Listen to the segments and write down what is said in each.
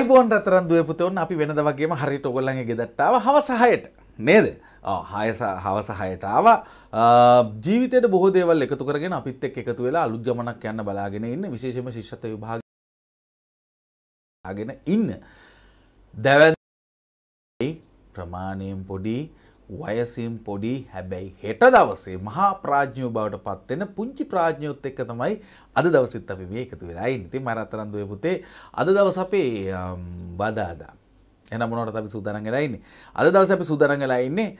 අයිබෝන් රතරන්දුව පුතවන්න අපි වෙනද වගේම හරිට ඔගොල්ලගේ ගෙදට්ටාව හවසහයට නේද හයස හවසහයටාව ජීවිතයට බොහෝදේවල් එකතු කරගෙන අපිත් එක් එකතු වෙලා අලුත් ගමනක් යන්න බලාගෙන ඉන්න විශේෂම ශිෂ්ත විභාග ගෙන ඉන්න දැවැ ප්‍රමාණයෙන් පොඩි වයසින් පොඩි හැබැයි හෙට දවසේ මහා ප්‍රාඥෝ බවට පත්වෙන පුංචි ප්‍රාඥයොත් එක්ක තමයි අද දවසත් අපි මේ එකතු වෙලා ඉන්නේ. ඉතින් මම රත්තරන්දුවේ පුතේ අද දවස අපේ බදාදා. එහෙනම් මොනවටද අපි සූදානම් වෙලා ඉන්නේ? අද දවසේ අපි සූදානම් වෙලා ඉන්නේ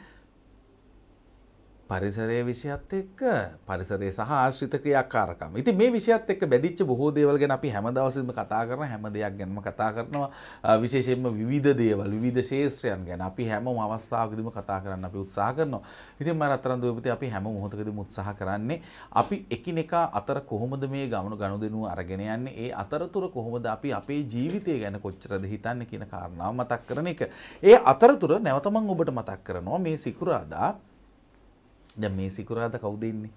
පරිසරය විෂයත් එක්ක පරිසරයේ සහ ආශ්‍රිත ක්‍රියාකාරකම්. ඉතින් මේ විෂයත් එක්ක බැඳිච්ච බොහෝ දේවල් ගැන අපි හැම දවසෙම කතා කරන හැම දෙයක් ගැනම කතා කරනවා. විශේෂයෙන්ම විවිධ දේවල්, විවිධ ශාස්ත්‍රයන් ගැන අපි හැමම අවස්ථාවකදීම කතා කරන්න අපි උත්සාහ කරනවා. ඉතින් මම රත්තරන් දුවපති අපි හැම මොහොතකදීම උත්සාහ කරන්නේ අපි එකිනෙකා අතර කොහොමද මේ ගමන ගනුදෙනුව අරගෙන යන්නේ? ඒ අතරතුර කොහොමද අපි අපේ ජීවිතය ගැන කොච්චරද හිතන්නේ කියන කාරණාව මතක් කරන එක. ඒ අතරතුර නැවත මම ඔබට මතක් කරනවා මේ සිකුරාදා දැන් මේ සිකුරාදා කවුද ඉන්නේ?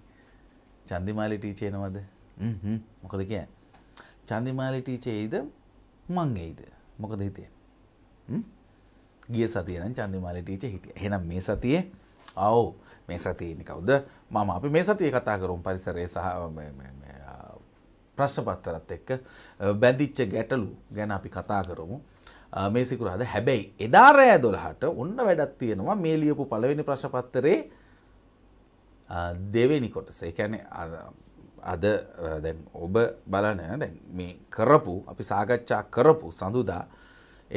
චන්දිමාලි ටීචර් එනවද? හ්ම් හ්ම් මොකද කියන්නේ? චන්දිමාලි ටීචර් එයිද? මං එයිද? මොකද හිතේ? හ්ම් ගිය සතිය නම් චන්දිමාලි ටීචර් හිටියා. එහෙනම් මේ සතියේ ආව් මේ සතියේ ඉන්නේ කවුද? මම අපි මේ සතියේ කතා කරමු පරිසරය සහ ප්‍රශ්නපත්තරත් එක්ක බැඳිච්ච ගැටලු ගැන අපි කතා කරමු මේ සිකුරාද හැබැයි එදා රෑ 12ට ඔන්න වැඩක් තියෙනවා මේ ලියපු පළවෙනි ප්‍රශ්නපත්තරේ දෙවෙනි කොටස එකැන අද දැන් ඔබ බලන දැන් මේ කරපු අපි සාකච්ඡා කරපු සඳුදා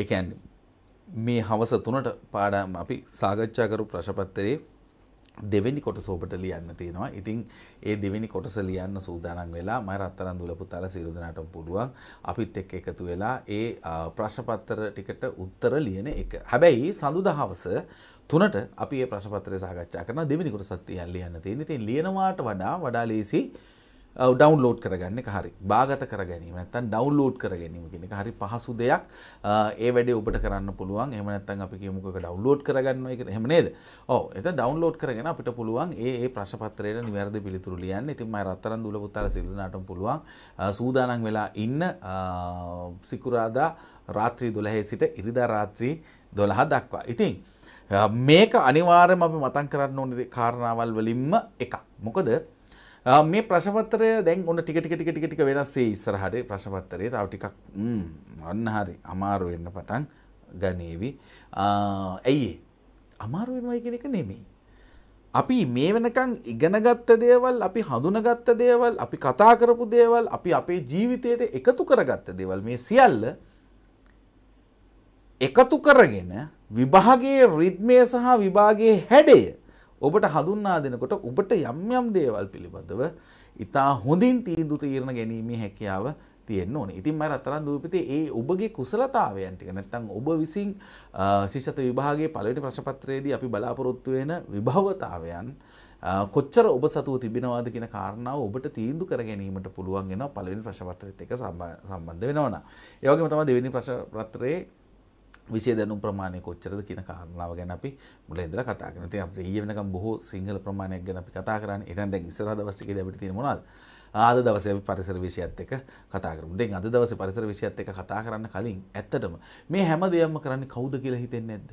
ඒකැන් මේ හවස තුනට පාඩම් අපි සාකච්ඡා කරු ප්‍රශපත්තරේ දෙවෙනි කොටස ඔබට ලියන්න තියෙනවා. ඉතින් ඒ දෙවෙනි කොටස ලියන්න සූදානම් වෙලා මම රත්තරන් දුලපුතාල සියලු දෙනාටම පුළුවන් අපිත් එක්ක එකතු වෙලා ඒ ප්‍රශ්න පත්‍ර ටිකට උත්තර ලියන එක. හැබැයි සඳුදා හවස තුනට අපි ඒ ප්‍රශ්නපත්‍රය සාකච්ඡා කරනවා දෙවෙනි කොටසත් තියන් ලියන්න තියෙන. ඉතින් ලියනවාට වඩා වඩා ලේසි ඩවන්ලෝඩ් කරගන්න එක හරි. බාගත කර ගැනීම නැත්නම් ඩවන්ලෝඩ් කර ගැනීම කියන එක හරි පහසු දෙයක්. ඒ වැඩේ ඔබට කරන්න පුළුවන්. එහෙම නැත්නම් අපි කියමුකෝ ඒක ඩවන්ලෝඩ් කරගන්නවා කියලා. එහෙම නේද? ඔව්. ඒක ඩවන්ලෝඩ් කරගෙන අපිට පුළුවන් ඒ ඒ ප්‍රශ්නපත්‍රයට නිවැරදි පිළිතුරු ලියන්න. ඉතින් මම රත්තරන් දුල පුතාලා සිල් දනාටම පුළුවන් සූදානම් වෙලා ඉන්න සිකුරාදා රාත්‍රී 12 සිට ඉරිදා රාත්‍රී 12 දක්වා. ඉතින් මේක අනිවාර්යම අපි මතන් කරන්න ඕන කාරණාවල් වලින්ම එකක්. මොකද මේ ප්‍රශ්නපත්‍රය දැන් ඔන්න ටික ටික ටික ටික ටික වෙනස් වෙයි ඉස්සරහට ප්‍රශ්නපත්‍රය තව ටිකක් අන්න හරි අමාරු වෙන්න පටන් ගනීවි. ඇයි අමාරු වෙනවයි කියන එක නෙමෙයි. අපි මේ වෙනකන් ඉගෙනගත්ත දේවල් අපි හඳුනගත්ත දේවල් අපි කතා කරපු දේවල් අපි අපේ ජීවිතයට එකතු කරගත්ත දේවල් මේ සියල්ල එකතු කරගෙන විභාගයේ රිද්මය සහ විභාගයේ හැඩය ඔබට හඳුන්වා දෙනකොට ඔබට යම් යම් දේවල් පිළිබඳව ඉතා හොඳින් තීන්දු තීරණ ගැනීමේ හැකියාව තියෙන්න ඕනේ. ඉතින් මම රත්තරන් දූපතේ ඒ ඔබගේ කුසලතාවයන් ටික නැත්නම් ඔබ විසින් ශිෂ්‍යත විභාගයේ පළවෙනි ප්‍රශ්න පත්‍රයේදී අපි බලාපොරොත්තු වෙන විභවතාවයන් කොච්චර ඔබ සතුව තිබෙනවාද කියන කාරණාව ඔබට තීන්දු කර ගැනීමට පුළුවන් වෙනවා පළවෙනි ප්‍රශ්න පත්‍රයේත් එක සම්බන්ධ වෙනවා නම්. ඒ වගේම තමයි දෙවෙනි ප්‍රශ්න පත්‍රයේ විශය දැනුම් ප්‍රමාණය කොච්චරද කියන කාරණාව ගැන අපි මුල ඉඳලා කතා කරනවා. ඉතින් අපිට ඊයේ වෙනකම් බොහෝ සිංහල ප්‍රමාණයක් ගැන අපි කතා කරන්නේ. එහෙනම් දැන් ඉස්සරහ දවස් ටිකේදී අපිට තියෙන මොනවද? ආද දවසේ අපි පරිසර විෂයත් එක්ක කතා කරමු. දැන් අද දවසේ පරිසර විෂයත් එක්ක කතා කරන්න කලින් ඇත්තටම මේ හැම දෙයක්ම කරන්නේ කවුද කියලා හිතෙන්නේ නැද්ද?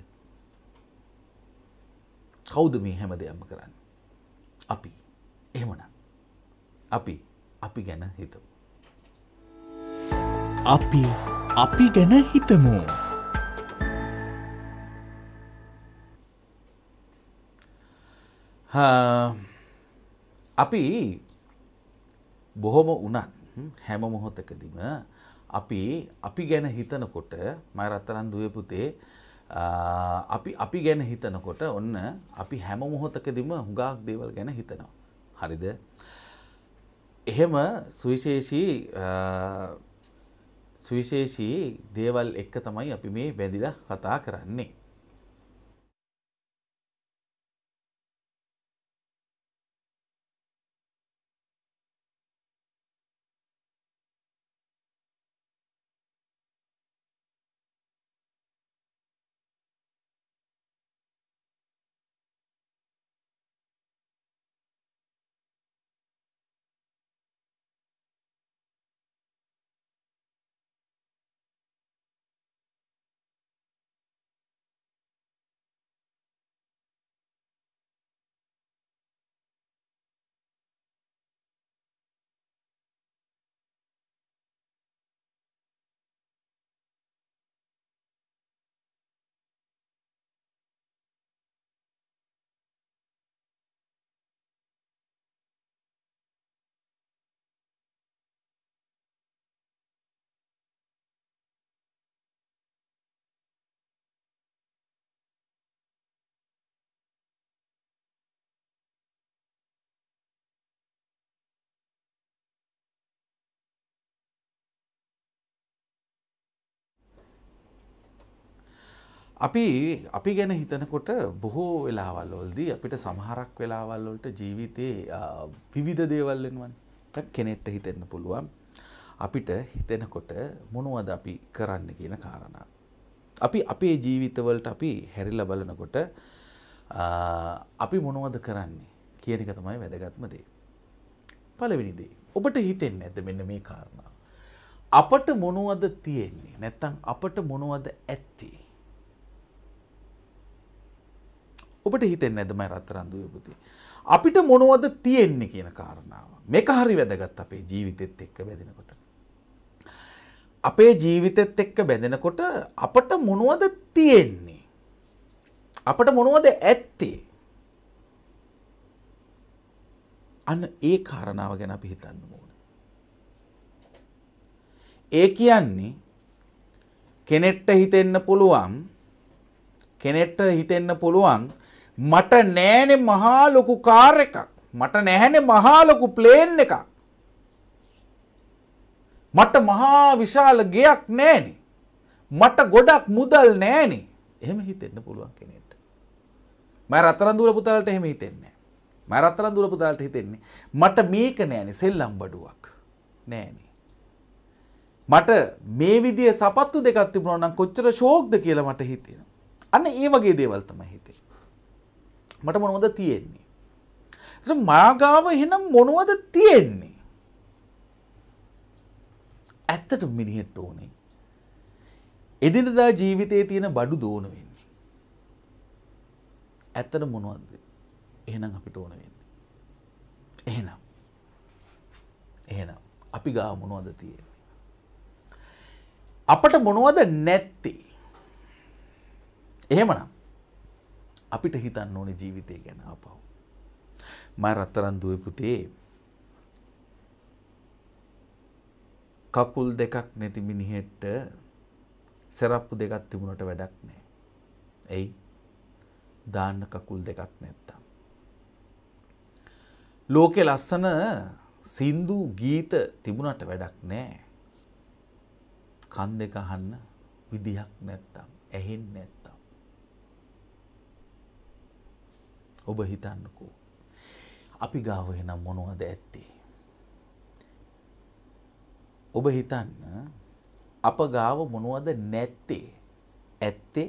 කවුද මේ හැම දෙයක්ම කරන්නේ? අපි. එහෙමනම් අපි අපි ගැන හිතමු. අපි අපි ගැන හිතමු. අපි බොහොම වනත් හැම මොහොතකදිම අපි අපි ගැන හිතනකොට මයි රත්තරන් දුවපුතේ අපි අපි ගැන හිතනකොට ඔන්න අපි හැම මොහොතකදිම හුඟක් දේවල් ගැන හිතනවා. හරිද. එහෙම සුවිශේෂී සුවිශේෂී දේවල් එක්ක තමයි අපි මේ බැඳිලා කතා කරන්නේ. අපි අපි ගැන හිතනකොට බොහෝ වෙලාවල් ඔොල්දී අපිට සමහරක් වෙලාවල් වලට ජීවිතයේ විවිධ දේවල් වෙනවන් කෙනෙට්ට හිතෙන්න පුළුවන් අපිට හිතෙනකොට මොනුවද අපි කරන්න කියන කාරණා. අපි අපේ ජීවිතවලට අපි හැරිල බලනකොට අපි මොනුවද කරන්නේ කියනක තමයි වැදගත්මදේ. පලවිනිදේ. ඔබට හිතෙන් ඇද මෙන්න මේ කාරණාව. අපට මොනුවද තියෙන්නේ නැත්තං අපට මොනුවද ඇත්තේ. ඔබට හිතෙන් ඇදමයි රත්තරන්දුවේ පුතේ. අපිට මොනවද තියෙන්නේ කියන කාරණාව. මේක හරි වැදගත් අපේ ජීවිතෙත් එක්ක බැඳෙනකොට. අපේ ජීවිතෙත් එක්ක බැඳෙනකොට අපට මොනවද තියෙන්නේ? අපට මොනවද ඇත්තේ? අන්න ඒ කාරණාව ගැන අපි හිතන්න ඕනේ. ඒ කියන්නේ කෙනෙක්ට හිතෙන්න පුළුවන් කෙනෙක්ට හිතෙන්න පුළුවන් මට නෑනෙ මහා ලොකු කාර් එකක් මට නැහැනෙ මහා ලොකු ප්ලේන් එකක් මට මහා විශාල ගෙයක් නෑනේ මට ගොඩක් මුදල් නෑනේ එහෙම හිතෙන්න පුළුවන් කෙනෙට මය රත්තරන්දුර පුතාලට එහෙම හිතෙන්නේ මය රත්තරන්දුර පුතාලට හිතෙන්නේ මට මේක නෑනේ සෙල්ලම් බඩුවක් නෑනේ මට මේ විදිය සපත්තු දෙකක් තිබුණා නම් කොච්චර ෂෝක්ද කියලා මට හිතෙනවා අන්න ඒ වගේ දේවල් තමයි මට මොනවද තියෙන්නේ. මාගාව එහෙනම් මොනවද තියෙන්නේ. ඇත්තට මිනිහෙට ඕනේ. එදිනදා ජීවිතයේ තියෙන බඩු දෝන වෙන්නේ. ඇත්තට මොනවද එහෙනම් අපිට ඕන වෙන්නේ. එහෙනම්. එහෙනම් අපි ගාව මොනවද තියෙන්නේ. අපට මොනවද නැත්තේ. එහෙමනම් අපිට හිතන්න ඕනේ ජීවිතය ගැන ආපහු. මා රත්තරන් දුවේ පුතේ කකුල් දෙකක් නැති මිනිහෙට සරප්පු දෙකක් තිබුණට වැඩක් නෑ. ඇයි? දාන්න කකුල් දෙකක් නැත්තම්. ලෝකේ ලස්සන සින්දු ගීත තිබුණට වැඩක් නෑ. කන් දෙක අහන්න විදිහක් නැත්තම් ඇහෙන්නේ නැත්තම් ඔබ හිතන්නකෝ. අපි ගාව එහෙනම් මොනවද ඇත්තේ? ඔබ හිතන්න අප ගාව මොනවද නැත්තේ? ඇත්තේ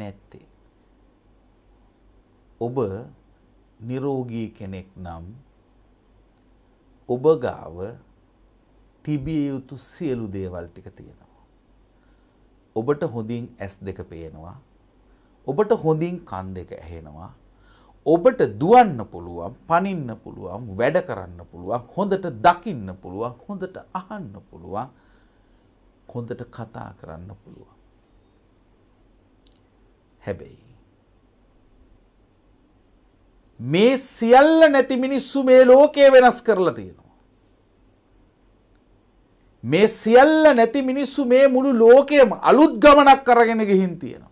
නැත්තේ. ඔබ නිරෝගී කෙනෙක් නම් ඔබ ගාව තිබිය යුතු සියලු දේවල් ටික තියෙනවා. ඔබට හොඳින් ඇස් දෙක පේනවා. ඔබට හොඳින් කන් දෙක ඇහෙනවා. ඔබට දුවන්න පුළුවන් පනින්න පුළුවන් වැඩ කරන්න පුළුවන් හොඳට දකින්න පුළුවන් හොඳට අහන්න පුළුවන් හොඳට කතා කරන්න පුළුවන් හැබැයි මේ සියල්ල නැති මිනිස්සු මේ ලෝකය වෙනස් කරලා තියෙනවා මේ සියල්ල නැති මිනිස්සු මේ මුළු ලෝකයම අලුත් ගමනක් කරගෙන ගිහින් තියෙනවා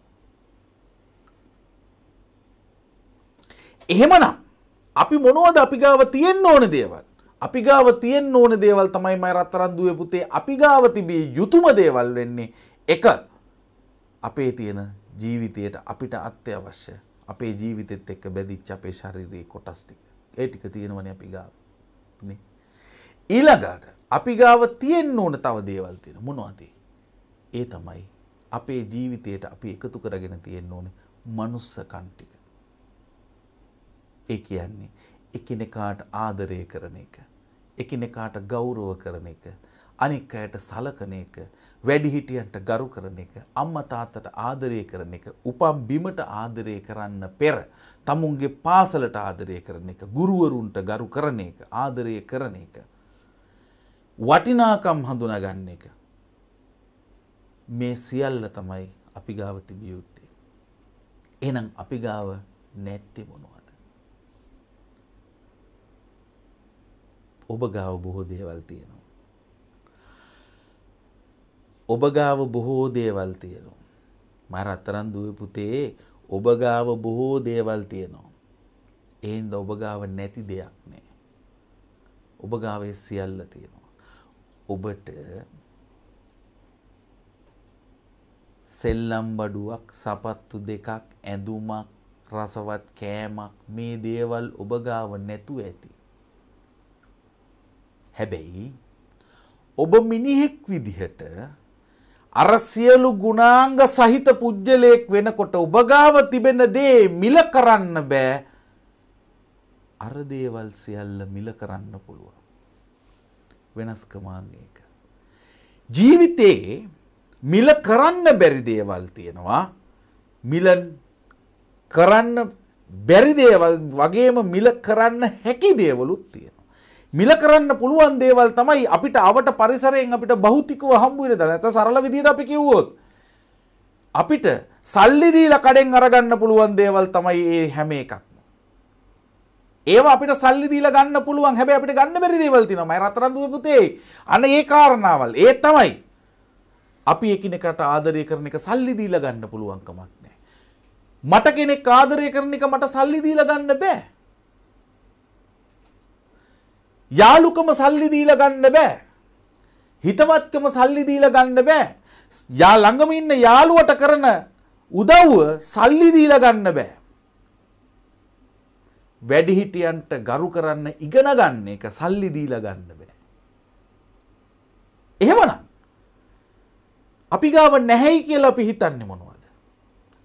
එහෙමනම් අපි මොනවද අපි ගාව තියෙන්න ඕන දේවල්. අපි ගාව තියෙන්න ඕන දේවල් තමයි මම රත්තරන්දුවේ පුතේ අපි ගාව තිබිය යුතුම දේවල් වෙන්නේ එක අපේ තියෙන ජීවිතයට අපිට අත්‍යවශ්‍ය අපේ ජීවිතෙත් එක්ක බැදිච්ච අපේ ශරීරයේ කොටස් ටික. ඒ ටික තියෙනවනේ අපි ගාව. නේ. ඊළඟට අපි ගාව තියෙන්න ඕන තව දේවල් තියෙන මොනවද? ඒ තමයි අපේ ජීවිතයට අපි එකතු කරගෙන තියෙන්න ඕනේ මනුස්සකම් ටික. ඒ කියන්නේ එකිනෙකාට ආදරය කරන එක. එකිනෙකාට ගෞරව කරන එක. අනික් අයට සලකන එක, වැඩිහිටියන්ට ගරු කරන එක, අම්මා තාත්තට ආදරය කරන එක, උපන් බිමට ආදරය කරන්න පෙර තමුන්ගේ පාසලට ආදරය කරන එක, ගුරුවරුන්ට ගරු කරන එක, ආදරය කරන එක. වටිනාකම් හඳුනාගන්න එක. මේ සියල්ල තමයි අපි ගාව තිබිය යුත්තේ. එහෙනම් අපි ගාව නැත්තේ මොනවද? ඔබ ගාව බොහෝ දේවල් තියෙනවා. ඔබ ගාව බොහෝ දේවල් තියෙනවා. මර අතරන් දුවේ පුතේ ඔබ ගාව බොහෝ දේවල් තියෙනවා. එහෙනම් ඔබ ගාව නැති දෙයක් නෑ. ඔබ ගාවේ සියල්ල තියෙනවා. ඔබට සෙල්ලම් බඩුවක් සපත්තු දෙකක් ඇඳුමක් රසවත් කෑමක් මේ දේවල් ඔබ ගාව නැතු ඇති. හැබැයි ඔබ මිනිහෙක් විදිහට අර සියලු ගුණාංග සහිත පුජ්‍යලයක් වෙනකොට ඔබ ගාව තිබෙන දේ මිල කරන්න බෑ අර දේවල් සියල්ල මිල කරන්න පුළුවන් වෙනස්කමාන් එක ජීවිතේ මිල කරන්න බැරි දේවල් තියෙනවා මිලන් කරන්න බැරි දේවල් වගේම මිල කරන්න හැකි දේවලුත් තියෙන මිල කරන්න පුළුවන් දේවල් තමයි අපිට අවට පරිසරයෙන් අපිට භෞතිකව හම්බුවෙන දර ඇත සරල විදිහට අපි කිව්වොත්. අපිට සල්ලි දීලා කඩෙන් අරගන්න පුළුවන් දේවල් තමයි ඒ හැම එකක්ම. ඒවා අපිට සල්ලි දීලා ගන්න පුළුවන් හැබැයි අපිට ගන්න බැරි දේවල් තියෙනවා. මම රත්තරන් දුවේ පුතේ. අන්න ඒ කාරණාවල්. ඒ තමයි. අපි එකිනෙකට ආදරය කරන එක සල්ලි දීලා ගන්න පුළුවන් කමක් නැහැ. මට කෙනෙක් ආදරය කරන එක මට සල්ලි දීලා ගන්න බෑ. යාලුකම සල්ලි දීලා ගන්න බෑ. හිතවත්කම සල්ලි දීලා ගන්න බෑ. යා ළඟම ඉන්න යාළුවට කරන උදව්ව සල්ලි දීලා ගන්න බෑ. වැඩිහිටියන්ට ගරු කරන්න ඉගෙන ගන්න එක සල්ලි දීලා ගන්න බෑ. එහෙමනම් අපි ගාව නැහැයි කියලා අපි හිතන්නේ මොනවද?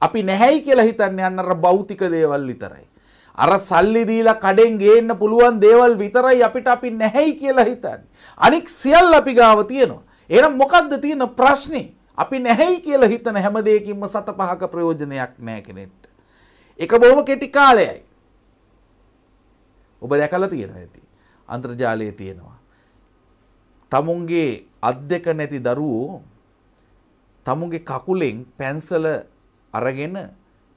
අපි නැහැයි කියලා හිතන්නේ අන්නර භෞතික දේවල් විතරයි. අර සල්ලි දීලා කඩෙන් ගේන්න පුළුවන් දේවල් විතරයි අපිට අපි නැහැයි කියලා හිතන්නේ. අනික් සියල්ල අපි ගාව තියෙනවා. එහෙනම් මොකද්ද තියෙන ප්‍රශ්නේ? අපි නැහැයි කියලා හිතන හැම දෙයකින්ම සත පහක ප්‍රයෝජනයක් නැහැ කෙනෙක්ට. ඒක බොහොම කෙටි කාලයයි. ඔබ දැකලා තියෙනවා ඇති. අන්තර්ජාලයේ තියෙනවා. තමුන්ගේ අත් දෙක නැති දරුවෝ තමුන්ගේ කකුලෙන් පැන්සල අරගෙන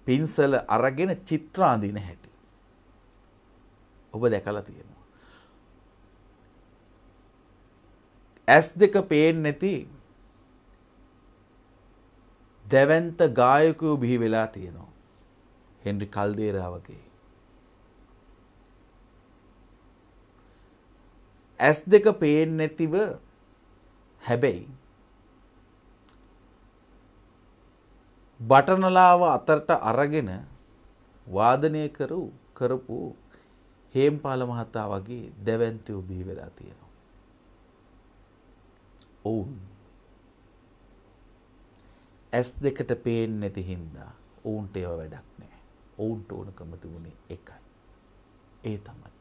පින්සල අරගෙන චිත්‍ර අඳින හැටි ඔබ දැකලා තියෙනවා. ඇස් දෙක පේන්නේ නැති දැවන්ත ගායකයෝ බිහි වෙලා තියෙනවා. හෙන්රි කල්දේරා වගේ. ඇස් දෙක පේන්නේ නැතිව හැබැයි බටනලාව අතරට අරගෙන වාදනය කරු කරපු හේම්පාල මහතා වගේ දැවැන්තයෝ බිහි වෙලා තියෙනවා. ඔවුන් ඇස් දෙකට පේන්නේ නැති හින්දා ඔවුන්ට ඒව වැඩක් නැහැ. ඔවුන්ට ඕනකම තිබුණේ එකයි. ඒ තමයි.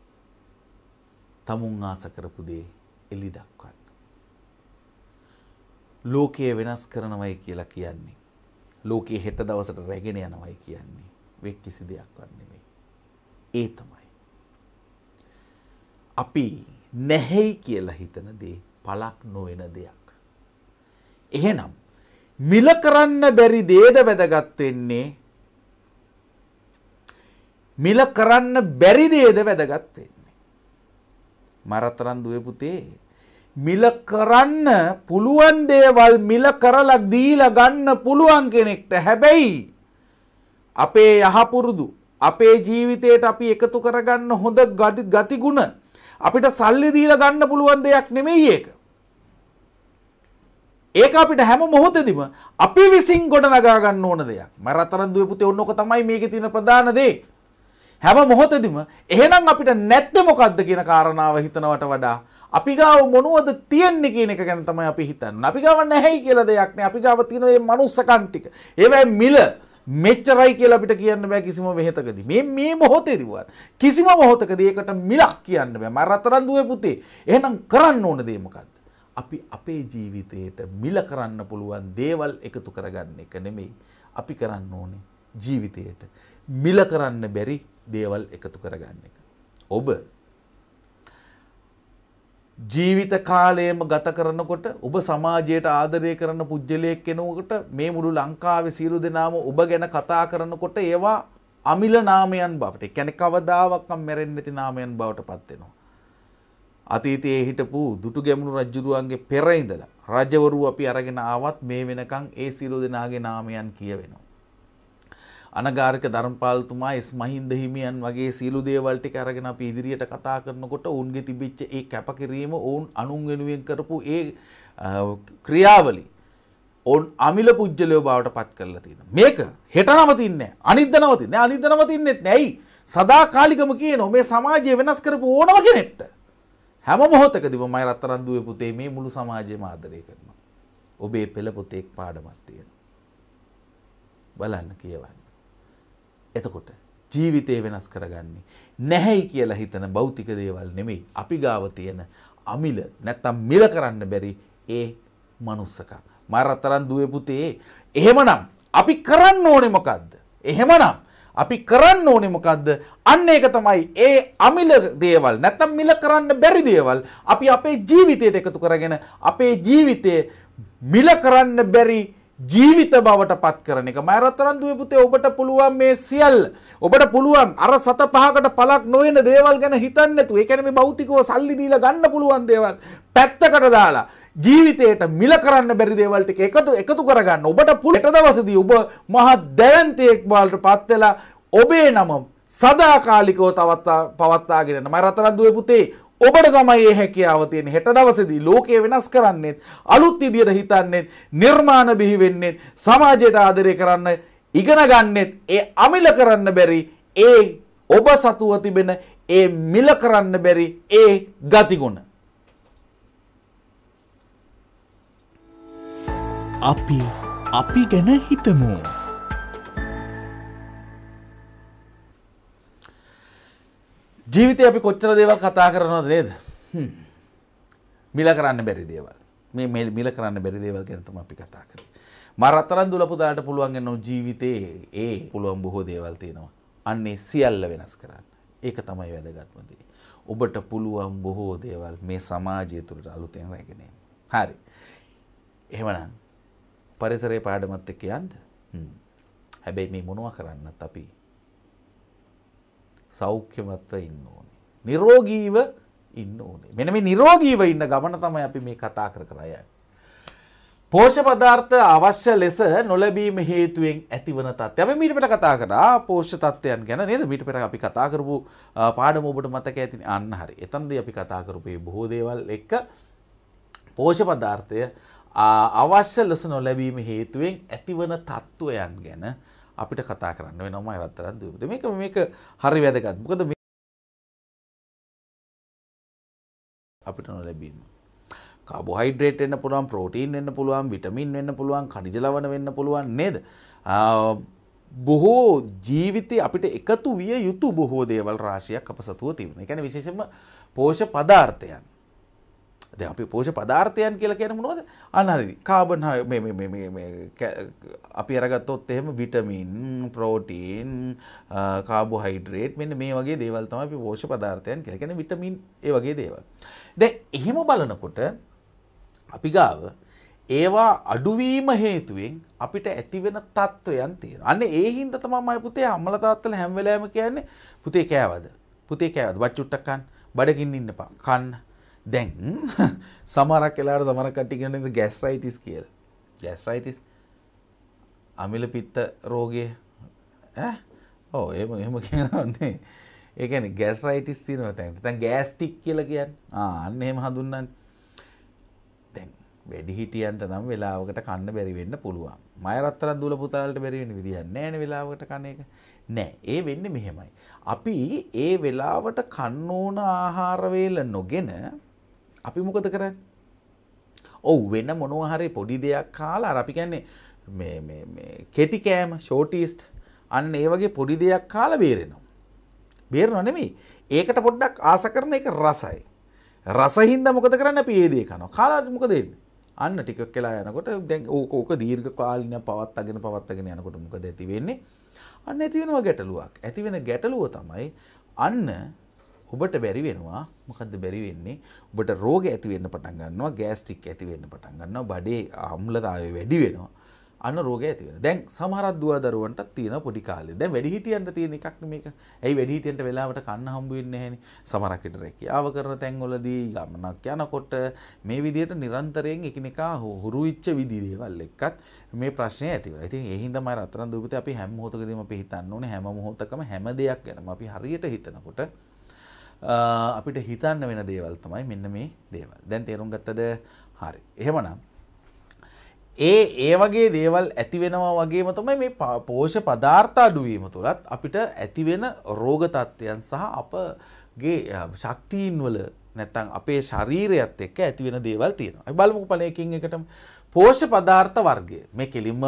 තමුන් ආස කරපු දේ එලි දක්වන්න. ලෝකය වෙනස් කරනවයි කියලා කියන්නේ. ලෝකයේ හෙට දවසට රැගෙන යනවයි කියන්නේ. වෙක් කිසි දෙයක් වන්නේ මේ. ඒ තමයි අපි නැහැයි කියලා හිතන දේ පලක් නොවෙන දෙයක්. එහෙනම් මිල කරන්න බැරි දේද වැදගත්වෙන්නේ මිල කරන්න බැරි දේද වැදගත්වෙන්නේ. මරතරන් දුවපුතේ මිල කරන්න පුළුවන් දේවල් මිල කරලක් දීල ගන්න පුළුවන් කෙනෙක්ට හැබැයි අපේ යහපුරුදු අපේ ජීවිතයට අපි එකතු කරගන්න හොඳ ගතිගුණ අපිට සල්ලි දීලා ගන්න පුළුවන් දෙයක් නෙමෙයි ඒක. ඒක අපිට හැම මොහොතෙදිම අපි විසින් ගොඩනගා ගන්න ඕන දෙයක්. මරතරන් දුවේ පුතේ ඔන්නක තමයි මේකේ තියෙන ප්‍රධාන දේ. හැම මොහොතෙදිම එහෙනම් අපිට නැත්ද මොකද්ද කියන කාරණාව හිතනවට වඩා අපි ගාව මොනවද තියෙන්නේ කියන එක ගැන තමයි අපි හිතන්නේ. අපි ගාව නැහැයි කියලා දෙයක් නෑ. අපි ගාව තියෙන මේ මනුස්සකම් ටික. ඒවයි මිල මෙච්චරයි කියලා අපිට කියන්න බෑ කිසිම වෙහෙතකදී. මේ මේ මොහොතේදීවත් කිසිම මොහොතකදී ඒකට මිලක් කියන්න බෑ. මම රතරන් දුවේ පුතේ. එහෙනම් කරන්න ඕන දේ මොකක්ද? අපි අපේ ජීවිතයට මිල කරන්න පුළුවන් දේවල් එකතු කරගන්න එක නෙමෙයි. අපි කරන්න ඕනේ ජීවිතයට මිල කරන්න බැරි දේවල් එකතු කරගන්න එක. ඔබ ජීවිත කාලයම ගත කරනකොට ඔබ සමාජයට ආදරය කරන පුද්ගලයෙක් කෙනෙකුට මේ මුළු ලංකාවේ සියලු දෙනාම ඔබ ගැන කතා කරනකොට ඒවා අමිල නාමයන් බවට කියන්නේ කවදාවත්ම මැරෙන්නේ නැති නාමයන් බවට පත් වෙනවා. අතීතයේ හිටපු දුටු ගැමුණු රජුරුවන්ගේ පෙර ඉඳලා රජවරු අපි අරගෙන ආවත් මේ වෙනකන් ඒ සියලු දෙනාගේ නාමයන් කියවෙනවා. අනගාරක ධර්මපාලතුමා එස් මහින්ද හිමියන් වගේ සියලු දේවල් ටික අරගෙන අපි ඉදිරියට කතා කරනකොට ඔවුන්ගේ තිබිච්ච ඒ කැපකිරීම ඔවුන් අනුන් වෙනුවෙන් කරපු ඒ ක්‍රියාවලි ඔවුන් අමිල පුජ්‍යලයෝ බවට පත් කරලා තියෙනවා. මේක හෙට නවතින්නේ නැහැ. අනිද්ද නවතින්නේ නැහැ. අනිද්ද නවතින්නේත් නැහැ. ඇයි? සදාකාලිකම කියනවා මේ සමාජය වෙනස් කරපු ඕනම කෙනෙක්ට. හැම මොහොතකදීම මම රත්තරන් දුවේ පුතේ මේ මුළු සමාජයම ආදරය කරනවා. ඔබේ පෙළ පොතේ පාඩමක් තියෙනවා. බලන්න කියවන්න. එතකොට ජීවිතය වෙනස් කරගන්නේ. නැහැයි කියලා හිතන භෞතික දේවල් නෙමෙයි. අපි ගාව තියෙන අමිල නැත්තම් මිල කරන්න බැරි ඒ මනුස්සකම්. මරතරන් දුවේ පුතේ. එහෙමනම් අපි කරන්න ඕනේ මොකද්ද? එහෙමනම් අපි කරන්න ඕනේ මොකද්ද? අන්න ඒක තමයි ඒ අමිල දේවල් නැත්තම් මිල කරන්න බැරි දේවල් අපි අපේ ජීවිතයට එකතු කරගෙන අපේ ජීවිතය මිල කරන්න බැරි ජීවිත බවට පත් කරන එක මෑරත්තරන් දුවේ පුතේ ඔබට පුළුවන් මේ සියල් ඔබට පුළුවන් අර සත පහකට පළක් නොවන දේවල් ගැන හිතන්න නැතුව ඒ කියන්නේ මේ භෞතිකව සල්ලි දීලා ගන්න පුළුවන් දේවල් පැත්තකට දාලා ජීවිතයට මිල කරන්න බැරි දේවල් ටික එකතු එකතු කරගන්න ඔබට පුළුවන් දවසේදී ඔබ මහා දැවැන්තයෙක් බවට පත් වෙලා ඔබේ නම සදාකාලිකව තවත් පවත්වාගෙන යන්න මෑරත්තරන් දුවේ පුතේ ඔබට තමයි ඒ හැකියාව තියෙන හෙට දවසේදී ලෝකය වෙනස් කරන්නෙත් අලුත් විදියට හිතන්නෙත් නිර්මාණ බිහි වෙන්නෙත් සමාජයට ආදරය කරන්න ඉගෙන ගන්නෙත් ඒ අමිල කරන්න බැරි ඒ ඔබ සතුව තිබෙන ඒ මිල කරන්න බැරි ඒ ගතිගුණ අපි අපි ගැන හිතමු ජීවිතය අපි කොච්චර දේවල් කතා කරනවද නේද මිල කරන්න බැරි දේවල් මේ මෙල් මිල කරන්න බැරි දේවල් ගැන තමයි අපි කතා කරේ මරතරන් දුලපුදාට පුළුවන් වෙන ජීවිතේ ඒ පුළුවන් බොහෝ දේවල් තියෙනවා අන්න ඒ සියල්ල වෙනස් කරන්න ඒක තමයි වැදගත්ම දේ ඔබට පුළුවන් බොහෝ දේවල් මේ සමාජය තුළට අලුතෙන් රැගෙන හරි එහෙමනම් පරිසරයේ පාඩමත් එක්ක යන්න හැබැයි මේ මොනවා කරන්නත් අපි සෞඛ්‍යමත්ව ඉන්න ඕනේ. නිරෝගීව ඉන්න ඕනේ. මෙන මේ නිරෝගීව ඉන්න ගමන තමයි අපි මේ කතා කර කර යන්නේ. පෝෂ්‍ය පදාර්ථ අවශ්‍ය ලෙස නොලැබීම හේතුවෙන් ඇතිවන තත්ත්වය. අපි මීට පෙර කතා කරා පෝෂ්‍ය තත්ත්වයන් ගැන නේද? මීට පෙර අපි කතා කරපු පාඩම ඔබට මතක ඇතිනේ. අන්න හරි. එතනදී අපි කතා කරපු මේ බොහෝ දේවල් එක්ක පෝෂ්‍ය පදාර්ථය අවශ්‍ය ලෙස නොලැබීම හේතුවෙන් ඇතිවන තත්ත්වයන් ගැන අපිට කතා කරන්න ඔය නොමයි රත්තරන් දූපත මේක මේක හරි වැදගත් මොකද අපිට නොලැබීම කාබෝහයිඩ්‍රේට් වෙන්න පුළුවන් ප්‍රෝටීන් වෙන්න පුළුවන් විටමින් වෙන්න පුළුවන් ඛනිජ ලවණ වෙන්න පුළුවන් නේද බොහෝ ජීවිතය අපිට එකතු විය යුතු බොහෝ දේවල් රාශියක් අප සතුව තිබෙන. ඒ කියන්නේ විශේෂයෙන්ම පෝෂ පදාර්ථයන්. ද අපි පෝෂ පදාර්ථයන් කියලා කියන මොනවද අනහරි කාබන් අපි අරගත්තොත් එහෙම විටමින් ප්‍රෝටීන් කාබෝහයිඩ්‍රේට් මෙන්න මේ වගේ දේවල් තමයි අපි පෝෂ පදාර්ථයන් කියලා කියන්නේ විටමින් ඒ වගේ දේවල් දැන් එහෙම බලනකොට අපි ගාව ඒවා අඩුවීම හේතුවෙන් අපිට ඇතිවෙන තත්ත්වයන් තියෙන අන්න ඒ හින්ද තමයි පුතේ අම්මලා තාත්තලා හැම වෙලාවෙම කියන්නේ පුතේ කෑවද පුතේ කෑවද බත් චුට්ටක් කන්න බඩගින්න ඉන්නපා කන්න දැන් සමරක් එලාට තමර කටිගන්න ගැස්රයිටිස් කියල ගැස්රයිටිස් අමිල පිත්ත රෝගය ඕ එම එම කියනන්නේ ඒකන ගැස්රයිටිස් තිනව තැන් තැන් ගෑස්ටික් කියල කියන්න අන්න එම හඳුන්නන් තැන් වැඩිහිටියන්ට නම් වෙලාවකට කන්න බැරිවෙන්න පුළුවන් මයරත්තර දුල පුතාලට බැරිවෙන විදිිය නෑන වෙලාවට කන එක නෑ ඒ වෙන්න මෙහෙමයි. අපි ඒ වෙලාවට කන්නෝන ආහාරවේල නොගෙන අපි මොකද කරන්න. ඔව් වෙන්න මොනවහරේ පොඩි දෙයක් කාලා අපි කැන්නේ කෙටිකෑම ෂෝටිස්ට් අන්න ඒ වගේ පොඩි දෙයක් කාල බේරෙනවා. බේරනවා නෙමෙයි. ඒකට පොඩ්ඩක් ආස කරන එක රසයි. රසින්ද මොකද කරන්න අපි ඒ දේ කනවා. කාලාට මොකද වෙන්නේ? අන්න ටිකක් වෙලා යනකොට දැන් ඕක ඕක දීර්ඝ කාලින පවත්වාගෙන පවත්වාගෙන යනකොට මොකද ඇති වෙන්නේ? අන්න ඇති වෙනවා ගැටලුවක්. ඇති වෙන ගැටලුව තමයි අන්න ඔබට බැරි වෙනවා මොකද බැරි වෙන්නේ ඔබට රෝග ඇතිවෙන්න පටන් ගන්නවා ගෑස්ටික් ඇතිවෙන්න පටන් ගන්නවා බඩේ අම්ලතාවය වැඩි වෙනවා අන්න රෝග ඇතිවෙන දැන් සමහරක් දුව දරුවන්ට තියෙන පොඩි කාලේ දැන් වැඩි හිටියන්ට තියෙන එකක් මේක ඇයි වැඩි හිටියන්ට වෙලාවට කන්න හම්බ වෙන්නේ නැහෙනි සමහරක් හිට රැකියාව කරන තැන්වලදී ගමනක් යනකොට මේ විදිහට නිරන්තරයෙන් එකිනෙකා හුරු වෙච්ච විදිහේවල් එක්කත් මේ ප්‍රශ්නේ ඇති වෙනවා. ඉතින් ඒ හින්දාම රත්තරන් දූපතේ අපි හැම මොහොතකදීම අපි හිතන්න ඕනේ හැම මොහොතකම හැම දෙයක් ගැනම අපි හරියට හිතනකොට අපිට හිතන්න වෙන දේවල් තමයි මෙන්න මේ දේවල්. දැන් තේරුම් ගත්තද? හරි. එහෙමනම් ඒ ඒ වගේ දේවල් ඇතිවෙනවා වගේම තමයි මේ පෝෂ පදාර්ථ අඩුවීම තුළත් අපිට ඇතිවෙන රෝග තත්ත්වයන් සහ අපගේ ශක්තියින් වල නැත්තම් අපේ ශරීරයත් එක්ක ඇතිවෙන දේවල් තියෙනවා. අපි බලමුකෝ ඵලයකින් එකටම පෝෂ්‍ය පදාර්ථ වර්ගය මේ කෙලින්ම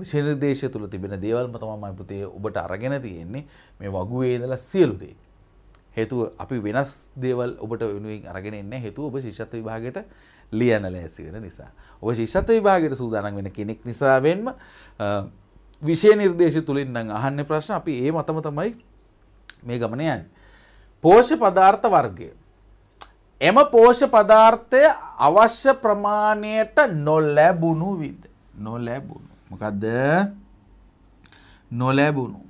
විශේෂ නිර්දේශය තුල තිබෙන දේවල්ම තමයි පුතේ ඔබට අරගෙන තියෙන්නේ මේ වගුවේ ඉඳලා සියලු දේ. හේතුව අපි වෙනස් දේවල් ඔබට වෙනුවෙන් අරගෙන එන්න හේතුව ඔබ ශිෂ්‍යත්ව විභාගයට ලියන්න ලෑසි වෙන නිසා. ඔබ ශිෂ්‍යත්ව විභාගයට සූදානම් වෙන කෙනෙක් නිසා වෙන්ම විෂය නිර්දේශ තුලින් නම් අහන්නේ ප්‍රශ්න අපි ඒ මතම තමයි මේ ගමන යන්නේ. පෝෂ්‍ය පදාර්ථ වර්ගය. එම පෝෂ්‍ය පදාර්ථය අවශ්‍ය ප්‍රමාණයට නොලැබුණු විද නොලැබුණු. මොකද්ද? නොලැබුණු.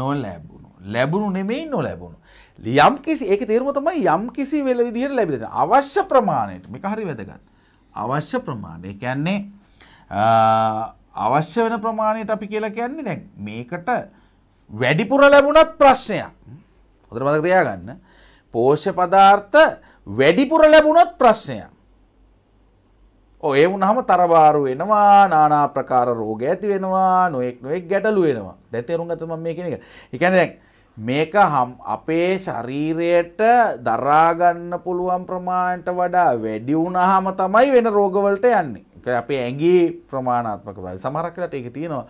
නොලැබුණු. ලැබුණු නෙමෙයි නොලැබුණු. යම් කිසි ඒක තේරුම තමයි යම් කිසි වෙල විදිහට ලැබෙන අවශ්‍ය ප්‍රමාණයට මේක හරි වැදගත්. අවශ්‍ය ප්‍රමාණය කියන්නේ අවශ්‍ය වෙන ප්‍රමාණයට අපි කියලා කියන්නේ දැන් මේකට වැඩිපුර ලැබුණත් ප්‍රශ්නයක්. හොඳට මතක තියාගන්න. පෝෂ්‍ය පදාර්ථ වැඩිපුර ලැබුණොත් ප්‍රශ්නයක්. ඔය වුණහම තරබාරු වෙනවා නානා ප්‍රකාර රෝග ඇති වෙනවා නොයෙක් නොයෙක් ගැටලු වෙනවා. දැන් තේරුම් ගත්තම මේ කියන එක. ඒ කියන්නේ දැන් මේක අපේ ශරීරයට දරාගන්න පුළුවන් ප්‍රමාණයට වඩා වැඩි වුණහම තමයි වෙන රෝගවලට යන්නේ. අපේ ඇගේ ප්‍රමාණාත්මක බව. සමහරක්ලට ඒක තියෙනවා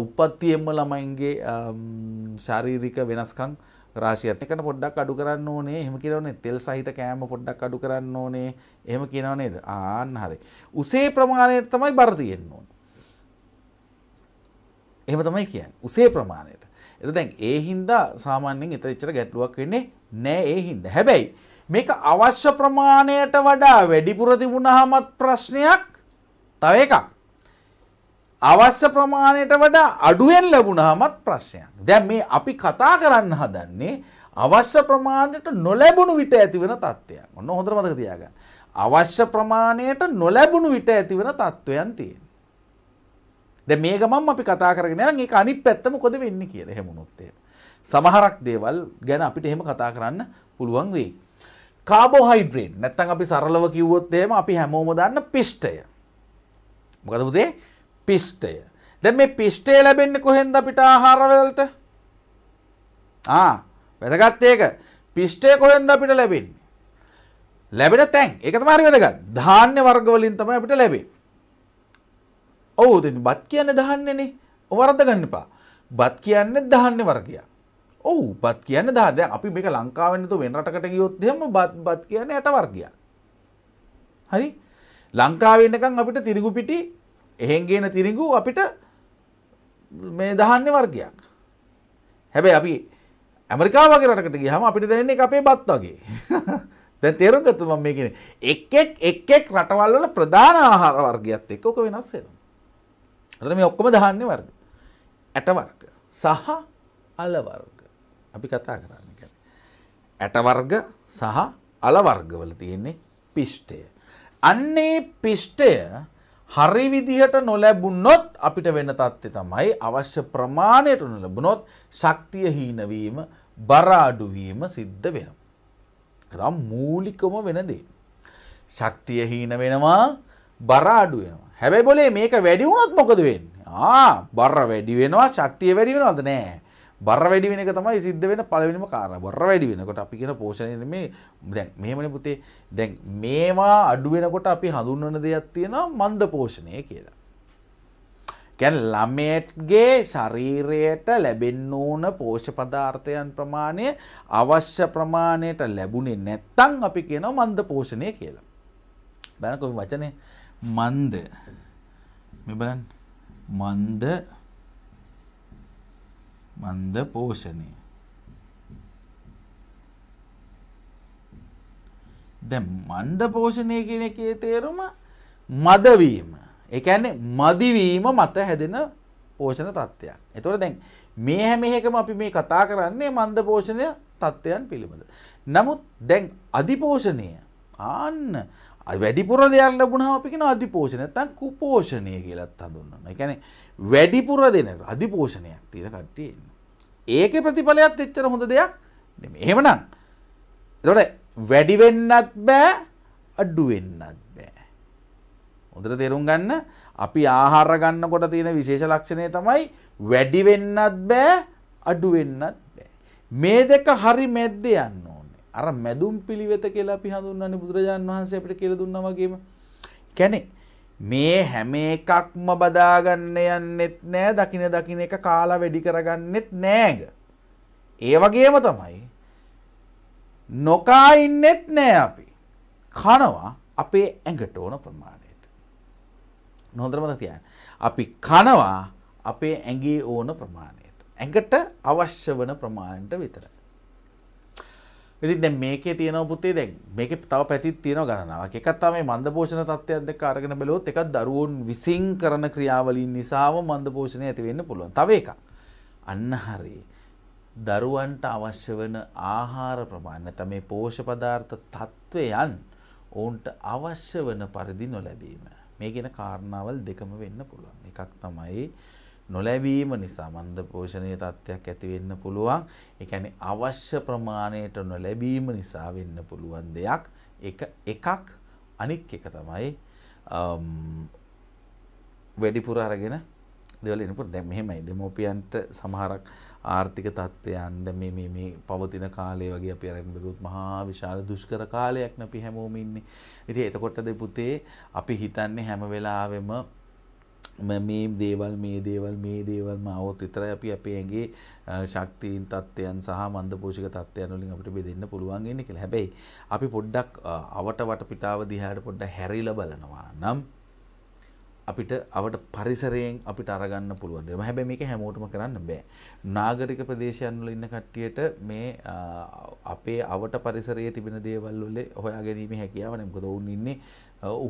උප්පත්තියෙන්ම ළමයින්ගේ ශාරීරික වෙනස්කම් රාශියක්. එකන පොඩ්ඩක් අඩු කරන්න ඕනේ. එහෙම කියනවනේ තෙල් සහිත කෑම පොඩ්ඩක් අඩු කරන්න ඕනේ. එහෙම කියනව නේද? ආන්න හරි. උසේ ප්‍රමාණයට තමයි බර තියෙන්න ඕනේ. එහෙම තමයි කියන්නේ. උසේ ප්‍රමාණයට එත දැන් ඒ හින්දා සාමාන්‍යෙන් එතරිච්චර ගැටලුවක් වෙන්නේ නෑ ඒ හින්ද. හැබැයි මේක අවශ්‍ය ප්‍රමාණයට වඩා වැඩිපුර තිබුණහමත් ප්‍රශ්නයක් තව එකක්. අවශ්‍ය ප්‍රමාණයට වඩා අඩුවෙන් ලැබුණහමත් ප්‍රශ්නයක්. දැන් මේ අපි කතා කරන්න හදන්නේ අවශ්‍ය ප්‍රමාණයට නොලැබුණු විට ඇතිවෙන තත්ත්වයක්. ඔන්න හොඳට මතක තියාගන්න. අවශ්‍ය ප්‍රමාණයට නොලැබුණු විට ඇතිවෙන තත්ත්වයන් තියෙනවා. ද මේ ගමන් අපි කතා කරගෙන යන ඒක අනිත් පැත්තම කොද වෙන්නේ කියලා හැමුණොත් එහෙම. සමහරක් දේවල් ගැන අපිට එහෙම කතා කරන්න පුළුවන් වෙයි. කාබෝහයිඩ්‍රේට් නැත්තම් අපි සරලව කිව්වොත් එහෙම අපි හැමෝම දන්න පිෂ්ඨය. මොකද පුතේ? පිෂ්ඨය. දැන් මේ පිෂ්ඨය ලැබෙන්නේ කොහෙන්ද අපිට ආහාරවලට? ආ වැදගත් ඒක. පිෂ්ඨය කොහෙන්ද අපිට ලැබෙන්නේ? ලැබෙන තැන් ඒක තමයි හරි වැදගත්. ධාන්‍ය වර්ග වලින් තමයි අපිට ලැබෙන්නේ. ඔවුද බත් කියන්න දහන්නේනේ වරද ගන්නපා බත් කියන්න දහන්න වර්ගය ඔහු බත් කියන්න දාදය අපි මේක ලංකාවන්නතු වෙනටකට ගියොත්දම බත් බත් කියන්න යට වර්ගය හරි ලංකාවෙන්නකං අපිට තිරිගු පිටි එහෙන්ගේන තිරිගු අපිට මේ දහන්න වර්ගයක් හැබැයි අපි ඇමරිකාවගේ රටකට ගියහම අපිට දැනන්නේ අපේ බත් වගේ දැන් තේරුම් ගත්තා මම මේ කියන්නේ එක් එක් එක් එක් රටවල් වල ප්‍රධාන ආහාර වර්ගයත් එක්ක ඔක වෙනස් වෙනවා අතර මේ ඔක්කොම දහන්නේ වර්ග. ඇට වර්ග සහ අල වර්ග අපි කතා කරන්න කියන්නේ. ඇට වර්ග සහ අල වර්ග වල තියෙන්නේ පිෂ්ඨය. අන්නේ පිෂ්ඨය හරි විදිහට නොලැබුණොත් අපිට වෙන තත්ත්වය තමයි අවශ්‍ය ප්‍රමාණයට නොලැබුණොත් ශක්තිය හීන වීම, බර අඩු වීම සිද්ධ වෙනවා. ඒක මූලිකම වෙන දේ. ශක්තිය හීන වෙනවා, බර අඩු වෙනවා. හැබැයි බොලේ මේක වැඩි වුණොත් මොකද වෙන්නේ? ආ බර වැඩි වෙනවා, ශක්තිය වැඩි වෙනවද නෑ. බර වැඩි වෙන එක තමයි සිද්ධ වෙන පළවෙනිම කාරණා. බර වැඩි වෙනකොට අපි කියන පෝෂණය මේ දැන් මෙහෙමනේ පුතේ. දැන් මේවා අඩු වෙනකොට අපි හඳුන්වන දෙයක් තියෙනවා මන්ද පෝෂණය කියලා. කියන්නේ ළමයේගේ ශරීරයට ලැබෙන්න ඕන පෝෂ්‍ය පදාර්ථයන් ප්‍රමාණය අවශ්‍ය ප්‍රමාණයට ලැබුණේ නැත්නම් අපි කියනවා මන්ද පෝෂණය කියලා. බලන්න කොහොම වචනේ මන්ද මේ බලන්න මන්ද මන්ද පෝෂණය දැන් මන්ද පෝෂණය කියන එකේ තේරුම මදවීම. ඒ කියන්නේ මදිවීම මත හැදෙන පෝෂණ තත්ත්වයක්. එතකොට දැන් මේ හැම එකම අපි මේ කතා කරන්නේ මන්ද පෝෂණය තත්ත්වයන් පිළිබඳ. නමුත් දැන් අධිපෝෂණය ආන්න වැඩිපුර දෙයක් ලැබුණා අපි කියන අධිපෝෂණය නැත්නම් කුපෝෂණය කියලාත් හඳුන්වනවා. ඒ කියන්නේ වැඩිපුර දෙන අධිපෝෂණයක් තියෙන කට්ටිය ඉන්න. ඒකේ ප්‍රතිඵලයත් එච්චර හොඳ දෙයක් නෙමෙයි. එහෙමනම් එතකොට වැඩි වෙන්නත් බෑ අඩු වෙන්නත් බෑ. හොඳට තේරුම් ගන්න අපි ආහාර ගන්නකොට තියෙන විශේෂ ලක්ෂණය තමයි වැඩි වෙන්නත් බෑ අඩු වෙන්නත් බෑ. මේ දෙක හරි මැද්දේ යන්න අර මැදුම් පිළිවෙත කියලා අපි හඳුන්වන්නේ බුදුරජාන් වහන්සේ අපිට කියලා දුන්නා වගේම. කියන්නේ මේ හැම එකක්ම බදාගන්න යන්නෙත් නෑ දකින දකින එක කාලා වැඩි කරගන්නෙත් නෑග. ඒ වගේම තමයි. නොකා ඉන්නෙත් නෑ අපි. කනවා අපේ ඇඟට ඕන ප්‍රමාණයට. නොදරමද තියන්. අපි කනවා අපේ ඇගේ ඕන ප්‍රමාණයට. ඇඟට අවශ්‍ය වන ප්‍රමාණයට විතරයි. ඉතින් දැන් මේකේ තියෙනවා පුතේ දැන් මේකේ තව පැතිත් තියෙනවා ගණනාවක්. එකක් තමයි මන්දපෝෂණ තත්ත්වයක් දැක්ක අරගෙන බැලුවොත් එකක් දරුවෝන් විසින් කරන ක්‍රියාවලින් නිසාම මන්දපෝෂණය ඇති වෙන්න පුළුවන්. තව එකක්. අන්න හරියි. දරුවන්ට අවශ්‍ය වන ආහාර ප්‍රමාණය තමයි පෝෂ පදාර්ථ තත්ත්වයන් ඔවුන්ට අවශ්‍ය වන පරිදි නොලැබීම. මේ ගැන කාරණාවල් දෙකම වෙන්න පුළුවන්. එකක් තමයි නොලැබීම නිසා මන්දපෝෂණීය තත්ත්වයක් ඇති වෙන්න පුළුවන්. ඒ කියන්නේ අවශ්‍ය ප්‍රමාණයට නොලැබීම නිසා වෙන්න පුළුවන් දෙයක්. එක එකක් අනික් එක තමයි වැඩිපුර අරගෙන දෙවල එනකොට දැන් මෙහෙමයි දෙමෝපියන්ට සමහරක් ආර්ථික තත්ත්වයන්ද මේ මේ මේ පවතින කාලය වගේ අපි අරගෙන බැලුවොත් මහා විශාල දුෂ්කර කාලයක් නේ අපි හැමෝම ඉන්නේ. ඉතින් එතකොටද පුතේ අපි හිතන්නේ හැම වෙලාවෙම මේ දේවල් මේ දේවල් මේ දේවල් මාවොත් විතරයි අපි අපේ ඇගේ ශක්තියින් තත්ත්වයන් සහ මන්ද පෝෂික තත්ත්වයන් වලින් අපිට බෙදෙන්න පුළුවන් වෙන්නේ කියලා. හැබැයි අපි පොඩ්ඩක් අවට වටපිටාව දිහාට පොඩ්ඩක් හැරිලා බලනවා නම් අපිට අවට පරිසරයෙන් අපිට අරගන්න පුළුවන් දේ. හැබැයි මේක හැමෝටම කරන්න බෑ. නාගරික ප්‍රදේශයන් වල ඉන්න කට්ටියට මේ අපේ අවට පරිසරයේ තිබෙන දේවල් වල හොයා ගැනීමේ හැකියාව නැහැ. මොකද ඔවුන් ඉන්නේ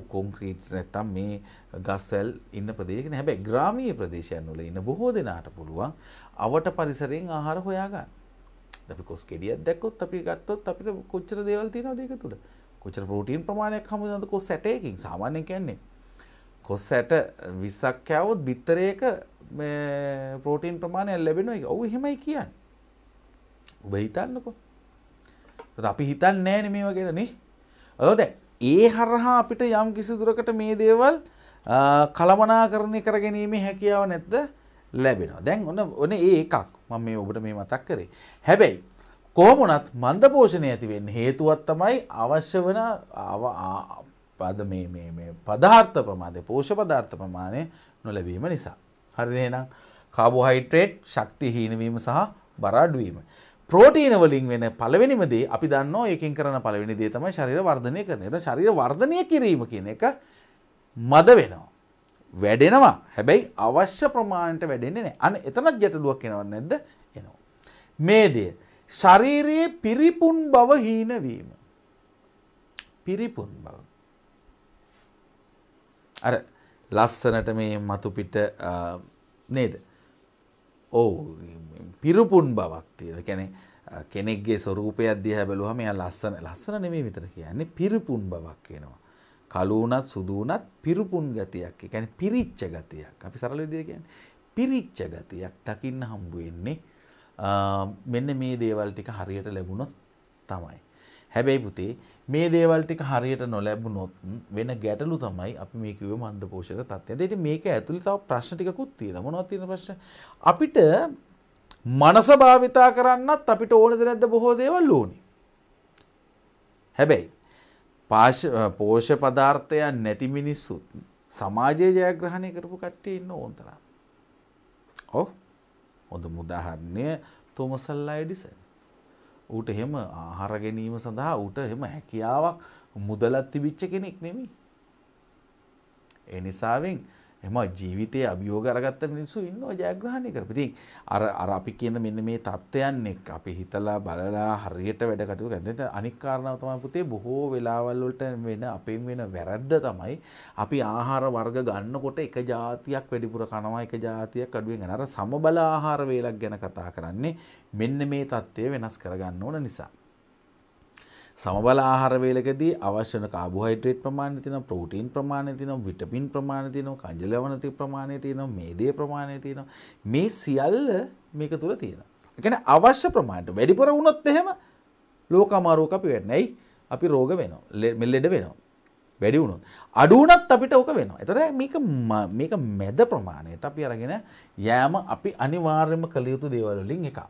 කොන්ක්‍රීට්ස් නැත්තම් මේ ගස්වැල් ඉන්න ප්‍රදේශ හැබැයි ග්‍රාමීය ප්‍රදේශයන් වල ඉන්න බොහෝ දෙනාට පුළුවන් අවට පරිසරයෙන් ආහාර හොයාගන්න. අපි කොස් කෙඩියක් දැක්කොත් අපි ගත්තොත් අපිට කොච්චර දේවල් තියෙනවද ඒක තුල? කොච්චර ප්‍රෝටීන් ප්‍රමාණයක් හමුවෙනවද කොස් ඇටයකින්? සාමාන්‍යයෙන් කියන්නේ කොස් ඇට 20ක් කෑවොත් බිත්තරයක මේ ප්‍රෝටීන් ප්‍රමාණයක් ලැබෙනවා ඒක. ඔව් එහෙමයි කියන්නේ. ඔබ හිතන්නකෝ. අපි හිතන්නේ නැහැ නේ මේවා ගැන නේ. ඔය දැන් ඒ හරහා අපිට යම් කිසි දුරකට මේ දේවල් කළමනාකරණය කරගැනීමේ හැකියාව නැත්ද ලැබෙනවා දැන් ඔන්න ඔන ඒ එකක් මම මේ ඔබට මේ මතක් කරේ හැබැයි කොහොමනත් මන්ද පෝෂණය ඇතිවෙන්න හේතුවත් තමයි අවශ්‍ය වන පද පදාර්ථ ප්‍රමාදය පෝෂ පදාර්ථ ප්‍රමාණය නොලැබීම නිසා හරිනේනම් කාබෝහයිට්‍රේට් ශක්ති හීනවීම සහ බරාඩුවීම ප්‍රෝටීනවලින් වෙන පළවෙනිමදේ අපි දන්න ඒකින් කරන පළවෙනි දේ තමයි ශරීර වර්ධනය කරන ද ශරීර වර්ධනය කිරීම කියන එක මද වෙනවා. වැඩෙනවා හැබැයි අවශ්‍ය ප්‍රමාණයට වැඩෙන්නේ නෑ අන එතනත් ගැටලුවක් එනව නැද්ද එනවා. මේ දේ ශරීරයේ පිරිපුන් බව හීනවීම. පිරිපුන් බව. අර ලස්සනට මේ මතුපිට නේද. ඔවු පිරුපුන් බවක් තියෙන කැනෙ කෙනෙක්ගේ ස්වරූපය අධ්‍යහ බැලුවහම යා ලස්සන ලස්සන නෙමේ විතර කියන්නේ පිරිපුන් බවක් කියනවා. කලුවනත් සුදුවනත් පිරිපුන් ගතියක් එකැන පිරිච්ච ගතියක් අපි සරල විදිරකයන් පිරිච්ච ගතියක් දකින්න හම්බුවෙන්නේ මෙන්න මේ දේවල් ටික හරියට ලැබුණොත් තමයි. හැබැයි පුතේ මේ දේවල් ටික හරියට නොලැබුණොත් වෙන ගැටලු තමයි අපි මේ කිව්වේ මන්දපෝෂක තත්ත්වය. ඒත් මේක ඇතුළේ තව ප්‍රශ්න ටිකකුත් තියෙනවා. මොනවද තියෙන ප්‍රශ්න? අපිට මනස භාවිතා කරන්නත් අපිට ඕනද නැද්ද බොහෝ දේවල් ඕනි. හැබැයි පෝෂ පදාර්ථයන් නැති මිනිස්සුත් සමාජයේ ජයග්‍රහණය කරපු කට්ටේ ඉන්න ඕන්තර. ඔහ හොඳ මුදාහරණය තොමසල්ලා එඩිසන්. ඌට එහෙම ආහාර ගැනීම සඳහා ඌට එහෙම හැකියාවක් මුදලත් තිබිච්ච කෙනෙක් නෙමෙයි. ඒ නිසාවෙන් එම ජීවිතයේ අභියෝග අරගත්ත මිනිස්සු ඉන්නවා ජයග්‍රහණය කරපු. ඉතින් අර අර අපි කියන මෙන්න මේ தත්ත්වයන් එක්ක අපි හිතලා බලලා හරියට වැඩ කටයුතු කරන. දැන් අනික් කාරණාව තමයි පුතේ බොහෝ වෙලාවල් වලට වෙන අපෙන් වෙන වැරද්ද තමයි අපි ආහාර වර්ග ගන්නකොට එක જાතියක් වැඩිපුර කනවා එක જાතියක් අඩුවෙන් ගන්න. අර සමබල ආහාර වේලක් ගැන කතා කරන්නේ මෙන්න මේ தත්ත්වය වෙනස් කරගන්න ඕන නිසා. සමබල ආහාර වේලකදී අවශ්‍ය වෙන කාබෝහයිඩ්‍රේට් ප්‍රමාණය තියෙනවා, ප්‍රෝටීන් ප්‍රමාණය තියෙනවා, විටමින් ප්‍රමාණය තියෙනවා, කංජ ලවණ ප්‍රමාණය තියෙනවා, මේදේ ප්‍රමාණය තියෙනවා. මේ සියල්ල මේක තුල තියෙනවා. ඒ කියන්නේ අවශ්‍ය ප්‍රමාණයට වැඩිපුර වුණොත් එහෙම ලෝක අමාරුවක් අපි වෙන්නේ. ඇයි? අපි රෝග වෙනවා. ලෙඩ වෙනවා. වැඩි වුණොත් අඩු වුණත් අපිට ඕක වෙනවා. එතකොට මේක මේක මැද ප්‍රමාණයට අපි අරගෙන යෑම අපි අනිවාර්යයෙන්ම කළ යුතු දේවල් වලින් එකක්.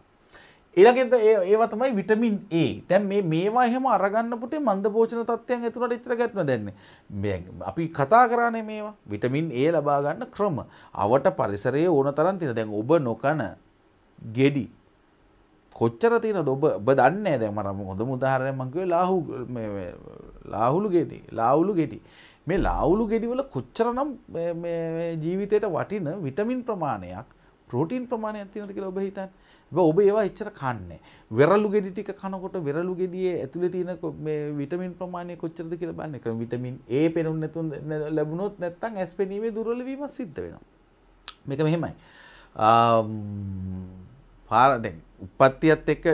ඒලගෙද ඒවා තමයි විටමින් ඒ තැන් මේ මේවා එහෙම අරගන්නපුට මන්ද භෝචන තත්වයන් ඇතුළට ඉතර ගැටන දැන්නේ අපි කතා කරන්නේ මේවා විටමින් ඒ ලබාගන්න ක්‍රම අවට පරිසරයේ ඕන තරන් තින දැන් ඔබ නොකන ගෙඩි කොච්චර තියෙන ඔබ ඔබ දන්නේ දැන් මරම හොඳ උදාහරණයක් මම කිව්වේ ලාහු මේ ලාහුලු ගෙඩි ලාහුලු ගෙඩි මේ ලාහුලු ගෙඩි වල කොච්චරනම් මේ ජීවිතයට වටින විටමින් ප්‍රමාණයක් ප්‍රෝටීන් ප්‍රමාණයක් තියෙනවද කියලා ඔබ හිතන්නේ ඔබ ඒවා එච්චර කන්නේ. වෙරළු ගෙඩි ටික කනකොට වෙරළු ගෙඩියේ ඇතුලේ තියෙන මේ විටමින් ප්‍රමාණය කොච්චරද කියලා බලන්න. ඒක විටමින් A පෙනුන නැතුන් ලැබුණොත් නැත්තම් ඇස් පෙනීමේ දුර්වල වීමක් සිද්ධ වෙනවා. මේක මෙහෙමයි. පාර දැන් උපත්තියත් එක්ක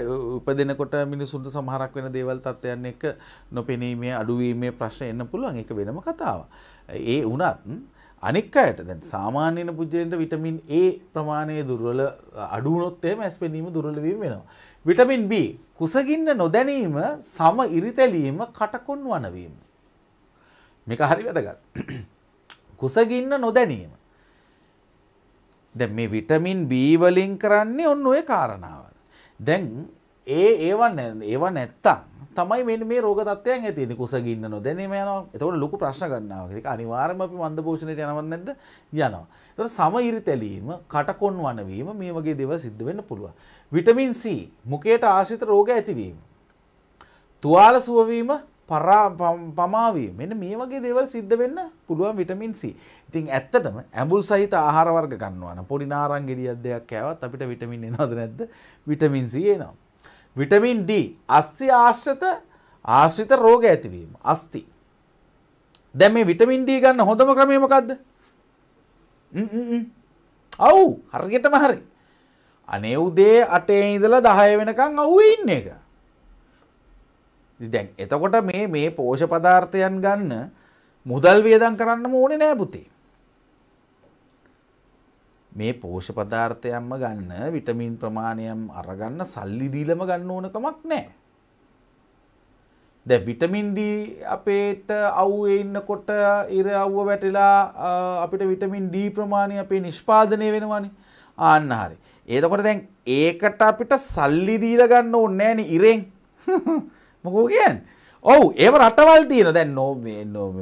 උපදිනකොට මිනිසුන්ට සමහරක් වෙන දේවල් තත්ත්වයන් එක්ක නොපෙනීමේ අඩුවීමේ ප්‍රශ්න එන්න පුළුවන්. ඒක වෙනම කතාවක්. ඒ වුණත් අනික් අයට දැන් සාමාන්‍යන පුද්ජලන්ට විටමින් ඒ ප්‍රමාණය දුර්වල අඩුවනොත්තේ මැස් පෙනීම දුරලවීම වෙනවා. විටමින් B කුසගින්න නොදැනීම සම ඉරිතැලීම කටකොන් වනවීම. මේක හරි වැදගත්. කුසගින්න නොදැනීම. දැ මේ විටමින් බීවලින් කරන්නේ ඔන්න ඔය කාරණාව. දැන් ඒ ඒවන් ඒව නැත්තම් තමයි මෙන්න මේ රෝග තත්ත්වයන් ඇති වෙන්නේ කුසගින්න නොදැනීම යනවා. එතකොට ලොකු ප්‍රශ්න ගන්නවා. ඒක අනිවාර්යයෙන්ම අපි මන්දපෝෂණයට යනවද නැද්ද? යනවා. එතකොට සමීරිතැලීම, කටකොන් වනවීම මේ වගේ දේවල් සිද්ධ වෙන්න පුළුවන්. විටමින් C මුඛයට ආශ්‍රිත රෝග ඇතිවීම. තුවාල සුවවීම පමාවීම මෙන්න මේ වගේ දේවල් සිද්ධ වෙන්න පුළුවන් විටමින් C. ඉතින් ඇත්තටම ඇඹුල් සහිත ආහාර වර්ග ගන්නවා නම් පොඩි නාරංගෙඩියක් දෙකක් කෑවත් අපිට විටමින් එනවද නැද්ද? විටමින් C එනවා. විටමින් D අස්ති ආශ්‍රත ආශ්‍රිත රෝග ඇතිවීම අස්ති. දැන් මේ විටමින් D ගන්න හොඳම ක්‍රමය මොකද්ද? අව් හරියටම හරි. අනේ උදේ 8 ඉඳලා 10 වෙනකන් අවු ඉන්න එක. දැන් එතකොට මේ මේ පෝෂ පදාර්ථයන් ගන්න මුදල් වියදම් කරන්නම ඕනේ නෑ පුතේ. මේ පෝෂ පදාර්ථයම්ම ගන්න විටමින් ප්‍රමාණයම් අරගන්න සල්ලිදීලම ගන්න ඕනකමක් නෑ. දැ විටමින්ඩී අපේට අව්ේ ඉන්නකොට ඉර අව්ව වැටලා අපිට විටමින් ඩී ප්‍රමාණය අපේ නිෂ්පාදනය වෙනවානි ආන්න හරි. ඒතකොට දැන් ඒකට අපිට සල්ලි දීල ගන්න ඕන්නෑන ඉරෙන් මොකෝ කියන් ඔවු ඒව රටවල් තියෙන දැන් නෝමේ නෝම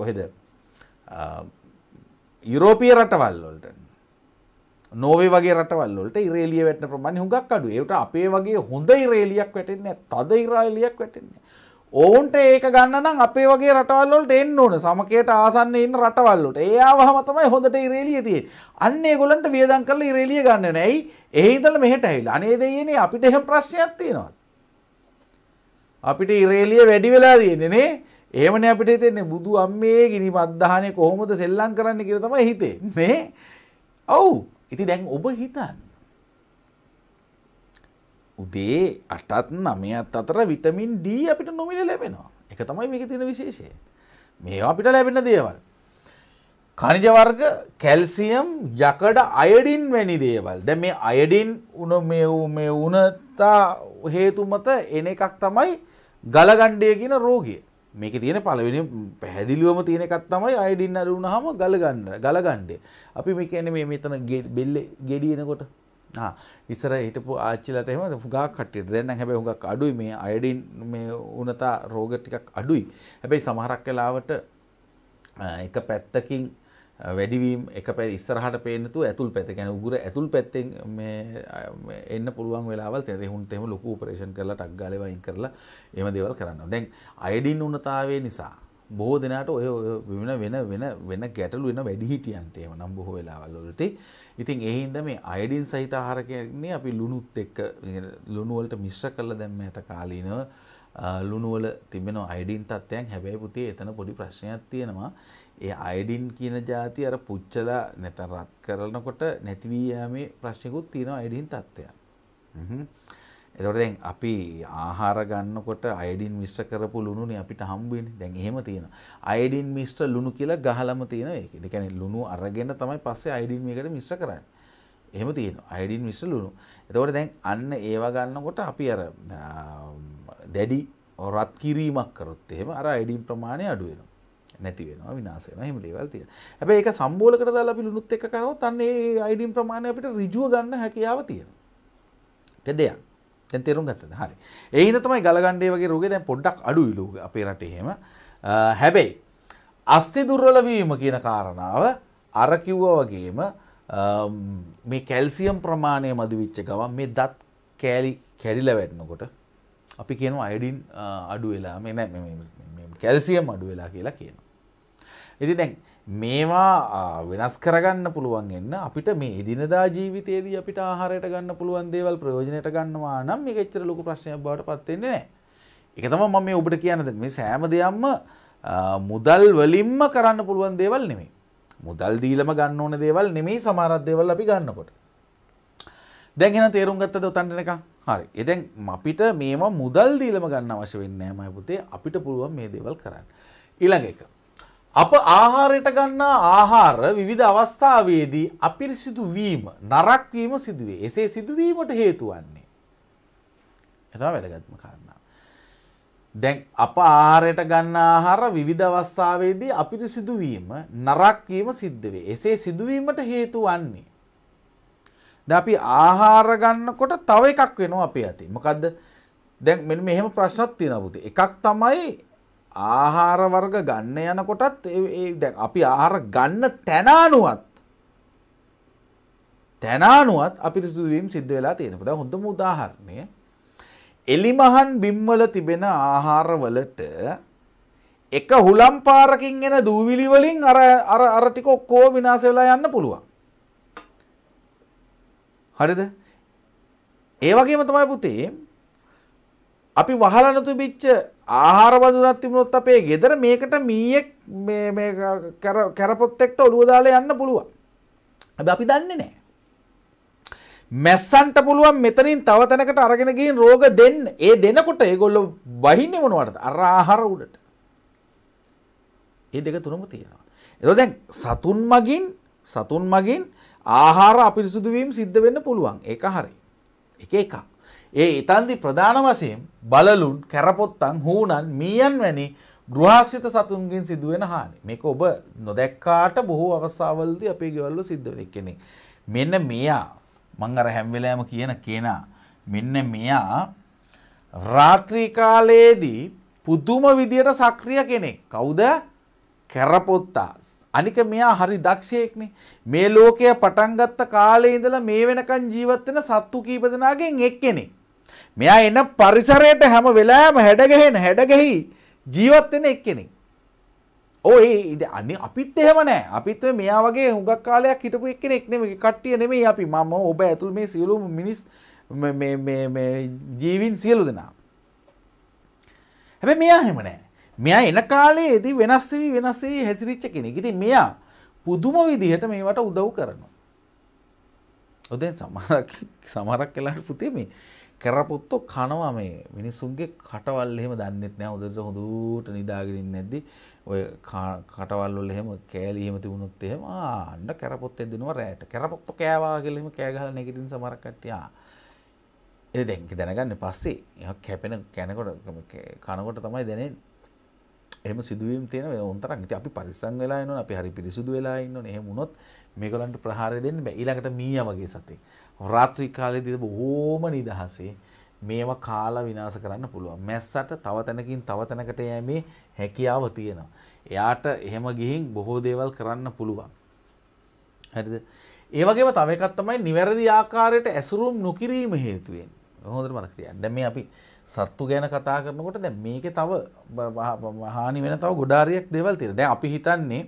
කොහෙද යුරෝපිය රටවල්ලොල්ට නෝවේ වගේ රටවල්ලට ඉරේලිය වැට ප්‍රමාණ හුඟක් අඩු ඒට අපේ වගේ හොඳ ඉරේලියක් වැටෙන්නේ තද ඉරාලියක් වැටෙන්නේ ඔවුන්ට ඒක ගන්න නම් අපේ වගේ රටවල්ලට එන්න ඕන සමකයට ආසන්න ඉන්න රටවල්ලට ඒයාවහම තමයි හොඳට ඉරේලිය තිය අන්නේ ගොලන්ට වියදන් කරල ඉරේලිය ගන්න නැයි ඒහිදල මෙහට ඇහිල් අනේ දෙයනේ අපිට එහෙම ප්‍රශ්නයක් තියෙනවා අපිට ඉරේලිය වැඩි වෙලා තියෙනනේ ඒමන අපිට හිතෙන්නේ බුදු අම්මේ ගිනි මද්දාහනය කොහොමද සෙල්ලං කරන්න කියර තම හිතේ මේ ඔවු ඉති දැන් ඔබ හිතන්න. උදේ අටත් නමයත් අතර විටමින් ඩී අපිට නොමිල ලැබෙනවා එක තමයි මේක තින විශේෂය. මේවා අපිට ලැබෙන දේවල්. කනිජවර්ග කැල්සියම් යකඩ අයඩින් වැනි දේවල් දැ මේ අයඩින් උන මේ උනතා හේතු මත එන එකක් තමයි ගලගණ්ඩය කියන රෝගය මේක තියෙන පලවෙනි පැහැදිලිවම තියෙන එකක් තමයි අයිඩින් අරුණ හම ගලගන්න ගලගණ්ඩ අපි මේ කියන මේ මෙතන බෙල්ල ගෙඩියනකොට ඉස්සර හිටපු ආච්චිලට එම ගා කට්ටියට දෙන්න හැබැ හුඟක් අඩුයි මේ අයඩින් මේ උනතා රෝග ටිකක් අඩුයි හැබැයි සමහරක් කලාවට එක පැත්තකින් වැඩිවීම් එක පැ ඉස්සරහට පේනතු ඇතුල් පැත ගැන උගුර ඇතුල් පැත්තෙන් එන්න පුළුවන් වෙලාවල් තෙහුන් තෙම ලොකු පරේෂන් කරලා ටක් ගලවයින් කරලා එම දෙවල් කරන්න දැන් අයිඩින් උනතාවේ නිසා බොහෝ දෙනාට ඔය විමන වෙන වෙන වෙන ගැටලු වෙන වැඩිහිටියන්ට එම නම් බොහෝ වෙලාවල්ලට ඉතින් එහින්ද මේ අයිඩින් සහිත ආහාරකයන්නේ අපි ලුණුත් එක්ක ලුණුවලට මිශ්‍ර කරලා දැම්ම ඇත කාලීනව ලුණුවල තිබෙන අයිඩින් තත්ත්වයන් හැබැයි පුතේ එතන පොඩි ප්‍රශ්නයක් තියෙනවා ඒ අයිඩින් කියන જાති අර පුච්චලා නැත්නම් රත් කරනකොට නැති වී යාමේ ප්‍රශ්නිකුත් තියෙනවා අයිඩින් තත්ත්වයන්. හ්ම්. එතකොට දැන් අපි ආහාර ගන්නකොට අයිඩින් මිශ්‍ර කරපු ලුණුනේ අපිට හම්බ වෙන්නේ. දැන් එහෙම තියෙනවා. අයිඩින් මිශ්‍ර ලුණු කියලා ගහලම තියෙන එක. ඒ කියන්නේ ලුණු අරගෙන තමයි පස්සේ අයිඩින් මේකට මිශ්‍ර කරන්නේ. එහෙම තියෙනවා. අයිඩින් මිශ්‍ර ලුණු. එතකොට දැන් අන්න ඒව ගන්නකොට අපි අර දැඩි රත් කිරීමක් කරොත් එහෙම අර අයිඩින් ප්‍රමාණය අඩු වෙනවා. නැති වෙනවා විනාශ වෙනවා එහෙම දේවල් තියෙනවා. හැබැයි ඒක සම්බෝලකට දාලා අපි ලුණුත් එක්ක කනොත් අන්න ඒ අයිඩීන් ප්‍රමාණය අපිට ඍජුව ගන්න හැකියාව තියෙනවා. ඒක දෙයක්. දැන් තේරුම් ගත්තද? හරි. ඒ හින්දා තමයි ගලගණ්ඩේ වගේ රෝගේ දැන් පොඩ්ඩක් අඩුයි ලෝක අපේ රටේ එහෙම. හැබැයි අස්ථි දුර්වල වීම කියන කාරණාව අර කිව්වා වගේම මේ කැල්සියම් ප්‍රමාණය මදි වෙච්ච ගමන් මේ දත් කෑලි කැඩිලා වැටෙනකොට අපි කියනවා අයඩින් අඩු වෙලා මේ නෑ කැල්සියම් අඩු වෙලා කියලා කියනවා. ඇති දැන් මේවා වෙනස් කරගන්න පුළුවන් එන්න අපිට මේ එදිනදා ජීවිතයේදී අපිට ආහාරයට ගන්න පුළුවන් දේවල් ප්‍රයෝජනයට ගන්නවා නම් මේ එච්චර ලොකු ප්‍රශ්නයක් බවට පත් වෙන්නේ නැහැ. ඒක තමයි මම මේ ඔබට කියන්නේ මේ සෑම දෙයක්ම මුදල් වලින්ම කරන්න පුළුවන් දේවල් නෙමෙයි. මුදල් දීලම ගන්න ඕන දේවල් නෙමෙයි සමහරක් දේවල් අපි ගන්නකොට. දැන් එහෙනම් තේරුම් ගත්තද උතන්ට එකක්? හරි. ඒ දැන් අපිට මේවා මුදල් දීලම ගන්න අවශ්‍ය වෙන්නේ නැහැ මම පුතේ. අපිට පුළුවන් මේ දේවල් කරන්න. ඊළඟ එක අප ආහාරයට ගන්නා ආහාර විවිධ අවස්ථාවේදී අපිරිසිදු වීම නරක්වීම සිදුවේ. එසේ සිදුවීමට හේතු වන්නේ. එතම වැදගත්ම කාරණාව. දැන් අප ආහාරයට ගන්න ආහාර විවිධ අවස්ථාවේදී අපිරිසිදු වීම නරක්වීම සිද්ධ වේ. එසේ සිදුවීමට හේතු වන්නේ. දැන් අපි ආහාර ගන්නකොට තව එකක් වෙනවා අපේ අතේ. මොකද්ද? දැන් මෙන්න මෙහෙම ප්‍රශ්නක් තියෙනවා පුතේ. එකක් තමයි ආහාර වර්ග ගන්න යනකොටත් දැ අපි ආහාර ගන්න තැනානුවත් තැනානුවත් අපිරිසිදුවීම් සිද්ධ වෙලා තියෙනකට හොඳම උදාහරණය එලිමහන් බිම්වල තිබෙන ආහාරවලට එක හුලම් පාරකින් එන දූවිලිවලින් අර අරටික ඔක්කෝ විනාස වෙලා යන්න පුළුවන් හරිද ඒවගේම තමයි පුතේ අපි වහලා නොතිබිච්ච ආහාර වඳුනක් තිබුණොත් අපේ ගෙදර මේකට මීයෙක් මේ මේ කැරපොත් එක්ක ඔළුව දාලා යන්න පුළුවන්. හැබැයි අපි දන්නේ නැහැ. මැස්සන්ට පුළුවන් මෙතනින් තව තැනකට අරගෙන ගිහින් රෝග දෙන්න. ඒ දෙනකොට ඒගොල්ලෝ වහින්නේ මොනවටද? අර ආහාර උඩට. ඒ දෙක තුනම තියෙනවා. එතකොට දැන් සතුන් මගින් සතුන් මගින් ආහාර අපිරිසුදු වීම සිද්ධ වෙන්න පුළුවන්. ඒක හරි. එක එකක්. ඒ ඉතන්දි ප්‍රධාන වශයෙන් බලලුන් කැරපොත්තන් හූනන් මීයන් වැනි ගෘහාශ්‍රිත සතුන්ගෙන් සිදුවෙන හානි. මේක ඔබ නොදැක්කාට බොහෝ අවස්ථාවලදී අපේ ගෙවල්වල සිද්ධ වෙන එකනේ. මෙන්න මෙයා මං අර හැම වෙලාවෙම කියන කේනා මෙන්න මෙයා රාත්‍රී කාලයේදී පුදුම විදියට සක්‍රිය කෙනෙක්. කවුද? කැරපොත්තා. අනික මෙයා හරි දක්ෂයෙක්නේ. මේ ලෝකය පටන් ගත්ත කාලේ ඉඳලා මේ වෙනකන් ජීවත් වෙන සත්තු කීප දෙනාගෙන් එක්කෙනෙක්. මෙයා එන පරිසරයට හැම වෙලාම හැඩගහෙන හැඩගෙහි ජීවත්වෙන එක්කෙනෙක්. ඕ ඒ අනි අපිත් එහෙම නෑ අපිත් මෙයා වගේ හුඟක් කාලයක් හිටපු එක්කෙනෙක් නෙමෙයි කට්ටිය නෙමෙයි අපි මම ඔබ ඇතුළු මේ සියලුම මිනිස් මේ මේ මේ ජීවීන් සියලු දෙනා. හැබැයි මෙයා එහෙම නෑ. මෙයා එන කාලයේදී වෙනස් වෙවි වෙනස් වෙවි හැසිරිච්ච කෙනෙක්. ඉතින් මෙයා පුදුම විදිහට මේවට උදව් කරනවා. ඔදෙන් සමහරක් සමහරක් වෙලාවට පුතේ මේ කැරපුත්තෝ කනවා මේ මිනිස්සුන්ගේ කටවල් එහෙම දන්නෙත් නෑ උදේට හොඳට නිදාගෙන ඉන්නේ නැද්දි ඔය කටවල් වල එහෙම කෑලි එහෙම තිබුණොත් එහෙම ආන්න කැරපොත්තේ දෙනවා රැයට කැරපොත්තෝ කෑවා කියලා එහෙම කෑ ගහලා නැගිටින සමහරක් කට්ටිය ආ ඒ දැන් දැනගන්න පස්සේ ඒක කැපෙන කනකොට කනකොට තමයි දැනෙන්නේ එහෙම සිදුවීම් තියෙන වොන්තරක් ඉතින් අපි පරිස්සම් වෙලා ඉන්නවනේ අපි හරි පිරිසුදු වෙලා ඉන්නවනේ එහෙම වුණොත් මේගොල්ලන්ට ප්‍රහාරය දෙන්න බෑ ඊළඟට මීයා වගේ සතෙක් රාත්‍රී කාලයේදී බොහෝම නිදහසේ මේවා කාලා විනාශ කරන්න පුළුවන්. මැස්සට තව තැනකින් තව තැනකට යෑමේ හැකියාව තියෙනවා. එයාට එහෙම ගිහින් බොහෝ දේවල් කරන්න පුළුවන්. හරිද? ඒ වගේම තව එකක් තමයි නිවැරදි ආකාරයට ඇසුරුම් නොකිරීම හේතුවෙන්. හොඳට මතක තියාගන්න. දැන් මේ අපි සත්තු ගැන කතා කරනකොට දැන් මේකේ තව හානි වෙන තව ගොඩාරියක් දේවල් තියෙනවා. දැන් අපි හිතන්නේ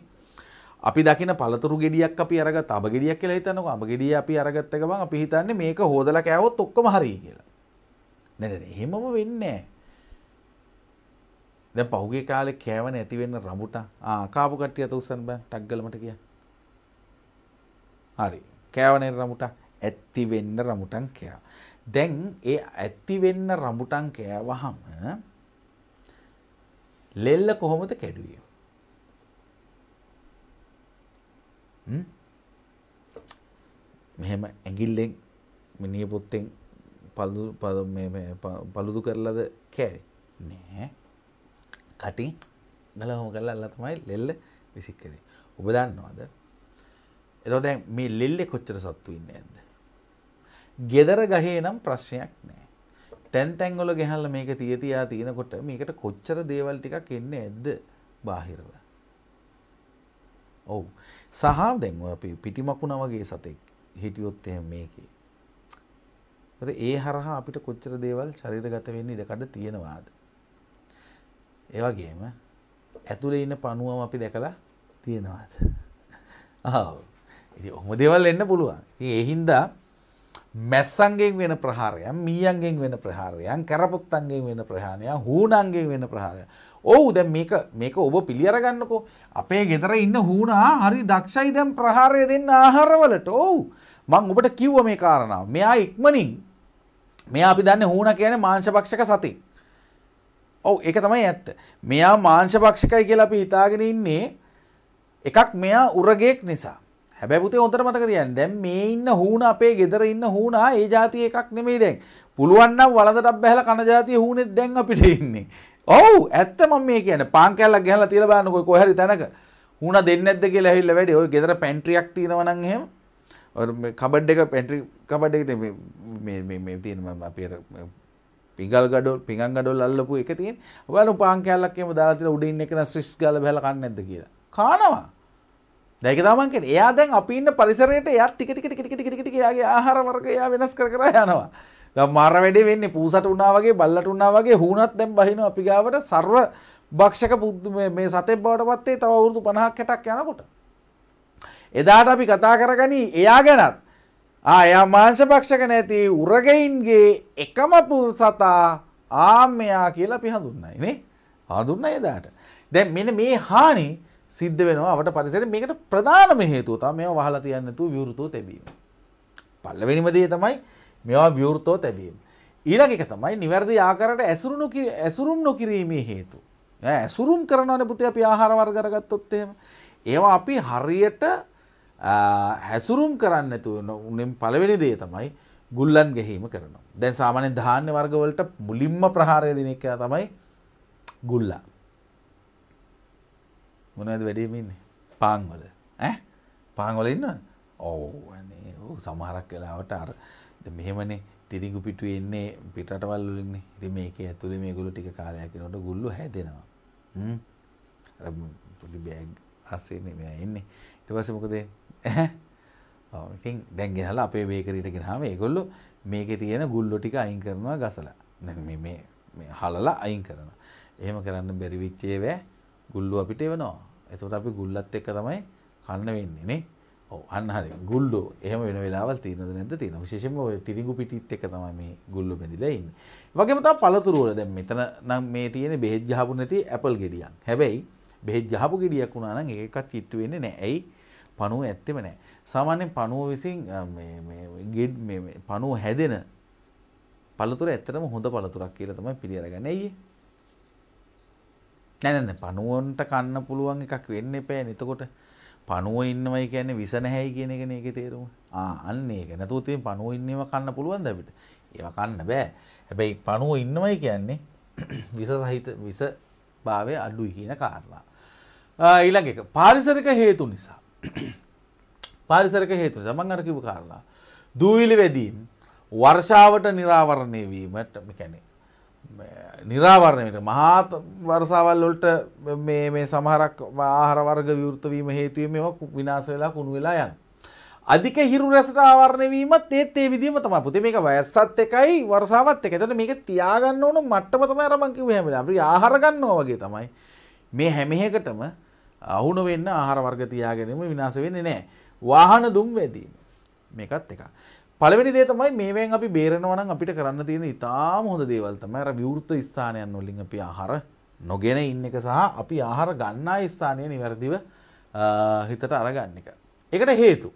අපි දකින පළතුරු ගෙඩියක් අපි අරග තබ ගෙඩියක් කියලා හිතන්නක අම ගෙඩිය අපි අරගත්ත ගමන් අපි හිතන්නේ මේක හෝදල කෑවොත් ඔක්කොම හරි කියලා. නැ එහෙමම වෙන්නේ. දැ පහුගේ කාලෙ කෑවන ඇතිවෙන්න රඹුට කාපු කට්ටිය ඇත උසන් බ ටක්ගලමට කිය. හරි කෑවනේ රමුට ඇත්තිවෙන්න රමුටන් කෑවා. දැන් ඒ ඇත්තිවෙන්න රඹුටන් කෑවහම ලෙල්ල කොහොමද කැඩුවේ. මෙහෙම ඇගිල්ලෙන් මිනිිය පොත්තෙන් පල්දු පළුදු කරලද කෑවේ නෑ කටින් ගල හොම කරලා අල්ල තමයි ලෙල්ල විසික් කරේ ඔබ දන්නවාද එතෝ දැන් මේ ලෙල්ලෙ කොච්චර සත්තු ඉන්න ඇද ගෙදර ගහේ නම් ප්‍රශ්නයක් නෑ තැන් තැන්ගොල ගෙහල්ල මේක තියතියා තියෙනකොට මේකට කොච්චර දේවල් ටිකක් එන්න ඇද්ද බාහිරව ඔවු සහ දැන්ව අපි පිටිමකුණ වගේ සතෙක් හිටියොත් එහ මේකේ. ඒ හරහා අපිට කොච්චර දේවල් ශරීරගත වෙන්න ඉඩකඩ තියෙනවාද. ඒවගේම ඇතුළ ඉන්න පනුවම අපි දැකලා තියෙනවාද. ආ. ඉ ඔහොම දෙවල් එන්න පුළුවන්. එහින්දා මැස්සන්ගෙන් වෙන ප්‍රහාරයන් මීයන්ගෙන් වෙන ප්‍රහාරයන් කැරපොත්තන්ගෙන් වෙන ප්‍රහාණය හූනන්ගෙන් වෙන ප්‍රහාරය ඔහු දැ මේක ඔබ පිළියරගන්නකෝ අපේ ගෙදර ඉන්න හූනා හරි දක්ෂයි දැම් ප්‍රහාරය දෙන්න ආහරවලට ඔවු මං ඔබට කිව්ව මේ කාරණාව මෙයා ඉක්මනින් මේ අපි දන්න හූන කියන මාංශපක්ෂක සති ඔව එක තමයි ඇත්ත මෙයා මාංශපක්ෂකයි කියලා අපි ඉතාගෙන ඉන්නේ එකක් මෙයා උරගෙක් නිසා හැබැ පුතේ හොතර මතක තියන් දැන් මේ ඉන්න හූන අපේ ගෙදර ඉන්න හූනා ඒ ජාතිය එකක් නෙමෙයි දැන් පුළුවන්නම් වලදටක් බැහලා කන ජාතිය හූනෙත් දැන් අපිට ඉන්නේ ඔව් ඇත්ත මම මේ කියන්නේ පාන් කැල්ලක් ගහලා තියලා බලන්නකෝ කොහරි තැනක හුණ දෙන්නේ නැද්ද කියලා ඇවිල්ලා වැඩි ඔය ගෙදර පැන්ට්‍රියක් තියෙනවා නම් එහෙම ඔය කබඩ් එක පැන්ට්‍රි කබඩ් එකේ තියෙන මේ මේ මේ තියෙන මම අපි අර පිඟල් ගඩොල් පිඟන් ගඩොල් අල්ලපු එක තියෙන. ඔයාලා පාන් කැල්ලක් එහෙම දාලා තියලා උඩින් එක නස්රිස් ගාලා බහලා කන්නේ නැද්ද කියලා. කානවා. දැක තමන් කෙන එයා දැන් අපි ඉන්න පරිසරයට එයා ටික ටික ටික ටික ටික ටික යාගේ ආහාර වර්ග එයා වෙනස් කර කර යනවා. දැන් මාර වැඩේ වෙන්නේ පූසට වුණා වගේ බල්ලට වුණා වගේ හුණත් දැන් බහිනවා අපි ගාවට ਸਰව භක්ෂක මේ සතෙක් බවට පත්තේ තව අවුරුදු 50ක් 60ක් යනකොට. එදාට අපි කතා කරගනි එයා ගැනත් ආ එයා මාංශ භක්ෂක නැති උරගයින්ගේ එකම පුසතා ආම්මයා කියලා අපි හඳුන්වන්නේ නේ. හඳුන්වන්නේ එදාට. දැන් මෙන්න මේ හානේ සිද්ධ වෙනවාට පරිසර මේකට ප්‍රධානම හේතුවතා මේ වහලා තියන්නතු විවෘතෝ තැබීම. පල්ලවෙනිමදේ තමයි මෙවා විවෘතෝ තැබීම. ඊළඟ එක තමයි නිවැරදි ආකාරයට ඇසුරුණු ඇසුරුම් නොකිරීමේ හේතු. ඇසුරුම් කරනවනේ පුතේ අපි ආහාර වර්ග කරගත්තොත් එහෙම. ඒවා අපි හරියට හැසුරුම් කරන්න නැතුව උනෙන් පළවෙනි දේ තමයි ගුල්ලන් ගැහිම කරනවා. දැන් සාමාන්‍ය ධාන්‍ය වර්ග වලට මුලින්ම ප්‍රහාරය දෙන එක තමයි ගුල්ලා. මොනද වැඩීමන්නේ පාංවල පාංවල ඉන්න ඕ සමහරක් කලාවට අර මෙහෙමනේ තිරිගු පිටු එන්නේ පිටටවල්ලුලන්නේ ඉති මේක ඇතුළ මේ ගුලු ටික කාලයක්නට ගුල්ලු හැදෙනවා පොඩි බෑග් අස්සේන්නේ මෙ එන්නේ ඉටවස මොකදේ ඉතින් දැන්ගෙනලා අපේ බේකරීටගෙන හාම ඒගොල්ලො මේක තියෙන ගුල්ලො ටික අයින් කරනවා ගසලා හලලා අයින් කරන එහෙම කරන්න බැරිවිච්චේවෑ ගුල්ලු අපිට එවනවා එතකොට අපි ගුල්ලත් එක්ක තමයි කන්න වෙන්නේ නේ. ඔව් අන්න හරි. ගුල්ලෝ එහෙම වෙන වෙලාවල් තියෙනද නැද්ද තියෙනවා. විශේෂයෙන්ම ඔය තිරිඟු පිටිත් එක්ක තමයි මේ ගුල්ලෝ බැඳිලා ඉන්නේ. වගේම තමයි පළතුරු වල දැන් මෙතන නම් මේ තියෙන බෙහෙත් ගහපු නැති ඇපල් ගෙඩියක්. හැබැයි බෙහෙත් ගහපු ගෙඩියක් වුණා නම් ඒක එකක් චිට්ටු වෙන්නේ නැහැ. ඇයි? පණුව ඇත්තෙම නැහැ. සාමාන්‍යයෙන් පණුව විසින් මේ පණුව හැදෙන පළතුර ඇත්තටම හොඳ පළතුරක් කියලා තමයි පිළි අරගන්නේ. ඇයි ඒ? නැනන පනුවන්ට කන්න පුළුවන් එකක් වෙන්න එපෑ නතකොට පනුව ඉන්නවයි කියන්නේ විස නැහැයි කියන එක එක තේරුම අන්න ඒක නැතුවතිය පනුව ඉන්නව කන්න පුළුවන් දැබිට ඒව කන්න බෑ හැබැයි පනුව ඉන්නවයි කියන්නේ විස සහිත විස භාවය අඩුයි කියන කාරණා ඊළඟ එක පාරිසරක හේතු නිසා පාරිසරක හේතු සමන් අරකිව කාරණා දූවිලි වැඩීම් වර්ෂාවට නිරාවරණය වීමට කැනේ නිරාවරණයට මහාත වර්සාවල් වලට මේ සමහරක් ආහාර වර්ග විවෘතවීම හේතුවෙන් මේවා විනාශ වෙලා කුණු වෙලා යන. අධික හිරු රැසට ආවරණය වීමත් ඒත් ඒ විදිහම තමයි. පුතේ මේක වයසත් එකයි වර්ෂාවත් එකයි. එතකොට මේක තියාගන්න ඕන මට්ටම තමයි අර මං කිව්වේ හැම වෙලාවෙම. අපි ආහාර ගන්නවා වගේ තමයි. මේ හැම එකකටම අහු නොවෙන්න ආහාර වර්ග තියාගැනීම විනාශ වෙන්නේ නැහැ. වාහන දුම් වැදීම මේකත් එකක්. පළවෙනි දේ තමයි මේවෙන් අපි බේරෙනවා නම් අපිට කරන්න තියෙන ඉතාම හොඳ දේවල් තමයි අර විවෘත ස්ථානයන් වලින් අපි ආහාර නොගෙන ඉන්න එක සහ අපි ආහාර ගන්නා ස්ථානය නිවැරදිව හිතට අරගන්න එක. ඒකට හේතු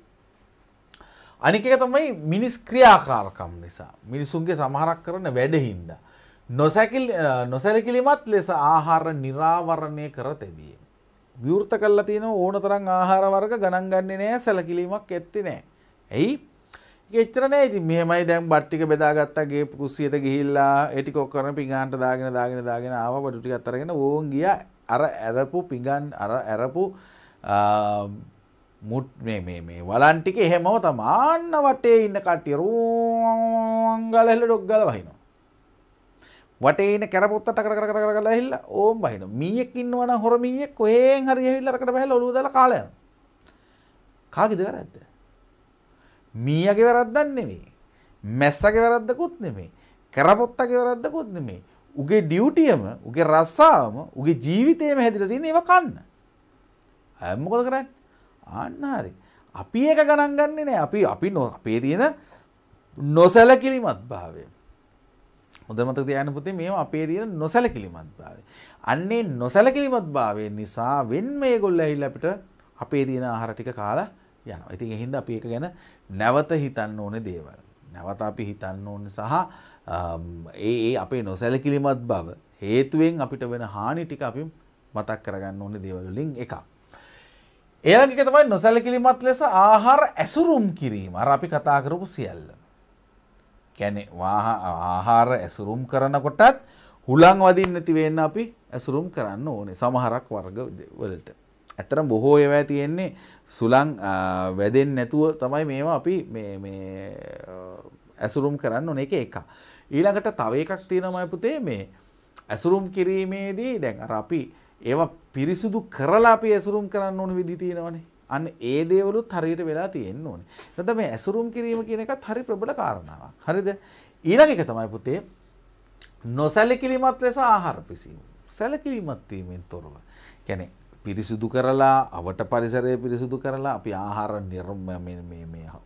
අනික එක තමයි මිනිස් ක්‍රියාකාරකම් නිසා මිනිසුන්ගේ සමහරක් කරන වැඩහින්දා නොසැකිල් නොසැලකිලිමත් ලෙස ආහාර නිරාවරණය කර තැබීම. විවෘත කල්ලා තියෙන ඕන තරම් ආහාර වර්ග ගණන් ගන්නේ නෑ සැලකිලීමක් ඇත්තේ නෑ. ඇයි එච්චරනේ ඉති මෙහමයි දැම් බට්ටික බෙදාගත්තගේ කුස්සියට ගිහිල්ලා එටිකොක්කරන පිගාන්ට දාගෙන දාගෙන දාගෙන ආව පටුටි අතරගෙන ඕන් ගිය අර ඇරපු පිගන් අර ඇරපු මුට් මේ වලන්ටික එහෙමව තමාන්න වටේ ඉන්න කට්ටිය රූංගල හෙල ඩොක්්ගල වහිනවා. වටේන කැරපොත්තට කර කර කර කලා හිල්ල ඕම් බහින මියෙක් ඉන්නවන හොරමියෙක් කොහෙන් හරි හිල්ලකට බැහල ඔලුදල කාලයන. කාගෙදවර ඇත්තේ. මීයගේ වැරද්දක් නෙමෙයි. මැස්සගේ වැරද්දකුත් නෙමෙයි. කරපොත්තගේ වැරද්දකුත් නෙමෙයි. උගේ ඩියුටියම, උගේ රස්සාවම, උගේ ජීවිතේම හැදිලා තියෙන ඒවා කන්න. අය මොකද කරන්නේ? ආන්න හරි. අපි ඒක ගණන් ගන්නේ නැහැ. අපි අපි අපේ තියෙන නොසැලකිලිමත් භාවය. හොඳ මතක තියාගන්න පුතේ මේව අපේ තියෙන නොසැලකිලිමත් භාවය. අන්නේ නොසැලකිලිමත් භාවය නිසා වෙන්න මේගොල්ලෝ ඇවිල්ලා අපිට අපේ තියෙන ආහාර ටික කාලා යන ඉතින් එහින්ද අපි එක ගැන නැවත හිතන්න ඕන දේවල්. නැවත අපි හිතන්න ඕන සහ ඒ ඒ අපේ නොසැලකිලිමත් බව හේතුවෙන් අපිට වෙන හානි ටික අපි මතක් කරගන්න ඕන දේවල් වලින් එකක්. ඊළඟ එක තමයි නොසැලකිලිමත් ලෙස ආහාර ඇසුරුම් කිරීම. අර අපි කතා කරපු සියල්ල. කියන්නේ ආහාර ඇසුරුම් කරනකොටත් හුලං වදින්න නැති වෙන්න අපි ඇසුරුම් කරන්න ඕනේ සමහරක් වර්ග වලට. ඇතරම් බොහෝ ඒවෑ තියෙන්නේ සුළං වැදෙන් නැතුව තමයි මේවා අපි ඇසුරුම් කරන්න ඕන එක එක. ඊළඟට තව එකක් තියෙනමයි පුතේ මේ ඇසුරුම් කිරීමේදී දැන් අර අපි ඒවා පිරිසුදු කරලා අපි ඇසුරුම් කරන්න ඕන විදි තියෙනවනේ. අන්න ඒ දේවලුත් හරියට වෙලා තියෙන්න ඕනේ. නැත්නම් මේ ඇසුරුම් කිරීම කියන එකත් හරි ප්‍රබල කාරණාවක්. හරිද? ඊළඟ එක තමයි පුතේ නොසැලකිලිමත් ලෙස ආහාර පිසීම. සැලකිලිමත් වීමෙන් තොරව. කියන්නේ පිරිසිදු කරලා අවට පරිසරය පිරිසිදු කරලා අපි ආහාර නිර්ම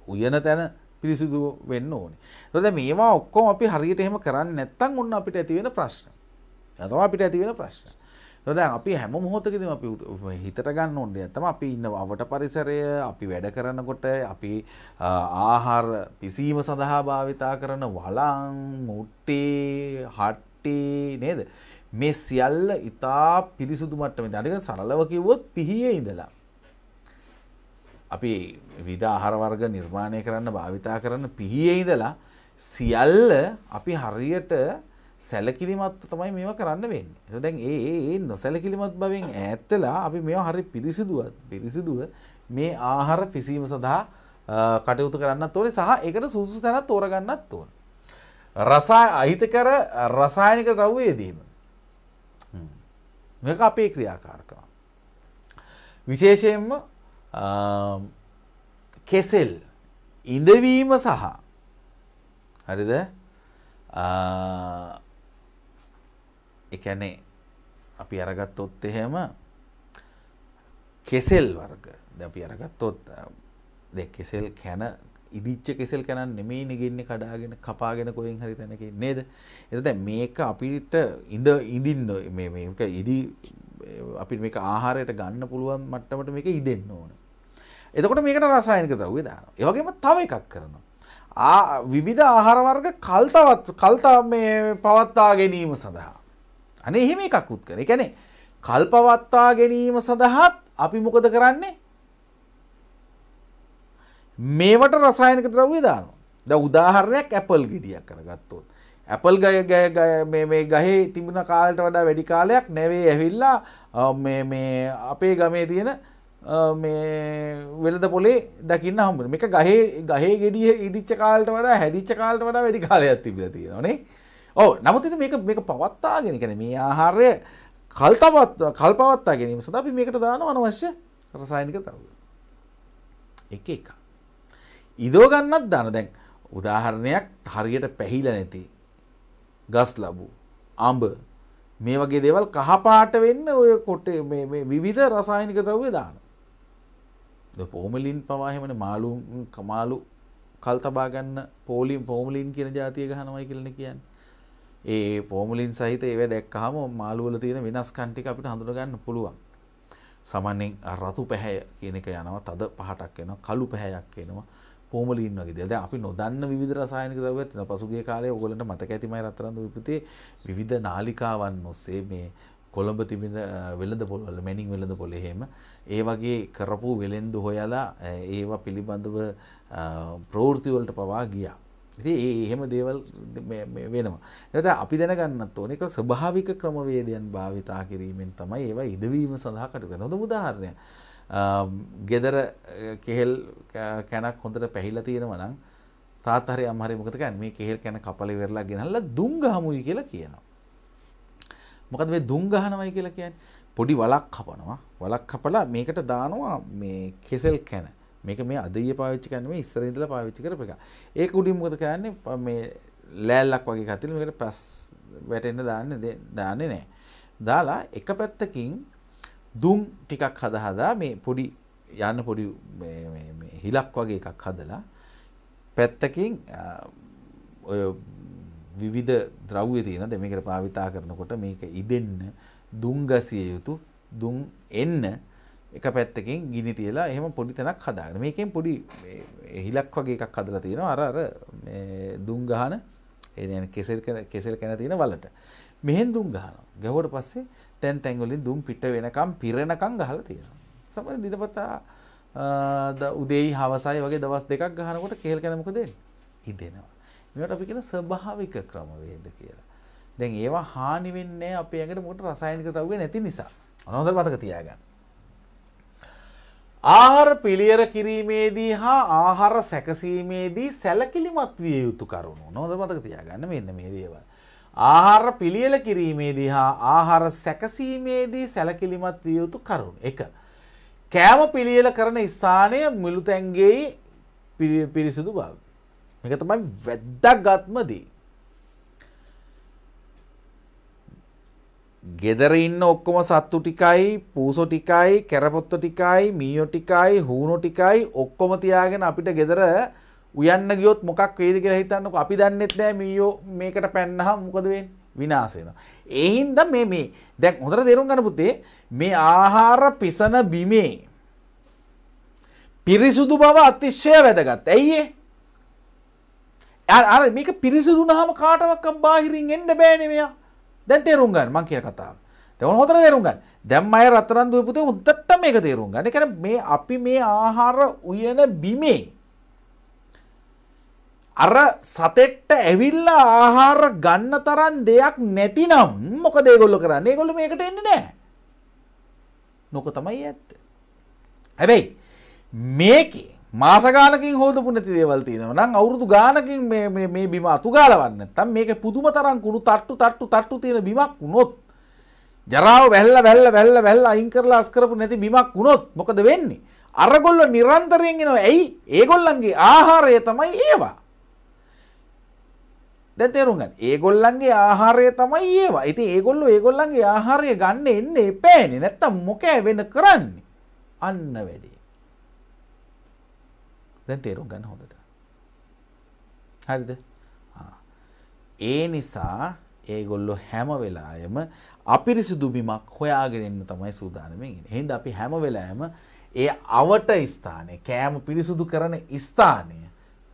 උයන තැන පිරිසිදු වෙන්න ඕනේ. තොද මේවා ඔක්කොම අපි හරියට එහෙම කරන්න නැත්තං ඔන්න අපිට ඇතිවෙන ප්‍රශ්න. ඇතවා අපිට ඇතිවෙන ප්‍රශ්න. තොද අපි හැම මොහොතකදම අපි හිතට ගන්න ඕන්ඩ ඇතම අපි ඉන්න අවට පරිසරය අපි වැඩ කරනකොට අපි ආහාර පිසීම සඳහා භාවිතා කරන වලං මුට්ටේ හට්ටේ නේද. මේ සියල්ල ඉතා පිරිසුදු මට්ටමේ දරික සරලව කිව්වොත් පිහියේ ඉඳලා. අපි විවිධ ආහාර වර්ග නිර්මාණය කරන්න භාවිතා කරන්න පිහියේ ඉඳලා සියල්ල අපි හරියට සැලකිලිමත් තමයි මේවා කරන්න වෙන්නේ. ඒක දැන් ඒ ඒ නොසැලකිලිමත් භවෙන් ඈත් වෙලා අපි මේවා හරි පිරිසිදුවත් පිරිසිදුව මේ ආහාර පිසීම සඳහා කටයුතු කරන්නත් ඕනේ සහ ඒකට සුදුසු තැනක් තෝරගන්නත් ඕනේ. රස අහිතකර රසායනික ද්‍රව්‍යයේදීම මේක අපේ ක්‍රියාකාරකම. විශේෂයෙන්ම කෙසෙල් ඉඳවීම සහ හරිද එකැනේ අපි අරගත්තොත් එහෙම කෙසෙල් වර්ග ද අපි අරගත්තොත් දෙ කෙසෙල් කැන ඉදිච්ච කෙසෙල් කැනන් නෙමෙයි නෙගෙන්නේ කඩාගෙන කපාගෙන කොහෙන් හරි තැනක නේද? එතද මේක අපිට ඉඳ ඉඳින්න මේ මේක ඉදි අපිට මේක ආහාරයට ගන්න පුළුවන් මට්ටමට මේක ඉදෙන්න ඕන. එතකොට මේකට රසායනික ද්‍රව්‍ය දානවා. ඒ වගේම තව එකක් කරනවා. ආ විවිධ ආහාර වර්ග කල් තවත් කල් මේ පවත්වා ගැනීම සඳහා. අනේ එහෙම එකක් උත් කරන. ඒ කියන්නේ කල් පවත්වා ගැනීම සඳහාත් අපි මොකද කරන්නේ? මේවට රසායනක ද්‍රව්‍ය දානවා. දැන් උදාහරණයක් ඇපල් ගෙඩියක් කරගත්තොත්. ඇපල් ගය ගය මේ ගහේ තිබුණ කාලට වඩා වැඩි කාලයක් නැවේ ඇවිල්ලා මේ මේ අපේ ගමේ තියෙන මේ වෙළඳ පොලේ දකින්න හම්බුනේ. මේක ගහේ ගහේ ගෙඩිය ඉදිච්ච කාලට වඩා හැදිච්ච කාලට වඩා වැඩි කාලයක් තිබිලා තියෙනවා නේ. ඔව්. නමුත් ඉතින් මේක මේක පවත්වාගෙන කියන්නේ මේ ආහාරය කල්පවත් කල්පවත්වා ගැනීම සඳහා අපි මේකට දානවා අනවශ්‍ය රසායනික ද්‍රව්‍ය. එක එකක් ඉදෝගන්නත් දන දැන් උදාහරණයක් හරියට පැහිල නැති ගස් ලබු අම්බ මේ වගේ දෙවල් කහපාට වෙන්න ඔය කොට විවිධ රසායනික ද්‍රව්‍ය දාන පෝමලින් පවාහෙමන මාලුම් කමාලු කල් තබාගන්න පෝලිම් පෝමලින් කියන ජාතිය ගහනවයි කියලන කියන්න ඒ පෝමලින් සහිත ඒව දැක්කහම මාළුවල තියෙන වෙනස් කන්ටික අපිට හඳුනගන්න පුළුවන් සමන්ෙන් රතු පැහැය කියන එක යනවා තද පහටක් එනවා කළු පැහැයක් එනවා පෝමලින් වගේ දෙයක්. දැන් අපි නොදන්න විවිධ රසායනික ද්‍රව්‍යත් තියෙනවා. පසුගිය කාලේ ඔයගලන්ට මතක ඇතිමයි රත්තරන් දූපතේ විවිධ නාලිකාවන් ඔස්සේ මේ කොළඹ තිබෙන වෙළඳ පොළ මැනින් වෙළඳ පොළ එහෙම ඒ වගේ කරපු වෙළෙන්දු හොයලා ඒවා පිළිබඳව ප්‍රවෘත්ති වලට පවා ගියා. ඉතින් ඒ එහෙම දේවල් වෙනවා. එතකොට අපි දැනගන්නත් ඕනේ ඒක ස්වභාවික ක්‍රමවේදයන් භාවිතා කිරීමෙන් තමයි ඒවා ඉදවීම සඳහා කටයුතු කරන. හොඳ උදාහරණයක්. ගෙදර කෙහෙල් කැනක් හොඳට පැහිලා තියෙනවනම් තාත්තහරි අම්හරි මොකද කියන්නේ මේ කෙහෙල් කැන කපලේ වෙරලා ගෙනල්ලා දුම් ගහමුයි කියලා කියනවා. මොකද මේ දුම් ගහනවයි කියලා කියන්නේ පොඩි වලක් කපනවා. වලක් කපලා මේකට දානවා මේ කෙසෙල් කැන. මේක මේ අදීය පාවිච්චි කරන්නේ මේ ඉස්සර ඉඳලා පාවිච්චි කරපු එක. ඒක උඩින් මොකද කරන්නේ මේ ලෑල්ලක් වගේ කතිල මේකට පැස් වැටෙන්න දාන්නේ දාන්නේ නැහැ. දාලා එක පැත්තකින් දුම් ටිකක් හදහදා මේ පොඩි යන්න පොඩි හිලක් වගේ එකක් හදලා පැත්තකින් ඔය විවිධ ද්‍රව්‍ය තියෙන දෙමකට පාවිතා කරනකොට මේක ඉදෙන්න දුංගසිය යුතු දුම් එන්න එක පැත්තකින් ගිනි තියලා එහෙම පොඩි තැනක් හදාගෙන මේකෙන් පොඩි හිලක් වගේ එකක් හදලා තියෙනවා අර අර දුම් ගහන ඒ කියන්නේ කෙසෙල් කෙසෙල් කන තියෙන වලට මෙහෙන් දුම් ගහනවා ගැහුවට පස්සේ තැන් තැන්වලින් දුම් පිට වෙනකම් පිරෙනකම් ගහලා තියෙනවා. සමහර දිනපතා උදේයි හවසයි වගේ දවස් දෙකක් ගහනකොට කෙහෙල් කන මොකද වෙන්නේ? ඉදෙනවා. මේවට අපි කියන ස්වභාවික ක්‍රමවේද කියලා. දැන් ඒවා හානි වෙන්නේ අපේ ඇඟට මොකට රසායනික ද්‍රව්‍ය නැති නිසා. අනවදර මතක තියාගන්න. ආහාර පිළියෙර කිරීමේදී හා ආහාර සැකසීමේදී සැලකිලිමත් විය යුතු කරුණු. නෝද මතක තියාගන්න මෙන්න මේ දේවල්. ආහාර පිළියෙල කිරීමේදී හා ආහාර සැකසීමේදී සැලකිලිමත් විය යුතු කරුණු. එක. කෑම පිළියෙල කරන ස්ථානය මිළුතැන්ගේ පිරිසිදු බව. මේක තමයි වැද්දගත්මදී. ගෙදර ඉන්න ඔක්කොම සත්තු ටිකයි පූසො ටිකයි කැරපොත්ත ටිකයි මීයෝ ටිකයි හූනෝ ටිකයි ඔක්කොම තියාගෙන අපිට ගෙදර උයන්න ගියොත් මොකක් වේද කියලා හිතන්නකො අපි දන්නෙත් නෑ මීයෝ මේකට පැන්නහම මොකද වෙන්නේ විනාශ වෙනවා ඒ හින්දා මේ මේ දැන් හොඳට තේරුම් ගන්න පුතේ මේ ආහාර පිසන බිමේ පිරිසුදු බව අතිශය වැදගත් ඇයි අර මේක පිරිසිදුනහම කාටවත් බාහිරින් එන්න බෑනේ මෙයා දැන් තේරුම් ගන්න මං කියන කතාව දැන් හොතර තේරුම් ගන්න. දැන් අය රත්තරන් දුවේ පුතේ හොද්දට මේක තේරුම් ගන්න. ඒ කියන්නේ මේ අපි මේ ආහාර උයන බිමේ අර සතෙට්ට ඇවිල්ලා ආහාර ගන්න තරන් දෙයක් නැතිනම් මොක දේගොල්ල කරන්නේ ගොල්ල මේකට එන්න නෑ. නොක තමයි ඇත්ත. හැබැයි මේකේ මාසගානකින් හෝදපු නැති දේවල් තියෙනවා නම් අවුරුදු ගානකින් මේ බිම අතුගාලවන්න නැත්තම් මේක පුදුම තරම් කුණු තට්ටු තට්ටු තට්ටු තියෙන බිමක් වුණොත් ජරාව වැහැල්ලා වැහැල්ලා වැහැල්ලා වැහැල්ලා අයින් කරලා අස් කරපු නැති බිමක් වුණොත් මොකද වෙන්නේ අරගොල්ල නිරන්තරයෙන් එනවා ඇයි ඒගොල්ලන්ගේ ආහාරය තමයි ඒවා දැ තේරුගන් ඒගොල්ලන්ගේ ආහාරය තමයි ඒවා ඇති ඒගොල්ලු ඒගොල්ලන්ගේ ආහාරය ගන්න එන්නේ පෑනෙ නැත්තම් මොකෑ වෙන කරන්නේ අන්න වැඩේ දැන් තේරුම් ගන්න හොඳට හරිද ඒ නිසා ඒගොල්ලො හැම වෙලායම අපිරිසිදු බිමක් හොයාගෙනන්න තමයි සූදානමෙන් හින්ද අපි හැම වෙලායම ඒ අවට ස්ථානය කෑම පිරිසුදු කරන ස්ථානය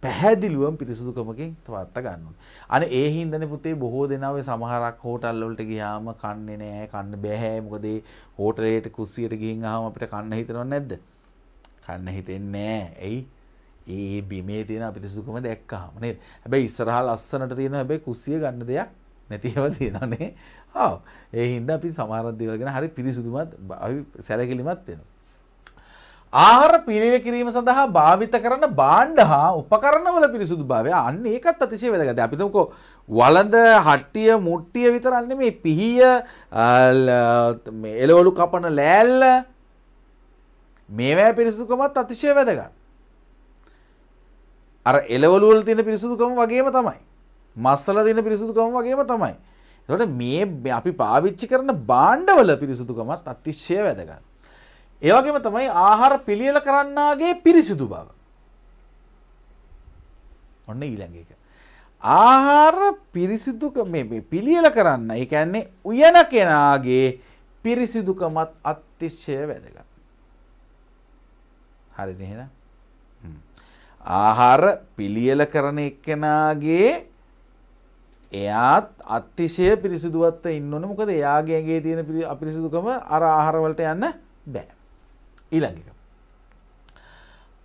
පැහැදිලිුවම් පිරිසුදුකමකින් තවත්ත ගන්න. අන ඒ හින්දන පුතේ බොහෝ දෙනාව සමහරක් හෝටල්ලොලට ගියාම කන්නේ නෑ කන්න බැහැ මොකදේ හෝටලේට කුස්සියට ගිහින් හම අපිට කන්න හිතනව නැද්ද. කන්න හිතෙන්නේ ඇයි ඒ බිමේ තියෙන පිරිසුදුකම දැක්කාම නේද. හැබැයි ඉස්සරහා ලස්සනට තියෙන හැබැයි කුස්සිය ගන්න දෙයක් නැතිව තියෙනනේ. ආ ඒ හින්දා අපි සමහර දේවල් ගැන හරි පිරිසුදුමත් සැලකිලිමත් වෙනවා. ආහාර පිළිල කිරීම සඳහා භාවිත කරන බාණ්ඩ හා උපකරණවල පිරිසුදු භාවය අන්න ඒකත් අතිශය වැදගත. අපි තුමුකෝ වළඳ හට්ටිය මුට්ටිය විතරන්නේ මේ පිහිය එළවලු කපන ලෑල්ල මේවැ පිරිසුදුකමත් අතිශය වැදගත්. අර එළවලු වල තියෙන පිරිසුදුකම වගේම තමයි. මස්සල තියෙන පිරිසුදුකම වගේම තමයි. එතකොට මේ අපි පාවිච්චි කරන බාණ්ඩවල පිරිසුදුකමත් අතිශය වැදගත්. ඒවගේම තමයි ආහාර පිළියල කරන්නාගේ පිරිසිදු බව. ඔන්න ඊළඟ එක. ආහාර පිරිසිදුක පිළියල කරන්න එකන්නේ උයන කෙනාගේ පිරිසිදුකමත් අත්තිශ්ෂය වැදග. හරි එහෙන ආහාර පිළියල කරන එක්කෙනාගේ එයාත් අත්තිශය පිරිසිදුවත්ත ඉන්නන මොකද එයාගේගේ තියෙන පිරි අපිරිසිදුකම අර ආහාරවලට යන්න බෑ. ඊළඟක.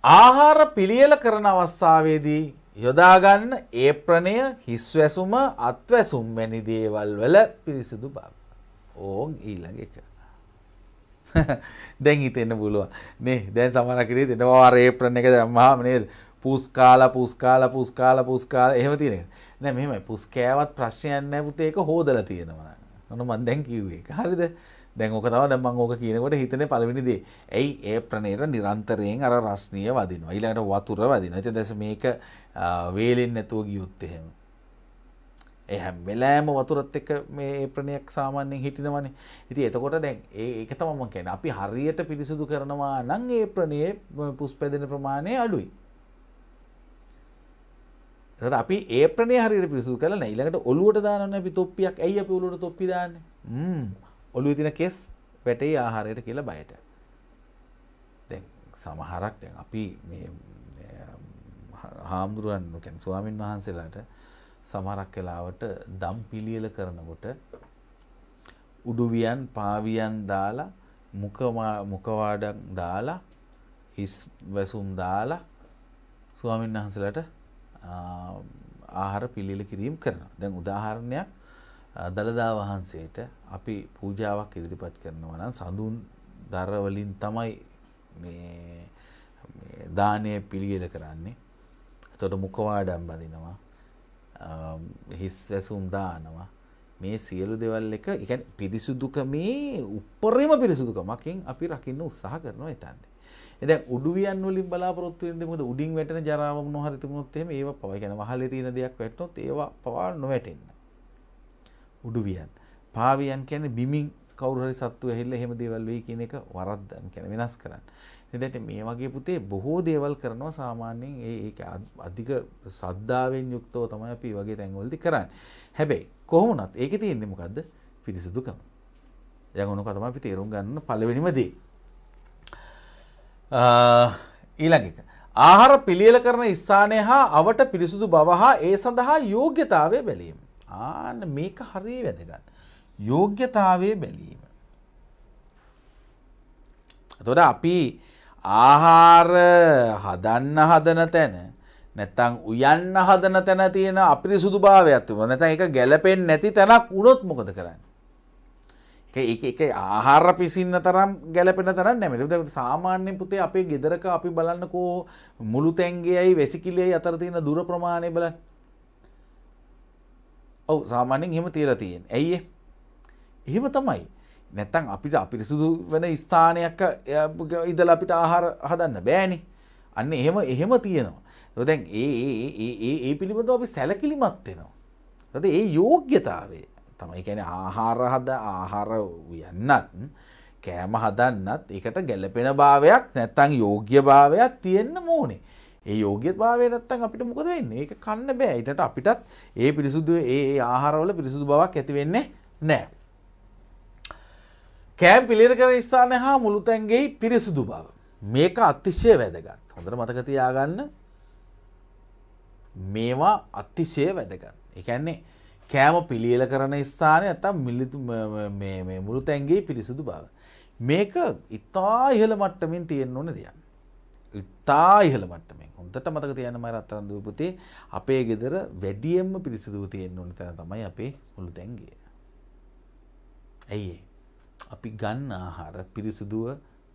ආහාර පිළියල කරන අවස්ථාවේදී යොදාගන්න ඒ ප්‍රණය හිස්වැසුම අත්වැසුම් වැනි දේවල් වල පිරිසිදු බව. ඕන් ඊළඟ එක. දැන් හිතෙන්න පුළුවන් නේ දැන් සමහරකිරේ දෙනවා රේප්‍රන් එක දැම්මහම නේද පුස්කාල පුස්කාල පුස්කාල පුස්කාල එහෙම තියෙන එක නෑ මෙහෙමයි පුස්කෑවත් ප්‍රශ්නයක් නෑ පුතේ ඒක හොදලා තියෙනවා නම් මම දැන් කිව්වේ ඒක හරිද දැන් ඕක තව දැන් මම ඕක කියනකොට හිතෙන පළවෙනි දේ ඇයි ඒ ප්‍රණයට නිරන්තරයෙන් අර රස්නිය වදිනවා ඊළඟට වතුර වදිනවා ඉතින් දැස මේක වේලෙන් නැතුව ගියොත් එහෙම ඒ හැම වෙලාවෙම වතුරත් එක්ක මේ ප්‍රණයක් සාමාන්‍යයෙන් හිටිනවනේ ඉතින් එතකොට දැන් ඒ ඒක තමයි මම කියන්නේ අපි හරියට පිරිසිදු කරනවා නම් ඒ ප්‍රණයේ පුස්පැදෙන ප්‍රමාණය අඩුයි එතකොට අපි ඒ ප්‍රණය හරියට පිරිසිදු කරලා නැහැ ඊළඟට ඔලුවට දානවනේ අපි තොප්පියක් ඇයි අපි ඔලුවට තොප්පි දාන්නේ හ්ම් ඔළුවේ තියෙන කෙස් වැටේ ආහාරයට කියලා බයට. දැන් සමහරක් දැන් අපි මේ හාමුදුරුවන් කියන්නේ ස්වාමින් වහන්සේලාට සමහරක් වෙලාවට දම් පිළියෙල කරනකොට උඩුවියන් පාවියන් දාලා මුඛ මුඛවාඩම් දාලා හිස් වැසුම් දාලා ස්වාමින් වහන්සේලාට ආහාර පිළිල කිරීම කරනවා. දැන් උදාහරණයක් දළදා වහන්සේට අපි පූජාවක් ඉදිරිපත් කරනවා නම් සඳුන් දරවලින් තමයි මේ දානය පිළියෙල කරන්නේ. එතකොට මුඛවාඩම් බඳිනවා. හිස් වැසුම් දානවා. මේ සියලු දේවල් එක يعني පිරිසුදුකමේ උපරිම පිරිසුදුකමකින් අපි රකින්න උත්සාහ කරනවා එතනදී. දැන් උඩුවියන් වලින් බලාපොරොත්තු වෙන්නේ මොකද උඩින් වැටෙන ජරාව මොනවා හරි තිබුණොත් එහෙම ඒව පවා කියන වහලේ තියෙන දෙයක් වැටුනොත් ඒව පවා නොවැටෙන්න. උඩුවියන්. පාවියන් කියන්නේ බිමින් කවුරු හරි සත්තු ඇහිල්ලා එහෙම දේවල් වෙයි කියන එක වරද්ද කියන්නේ වෙනස් කරන්න. එතකොට මේ වගේ පුතේ බොහෝ දේවල් කරනවා සාමාන්‍යයෙන් ඒ ඒක අධික ශ්‍රද්ධාවෙන් යුක්තව තමයි අපි වගේ තැන්වලදී කරන්නේ. හැබැයි කොහොම වුණත් ඒකේ තියෙන්නේ මොකද්ද? පිරිසුදුකම. දැන් ඕනක තමයි අපි තේරුම් ගන්න පළවෙනිම දේ. ඊළඟ එක ආහාර පිළියෙල කරන ස්ථානය හා අවට පිරිසුදු බව හා ඒ සඳහා යෝග්‍යතාවය බැලීම. ආන්න මේක හරි වැදගත්. යෝග්‍යතාවයේ බැලීම. එතකොට අපි ආහාර හදන්න හදන තැන නැත්තම් උයන්න හදන තැන තියෙන අපිරිසුදු භාවයක් තිබුණා. නැත්තම් ඒක ගැළපෙන්නේ නැති තැනක් වුණොත් මොකද කරන්නේ? ඒක ඒක ආහාර පිසින්න තරම් ගැලපෙන තරම් නෙමෙයි. දැන් සාමාන්‍ය පුතේ අපේ ගෙදරක අපි බලන්නකෝ මුළු තැංගේයි වැසිකිළියයි අතර තියෙන දුර ප්‍රමාණය බලන්න. ඔව් සාමාන්‍යයෙන් එහෙම තියලා තියෙන. ඇයි එහෙම තමයි. නැත්තම් අපිට අපිරිසුදු වෙන ස්ථානයක ඉඳලා අපිට ආහාර හදන්න බෑනේ. අන්න එහෙම එහෙම තියෙනවා. ඒක දැන් ඒ ඒ ඒ ඒ ඒ පිළිබඳව අපි සැලකිලිමත් වෙනවා. ඒකද ඒ යෝග්‍යතාවය තමයි කියන්නේ ආහාර හද ආහාර උයන්නත් කෑම හදන්නත් ඒකට ගැළපෙන භාවයක් නැත්තම් යෝග්‍ය භාවයක් තියෙන්න ඕනේ. ඒ යෝග්‍යත් භාවය නැත්තම් අපිට මොකද වෙන්නේ? ඒක කන්න බෑ. ඊටට අපිටත් ඒ පිරිසුදු ඒ ඒ ආහාරවල පිරිසුදු බවක් ඇති වෙන්නේ නැහැ. කෑම් පිළිර කර ස්ථානය හා මුළුතැන්ගෙයි පිරිසුදු බව. මේක අතිශය වැදගත්. හොඳට මතක තියාගන්න. මේවා අතිශය වැදගත්. ඒ කියන්නේ කෑම පිළියෙල කරන ස්ථානය නැත්තම් මේ මුළුතැන්ගෙයි පිරිසුදු බව. මේක ඉතා ඉහළ මට්ටමින් තියෙන්න ඕන දෙයක්. ඉතා ඉහළ මට්ටම. හොඳට මතක තියන්න මම රත්තරන් දුව පුතේ අපේ ගෙදර වැඩියෙන්ම පිරිසිදුව තියෙන්න ඕන තැන තමයි අපේ මුළු දැංගය. ඇයි අපි ගන්න ආහාර පිරිසිදුව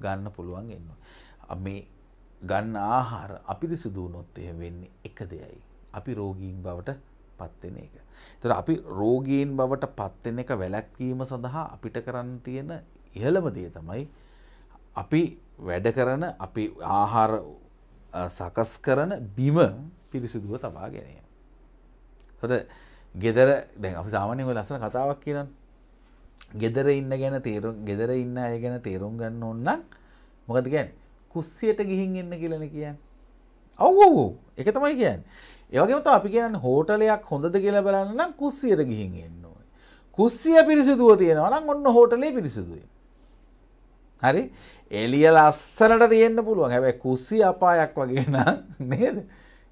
ගන්න පුළුවන් එන්න. මේ ගන්න ආහාර අපිරිසිදු වුණොත් එහෙම වෙන්නේ එක දෙයයි. අපි රෝගීන් බවට පත්වෙන එක. එතකොට අපි රෝගීන් බවට පත්වෙන එක වැළැක්වීම සඳහා අපිට කරන්න තියෙන ඉහළම දේ තමයි අපි වැඩ කරන අපි ආහාර සකස් කරන බිම පිරිසිදුව තබා ගැනීම. හොට ගෙදර දැන් අපි සාමානයක ලස්සන කතාවක් කියන්න ගෙදර ඉන්න ගැන තේරු ගෙදර ඉන්න අය ගැන තේරුම් ගන්න ඔන්නම් මොකද ගැන් කුස්සියට ගිහින් එන්න කියලන කියන්න. අව්වෝ එක තමයි කියන්. ඒවගේමත අපි කියන්න හෝටලයක් හොඳද කියලා බලන්නම් කුස්සියට ගිහින් එන්න ඕයි. කුස්සිය පිරිසිදුව තියෙනවනම් ඔන්න හෝටලේ පිරිසිදුයි. හරි එලිය ලස්සනට තියෙන්න්න පුළුවන් හැබැ කුස්සි අපායක් වගේන නේද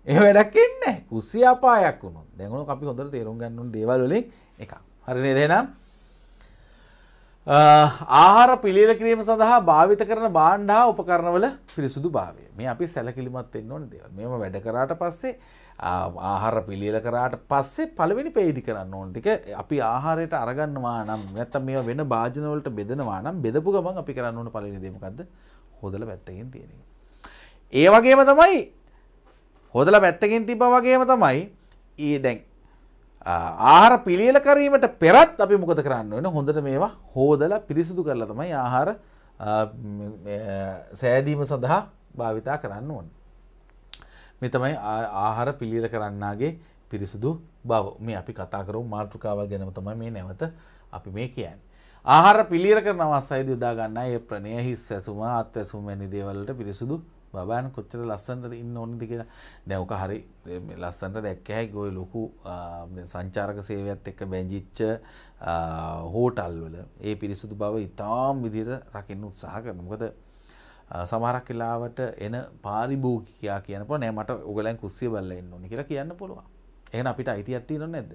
ඒ වැඩක් එන්න කුස්සි අපායක් වුණු දැගුණු අපි හොඳට තේරුම් ගන්නු දේවල්ලින් එක හරිනේ දෙනම් ආහාර පිළිල කිරීම සඳහා භාවිත කරන බාණ්ඩා උපකරණවල පිරිසුදු භාවය මේ අපි සැලකිලිමත් එන්න ඕන දේවල් මෙම වැඩ කරාට පස්සේ ආහාර පිළියල කරාට පස්සේ පළවෙනි පේදි කරන්න ඕන ටික අපි ආහාරයට අරගන්නවා නම් නැත්තම් මේවා වෙන භාජන වලට බෙදනවා නම් බෙදපු ගමන් අපි කරන්න ඕන පළවෙනි දේ මොකද්ද? හොදලා පැත්තකින් තියෙන එක. ඒ වගේම තමයි හොදලා පැත්තකින් තිබ්බා වගේම තමයි ඊ දැන් ආහාර පිළියල කිරීමට පෙරත් අපි මොකද කරන්න ඕන? හොඳට මේවා හොදලා පිරිසිදු කරලා තමයි ආහාර සෑදීම සඳහා භාවිතා කරන්න ඕනේ. මේ තමයි ආහාර පිළියෙල කරන්නාගේ පිරිසුදු බව. මේ අපි කතා කරමු මාතෘකාවල් ගැනම තමයි මේ නැවත අපි මේ කියන්නේ. ආහාර පිළියෙල කරන අවස්ථාවේදී උදා ගන්නා මේ ප්‍රණය හිස් ඇසුම ආත් ඇසුම වැනි දේවල් වලට පිරිසුදු බබාන කොච්චර ලස්සනට ඉන්න ඕනද කියලා. දැන් ඔක හරි ලස්සනට දැක්ක හැකි ওই ලොකු සංචාරක සේවයත් එක්ක බැඳිච්ච හෝටල් වල ඒ පිරිසුදු බව ඊටාම් විදිහට රකින්න උත්සාහ කරනවා. මොකද සමහරක් වෙලාවට එන පාරිභෝගිකයා කියනකොට නෑ මට උගලෙන් කුස්සිය බල්ලා ඉන්න ඕනේ කියලා කියන්න පුළුවන්. එහෙනම් අපිට අයිතියක් තියෙනව නැද්ද?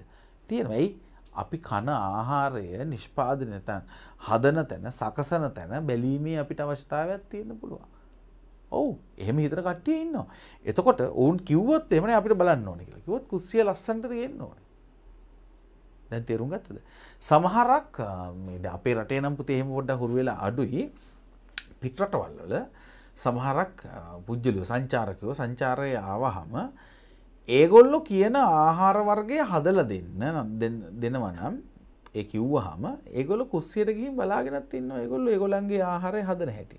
තියෙනවා. එයි අපි කන ආහාරය නිෂ්පාදනය තැන් හදන තැන සකසන තැන බැලීමේ අපිට අවශ්‍යතාවයක් තියෙන්න පුළුවන්. ඔව් එහෙම හිතන කට්ටිය ඉන්නවා. එතකොට ඔවුන් කිව්වොත් එහෙමනේ අපිට බලන්න ඕනේ කියලා. කිව්වොත් කුස්සිය ලස්සනට තියෙන්න ඕනේ. දැන් තේරුම් ගත්තද? සමහරක් මේ අපේ රටේ නම් පුතේ එහෙම පොඩ්ඩක් හුරු වෙලා අඩුයි. පිටරටවල්වල සමහරක් පුද්ජලියෝ සංචාරකයෝ සංචාරය ආවහම ඒගොල්ලො කියන ආහාරවර්ගේ හදල දෙන්න දෙනවනම් ඒ කිව්වහම ඒගොල කුස්සියටකින් බලාගෙනත් ඉන්න ඒගොල්ලු ඒගොලන්ගේ ආහාරය හදන හැටි.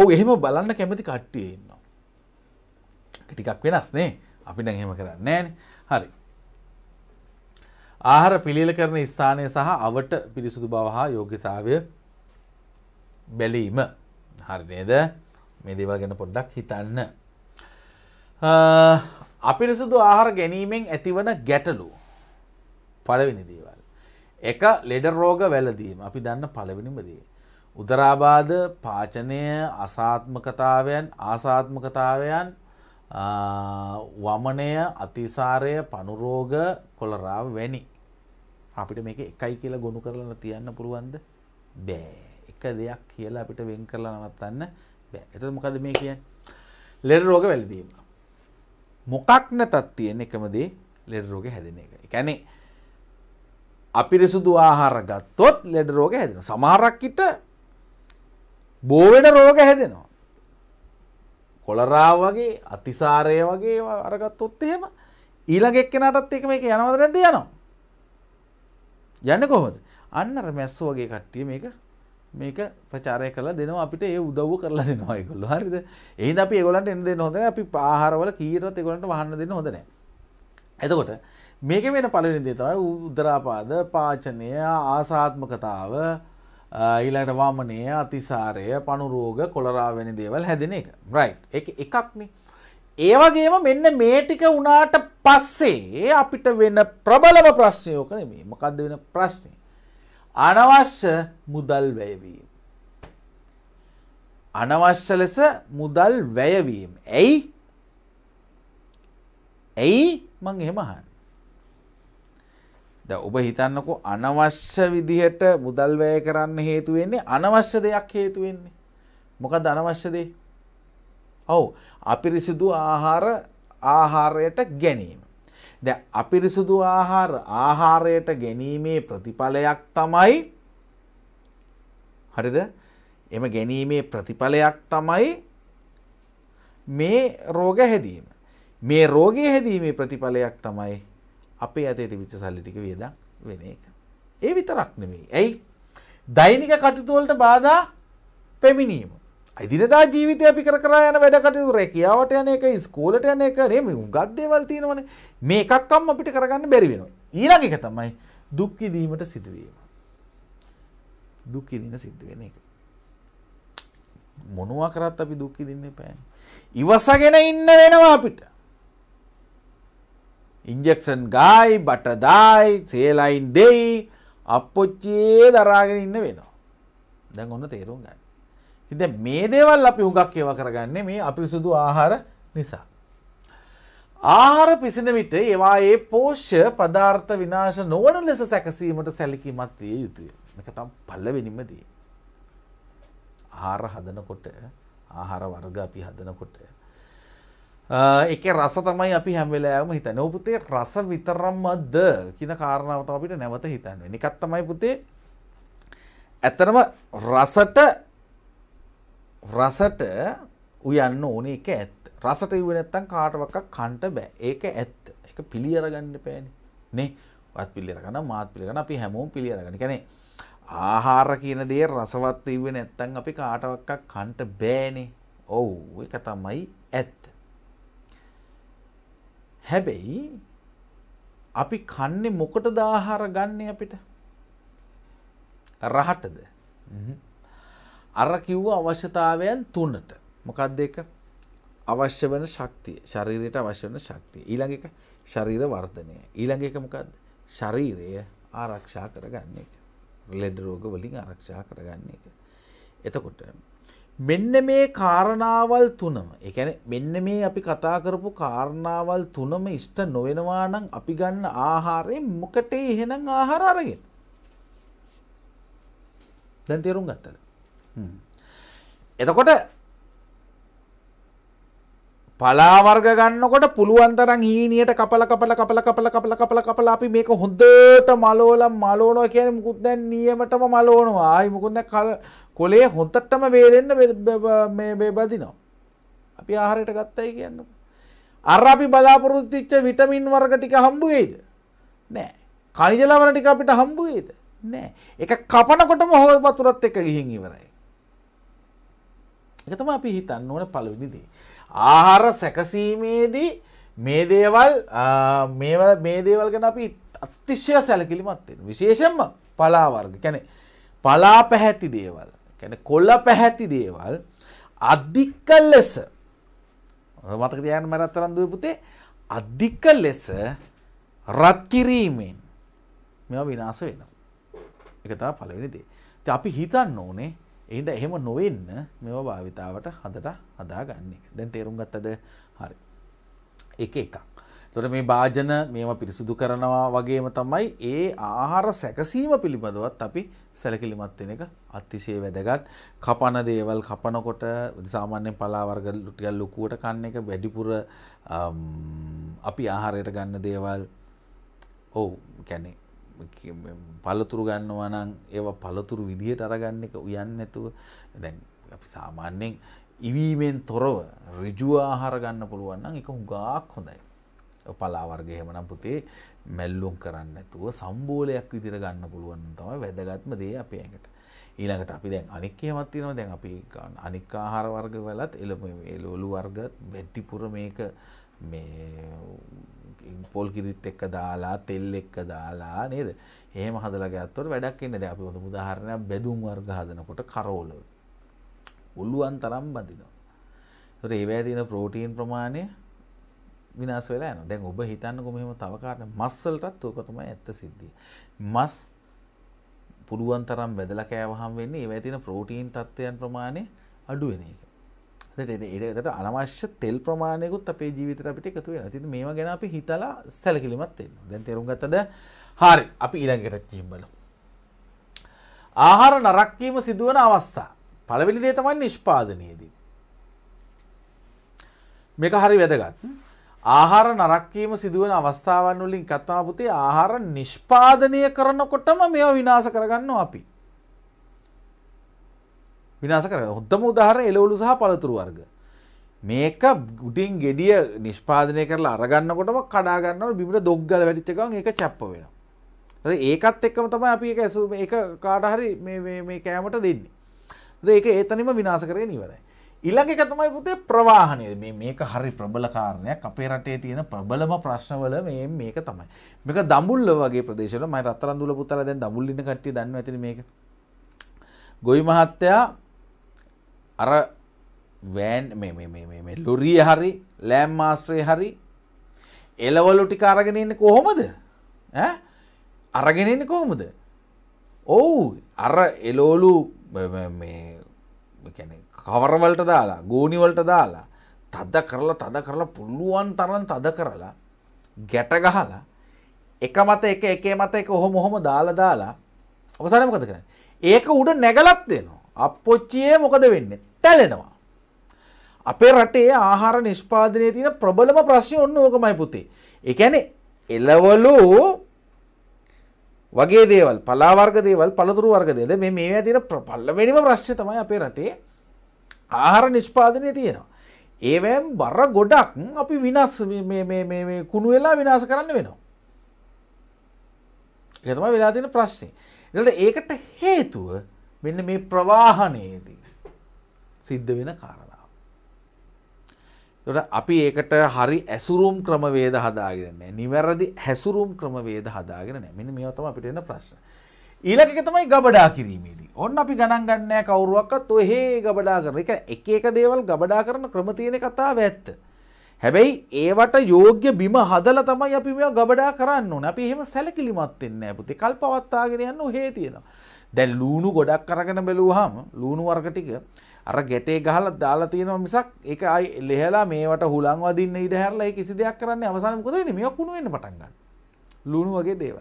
ඔ එහෙම බලන්න කැමති කට්ටිය ඉන්නවා. ටිකක් වෙනස්නේ අපි නැහෙම කරන්න නෑන හරි. ආහාර පිළිල කරන ස්ථානය සහ අවට පිරිසුදු බව හා යෝග්‍යතාවය බැලීම හරිනේද මේ දේවල් ගැන පොඩ්ඩක් හිතන්න. අපිරිසුදු ආහාර ගැනීමෙන් ඇතිවන ගැටලු පළවෙනි දේවල්. එක ලෙඩ රෝග වැලදීම අපි දන්න පළවෙනිම දේ. උදරාබාධ පාචනය අසාත්මකතාවයන් ආසාත්මකතාවයන් වමනය අතිසාරය පනුරෝග කොලරාව වැනි. අපිට මේක එකයි කියලා ගොුණු කරලන තියන්න පුළුවන්ද බෑ. දෙයක් කියලා අපිට වෙන් කරලා නවත්තන්න බෑ. එතකොට මොකද මේ කියන්නේ? ලෙඩ රෝග වැළඳීම. මොකක් නැතත් තියෙන එකම දේ ලෙඩ රෝග හැදෙන එක. ඒ කියන්නේ අපිරිසුදු ආහාර ගත්තොත් ලෙඩ රෝග හැදෙනවා. සමහරක් විට බෝ වෙන රෝග හැදෙනවා. කොලරා වගේ අතිසාරය වගේ අරගත්තොත් එහෙම ඊළඟ එක්කෙනාටත් ඒක මේක යනවද නැද්ද යනවා. යන්නේ කොහොමද? අන්න අර මැස්සෝ වගේ කට්ටිය මේක මේක ප්‍රචාරය කරලා දෙනවා අපිට ඒ උදව්ව කරලා දෙනවා ඒගොල්ලෝ හරිද එහෙනම් අපි ඒගොල්ලන්ට එන්න දෙන්න හොඳ නැහැ අපි ආහාරවල කීරවත් ඒගොල්ලන්ට වහන්න දෙන්න හොඳ නැහැ එතකොට මේකේ වෙන පළවෙනි දේ තමයි උදරාපාද පාචනය ආසාත්මකතාව ඊළඟට වමනය අතිසාරය පණුරෝග කොලරා වැනි දේවල් හැදෙන එක රයිට් ඒක එකක්නේ ඒ වගේම මෙන්න මේ ටික වුණාට පස්සේ අපිට වෙන ප්‍රබලම ප්‍රශ්නයෝක නෙමෙයි මොකද්ද වෙන ප්‍රශ්නේ අනවශ්‍ය මුදල් වැයවීම. අනවශ්‍ය ලෙස මුදල් වැයවීම. ඇයි? ඇයි මං එහෙම අහන්නේ? දැන් ඔබ හිතන්නකෝ අනවශ්‍ය විදිහට මුදල් වැය කරන්න හේතු වෙන්නේ අනවශ්‍ය දෙයක් හේතු වෙන්නේ. මොකද අනවශ්‍ය දේ? ඔව් අපිරිසිදු ආහාර ආහාරයට ගැනීම. ද අපිරිසිදු ආහාර ආහාරයට ගැනීමේ ප්‍රතිඵලයක් තමයි හරිද එම ගැනීමේ ප්‍රතිඵලයක් තමයි මේ රෝග හැදීම මේ රෝගය හැදීමේ ප්‍රතිඵලයක් තමයි අපේ ඇතේ තිවිච්ච සල්ලිටික වියද වෙන එක. ඒ විතරක් නෙමේ ඇයි දෛනික කටතුවලට බාධ පැමිණීම අදිනදා ජීවිතය අපි කර කරා යන වැඩ කටයුතු රැකියාවට යන එක ඉස්කෝලට යන එක නේ මේ හුඟක් දේවල් තියෙනවනේ මේකක්කම් අපිට කරගන්න බැරි වෙනවා ඊළඟ එක තමයි දුක් විඳීමට සිදුවීම දුක් විඳින සිද්ධ වෙන එක මොනවා කරත් අපි දුක් විඳින්න එපානේ ඉවසගෙන ඉන්න වෙනවා අපිට ඉන්ජෙක්ෂන් ගායි බට දායි සේලයින් දෙයි අපොච්චියේ දරාගෙන ඉන්න වෙනවා දැන් ඔන්න තේරුම් ගන්න හිද මේ දේවල් අපි හුඟක් ඒව කරගන්නේ මේ අපිරිසුදු ආහාර නිසා. ආහාර පිසින විට ඒවා ඒ පෝෂ්‍ය පදාර්ථ විනාශ නොවන ලෙස සැකසීමට සැලකීමත් විය යුතුය. එක තම් පල්ලවෙනිමදී. ආහාර හදනකොට ආහාර වර්ග අපි හදනකොට එක රස තමයි අපි හැමවෙලාෑම හිතන ඔපුතේ රස විතරම්මද කියන කාරණාවත අපිට නැවත හිතන්න නිකත් තමයි පුතේ ඇතරම රසට රසට උයන්න ඕනේ එක ඇත් රසට ඉව නැත්තම් කාටවක කන්ට බෑ ඒක ඇත්ත එක පිළියරගන්න පෑන නේ වත් පිළිරගන මාත් පිළිගන අපි හැමෝම් පිළියරගන කැනෙ ආහාර කියන දේ රසවත් ඉව නැත්තන් අපි කාටවක්ක් කන්ට බෑනේ ඔව් එක තමයි ඇත්ත හැබැයි අපි කන්නේ මොකට දාහාර ගන්නේ අපිට රහටද අර කිව්ව අවශ්‍යතාවයන් තුනට මොකක්ද එක අවශ්‍ය වන ශක්තිය ශරීරයට අවශ්‍ය වන ශක්තිය ඊළඟ එක ශරීර වර්ධනය ඊළඟ එක මොකක්ද ශරීරය ආරක්ෂා කරගන්න එක ලෙඩ රෝග වලින් ආරක්ෂා කරගන්න එක එතකොට මෙන්න මේ කාරණාවල් තුනම එකන මෙන්න මේ අපි කතා කරපු කාරණාවල් තුනම ඉස්ත නොවෙනවා නම් අපි ගන්න ආහාරය මොකටේ එහෙනම් ආහාර අරගෙන දැන් තේරුම් ගත්තද එතකොට පලාවර්ග ගන්නකොට පුළුවන්තරන් හීනියට කපල කපල කපල කපල කපල කපල කපල අපි මේක හොඳට මලෝල මලෝනෝ කියන මුකුත් දැන් නියමටම මලෝනවා ආයි මුකුත් දැන් කල කොලේ හොඳටම වේලෙන්න මේ බෙබදිනවා අපි ආහාරයට ගත්තයි කියන්නේ අර අපි බලාපොරොත්තු වෙච්ච විටමින් වර්ග ටික හම්බු වෙයිද නෑ ඛනිජ ලවණ ටික අපිට හම්බු වෙයිද නෑ ඒක කපනකොටම හොල් වතුරත් එක්ක ගිහින් ඉවරයි එකතම අපි හිතන්න ඕන පලවිනිදී. ආහාර සැකසීමේදී මේ දේවල් මේ දේවල් ගැන අපි අතිශ්‍ය සැලකිලිමත්වෙන විශේෂෙන්ම පලාවර්ග කැනෙ පලා පැහැති දේවල් කැන කොල්ල පැහැති දේවල් අධික්කල් ලෙස මතක තියන් මැරත්තරන්දුව පුතේ අධික්කල් ලෙස රත්කිරීමෙන් මෙ විනාස වෙන එකතා පලවෙනි දේ ති අපි හිතන්න ඕනේ එහිද එහෙම නොවෙන්න මෙව භාවිතාවට හදට හදා ගන්න එක දැන් තේරුම්ගත්තද හරි එක එකක් තොට මේ භාජන මේම පිරිසුදු කරනවා වගේම තමයි ඒ ආහාර සැකසීම පිළිබඳවත් අපි සැලකිලිමත්වෙන එක අත්තිසේ වැදගත් කපන දේවල් කපනකොට සාමාන්‍යෙන් පලාවර්ග ලුටියල් ලොකුවට කන්න එක වැඩිපුර අපි ආහාරයට ගන්න දේවල් ඔවු කැනේ පළතුරු ගන්නවා නම් ඒව පළතුරු විදිහට අරගන්න එක උයන් නැතුව දැන් අපි සාමාන්‍යයෙන් ඉවීමෙන් තොරව ඍජුව ආහාර ගන්න පුළුවන් නම් ඒක හුඟක් හොඳයි. පලා වර්ගය එහෙමනම් පුතේ මැල්ලුම් කරන්න නැතුව සම්බෝලයක් විදිහට ගන්න පුළුවන් තමයි වැදගත්ම දේ අපේ ඇඟට. ඊළඟට අපි දැන් අනෙක් ඒවාත් තියෙනවා දැන් අපි අනෙක් ආහාර වර්ග වලත් එළවලු වර්ග වැඩිපුර මේක මේ පොල් කිරිත් එක්ක දාලා තෙල් එක්ක දාලා නේද එහෙම හදලා ගත්තොත් වැඩක් එන්නේ දැන් අපි හොඳ උදාහරණයක් බෙදුම් වර්ග හදනකොට කරෝල උළුවන් තරම් බඳිනවා ඒතර ඒවැය තියෙන ප්‍රෝටීන් ප්‍රමාණය විනාශ වෙලා යනවා දැන් ඔබ හිතන්නකො මෙහෙම තව කාරණා මස්සල්ටත් ඕක තමයි ඇත්ත සිද්ධිය මස් පුළුවන් තරම් බෙදලා කෑවහම වෙන්නේ ඒවැය තියෙන ප්‍රෝටීන් තත්ත්වයන් ප්‍රමාණය අඩු වෙන එක ඒකට අනවශ්‍ය තෙල් ප්‍රමාණයකුත් අපේ ජීවිතර අපිට එකතු වෙන තිති මේවා ගැන අපි හිතලා සැලකිලිමත් එන්න දැන් තෙරුම්ගතද හරි අපි ඉළඟට ජීම්බල ආහාර නරක්වීම සිදුවන අවස්ථා පළවෙලි දේ තමයි නිෂ්පාදනයේදී මේක හරි වැදගත් ආහාර නරක්වීම සිදුවන අවස්ථාවන් වලින් කතාපුතේ ආහාර නිෂ්පාදනය කරනකොටම මෙ විනාස කරගන්න අපි විනාස කර හොත්තම උදාහර එලවලු සහ පළතුරු වර්ග. මේක ගුටින් ගෙඩිය නිෂ්පාදනය කරලා අරගන්නකොටම කඩාගන්නවට බිමට දොග්ගල වැටිච්චකන් ඒක චැප්ප වෙන. ඒකත් එක්කම තම අපි එක ඇසු එක කාඩහරි මේ කෑමට දෙන්නේ. ඒක ඒතනිම විනාස කරය නිවරයි. ඉළඟ එක තමයි පුතේ ප්‍රවාහනය මේක හරි ප්‍රබලකාරණයක් අපේ රටේ තියෙන ප්‍රබලම ප්‍රශ්නවල මේ මේක තමයි. මේක දම්බුල්ල වගේ ප්‍රදේශවල මම රත්තරන් දුල පුතලා දැන් දඹුල්ලින කට්ටිය දන්නවා ඇතිනේ මේක. ගොවි මහත්තයා අර වෑන් ලොරිය හරි ලෑම් මාස්ට්‍රේ හරි එලවලු ටික අරගෙනන්න කොහොමද අරගෙනන්න කොහොමද ඔවු අර එලෝලු කවරවලට දාලා ගෝනිවලට දාලා තද කරලා තද කරලා පුළුවන් තරන් තද කරලා ගැටගහලා එක මත එක එකේ මත එක ඔහොම හොම දාලා දාලා ඔබසරමකත කරන ඒක උඩ නැගලත් දෙනවා අපොච්චියේ මොකද වෙන්නේ තැලෙනවා. අපේ රටේ ආහාර නිෂ්පාදනය තියෙන ප්‍රබලම ප්‍රශ්නය ඔන්න ඕකමයි පුතේ. ඒ කියන්නේ එළවලු වගේ දේවල් පලා වර්ග දේවල් පළතුරු වර්ග දේද මේ මේවා තියෙන පළවෙනිම ප්‍රශ්නේ තමයි අපේ රටේ ආහාර නිෂ්පාදනය තියෙනවා. ඒවෑම් බර ගොඩක් අපි විනාස් කුණු වෙලා විනාස කරන්න වෙනවා. එකතම වෙලා තියෙන ප්‍රශ්නේ. එතකොට ඒකට හේතුව මෙන්න මේ ප්‍රවාහනයේදී සිද්ධ වෙන කාරණාව. එතකොට අපි ඒකට හරි ඇසුරුම් ක්‍රමවේද හදාගෙන නැහැ. නිවැරදි හැසුරුම් ක්‍රමවේද හදාගෙන නැහැ. මෙන්න මේවා තමයි අපිට එන ප්‍රශ්න. ඊළඟ එක තමයි ගබඩා කිරීමේදී. ඔන්න අපි ගණන් ගන්න නැහැ කවුරුවක්වත් ඔය හේ ගබඩා කරන. ඒ කියන්නේ එක එක දේවල් ගබඩා කරන ක්‍රම තියෙන කතාව ඇත්ත. හැබැයි ඒවට යෝග්‍ය බිම හදලා තමයි අපි මේවා ගබඩා කරන්න ඕනේ. අපි එහෙම සැලකිලිමත් වෙන්නේ නැහැ පුතේ. කල්පවත්තාගෙන යන්න ඔහේ තියෙනවා. දැ ලූුණු ගොඩක් කරගෙන බැලූහම ලූුණු වර්ගටික අර ගැටේ ගහල දාලා තියෙනව මිසක් එක අයි ලෙහලා මේට හුළන් වදින්න ඉඩ හැරලා කිසි දෙයක් කරන්න අවසානකොද මේ කුණුවෙන් පටන්ගන්න ලුණු වගේ දේව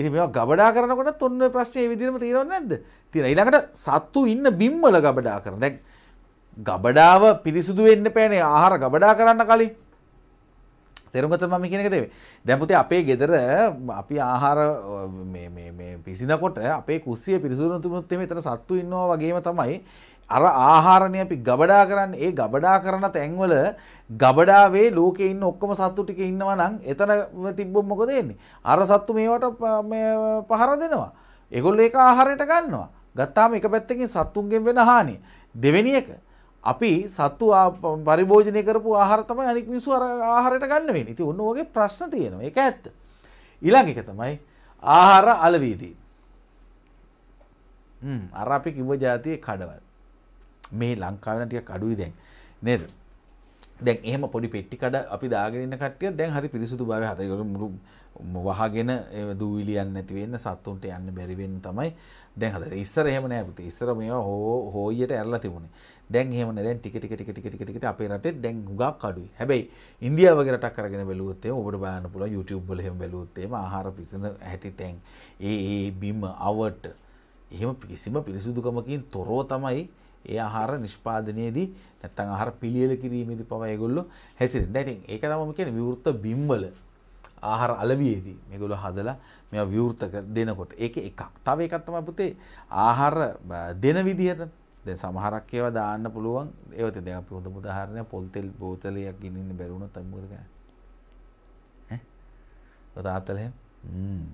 එ ගබඩා කරනකට ඔන්න ප්‍රශ්නය විදිරම තීරව නැද තිර ඉලකට සත්තු ඉන්න බිම්වල ගබඩා කරන දැක් ගබඩාව පිරිසිදු වෙන්න පෑනේ ආහාර ගබඩා කරන්න කලින් තෙරුගත මම කියනක දෙවේ දැපුතේ අපේ ගෙදර අපි ආහාර පිසිනකොට අපේ කුස්සිය පිරිසුරතුමුත්තේ තර සත්තු ඉන්නවා වගේම තමයි අර ආහාරණය අපි ගබඩා කරන්න ඒ ගබඩා කරන තැන්වල ගබඩාවේ ලෝක ඉන්න ඔක්කොම සත්තු ටික ඉන්නවා නම් එතන තිබ්බොත් මොකද වෙන්නේ අර සත්තු මේවට පහර දෙනවා ඒගොල්ලෝ ඒක ආහාරයට ගන්නවා ගත්තාම එක පැත්තකින් සත්තුන්ගෙන් වෙන හානිය දෙවෙනි එක අපි සත්තු පරිභෝජනය කරපු ආහාරතම අනික් මිනිසු අර ආහාරයට ගන්න වෙන ඉති ඔන්න වගේ ප්‍රශ්න තියෙනවා එක ඇත්ත. ඉළඟ එක තමයි ආහාර අලවීදී. අර අපි කිව්ව ජාතිය කඩවල්. මේ ලංකාවන ටික කඩුයි දැන් නේද. දැන් එහම පොඩි පෙට්ි කඩ අපි දාගෙනන්න කටිය දැන් හරි පිරිසුතු බව හතකට මුරු වහගෙන දූවිලියන්න ඇතිවෙන්න සත්තුන්ට යන්න බැරිවෙන්න තමයි දැන් හද ඉස්සර එහෙම නෑපුති ඉස්සර මේ හෝ හෝයට ඇල්ල තිබුණේ දැන් එහෙම නෑ දැන් ටික ටික ටික ටික ටික ටික අපේ රටේ දැන් හුඟක් අඩුයි. හැබැයි ඉන්දියාව වගේ රටක් අරගෙන බැලුවොත් එහෙම ඔබට බලන්න පුළුවන් YouTube වල එහෙම බැලුවොත් එහෙම ආහාර පිසන හැටි තැන් ඒ ඒ බිම අවට එහෙම කිසිම පිරිසුදුකමකින් තොරව තමයි ඒ ආහාර නිෂ්පාදනයේදී නැත්තම් ආහාර පිළියෙල කිරීමේදී පවා ඒගොල්ලෝ හැසිරෙන්නේ. ඉතින් ඒක තමයි මම කියන්නේ විවෘත බිම්වල ආහාර අලවියේදී මේගොල්ලෝ හදලා මේවා විවෘත දෙනකොට ඒකේ එකක්. තව එකක් තමයි පුතේ ආහාර දෙන විදිහට දැන් සමහරක් ඒවා දාන්න පුළුවන් ඒවත දැන් අපි හොඳම උදාහරණයක් පොල් තෙල් බෝතලයක් ගිනින්න බැරි වුණොත් අපි මොකද කරන්නේ ඈ ඔය තාත්තල එහෙම හ්ම්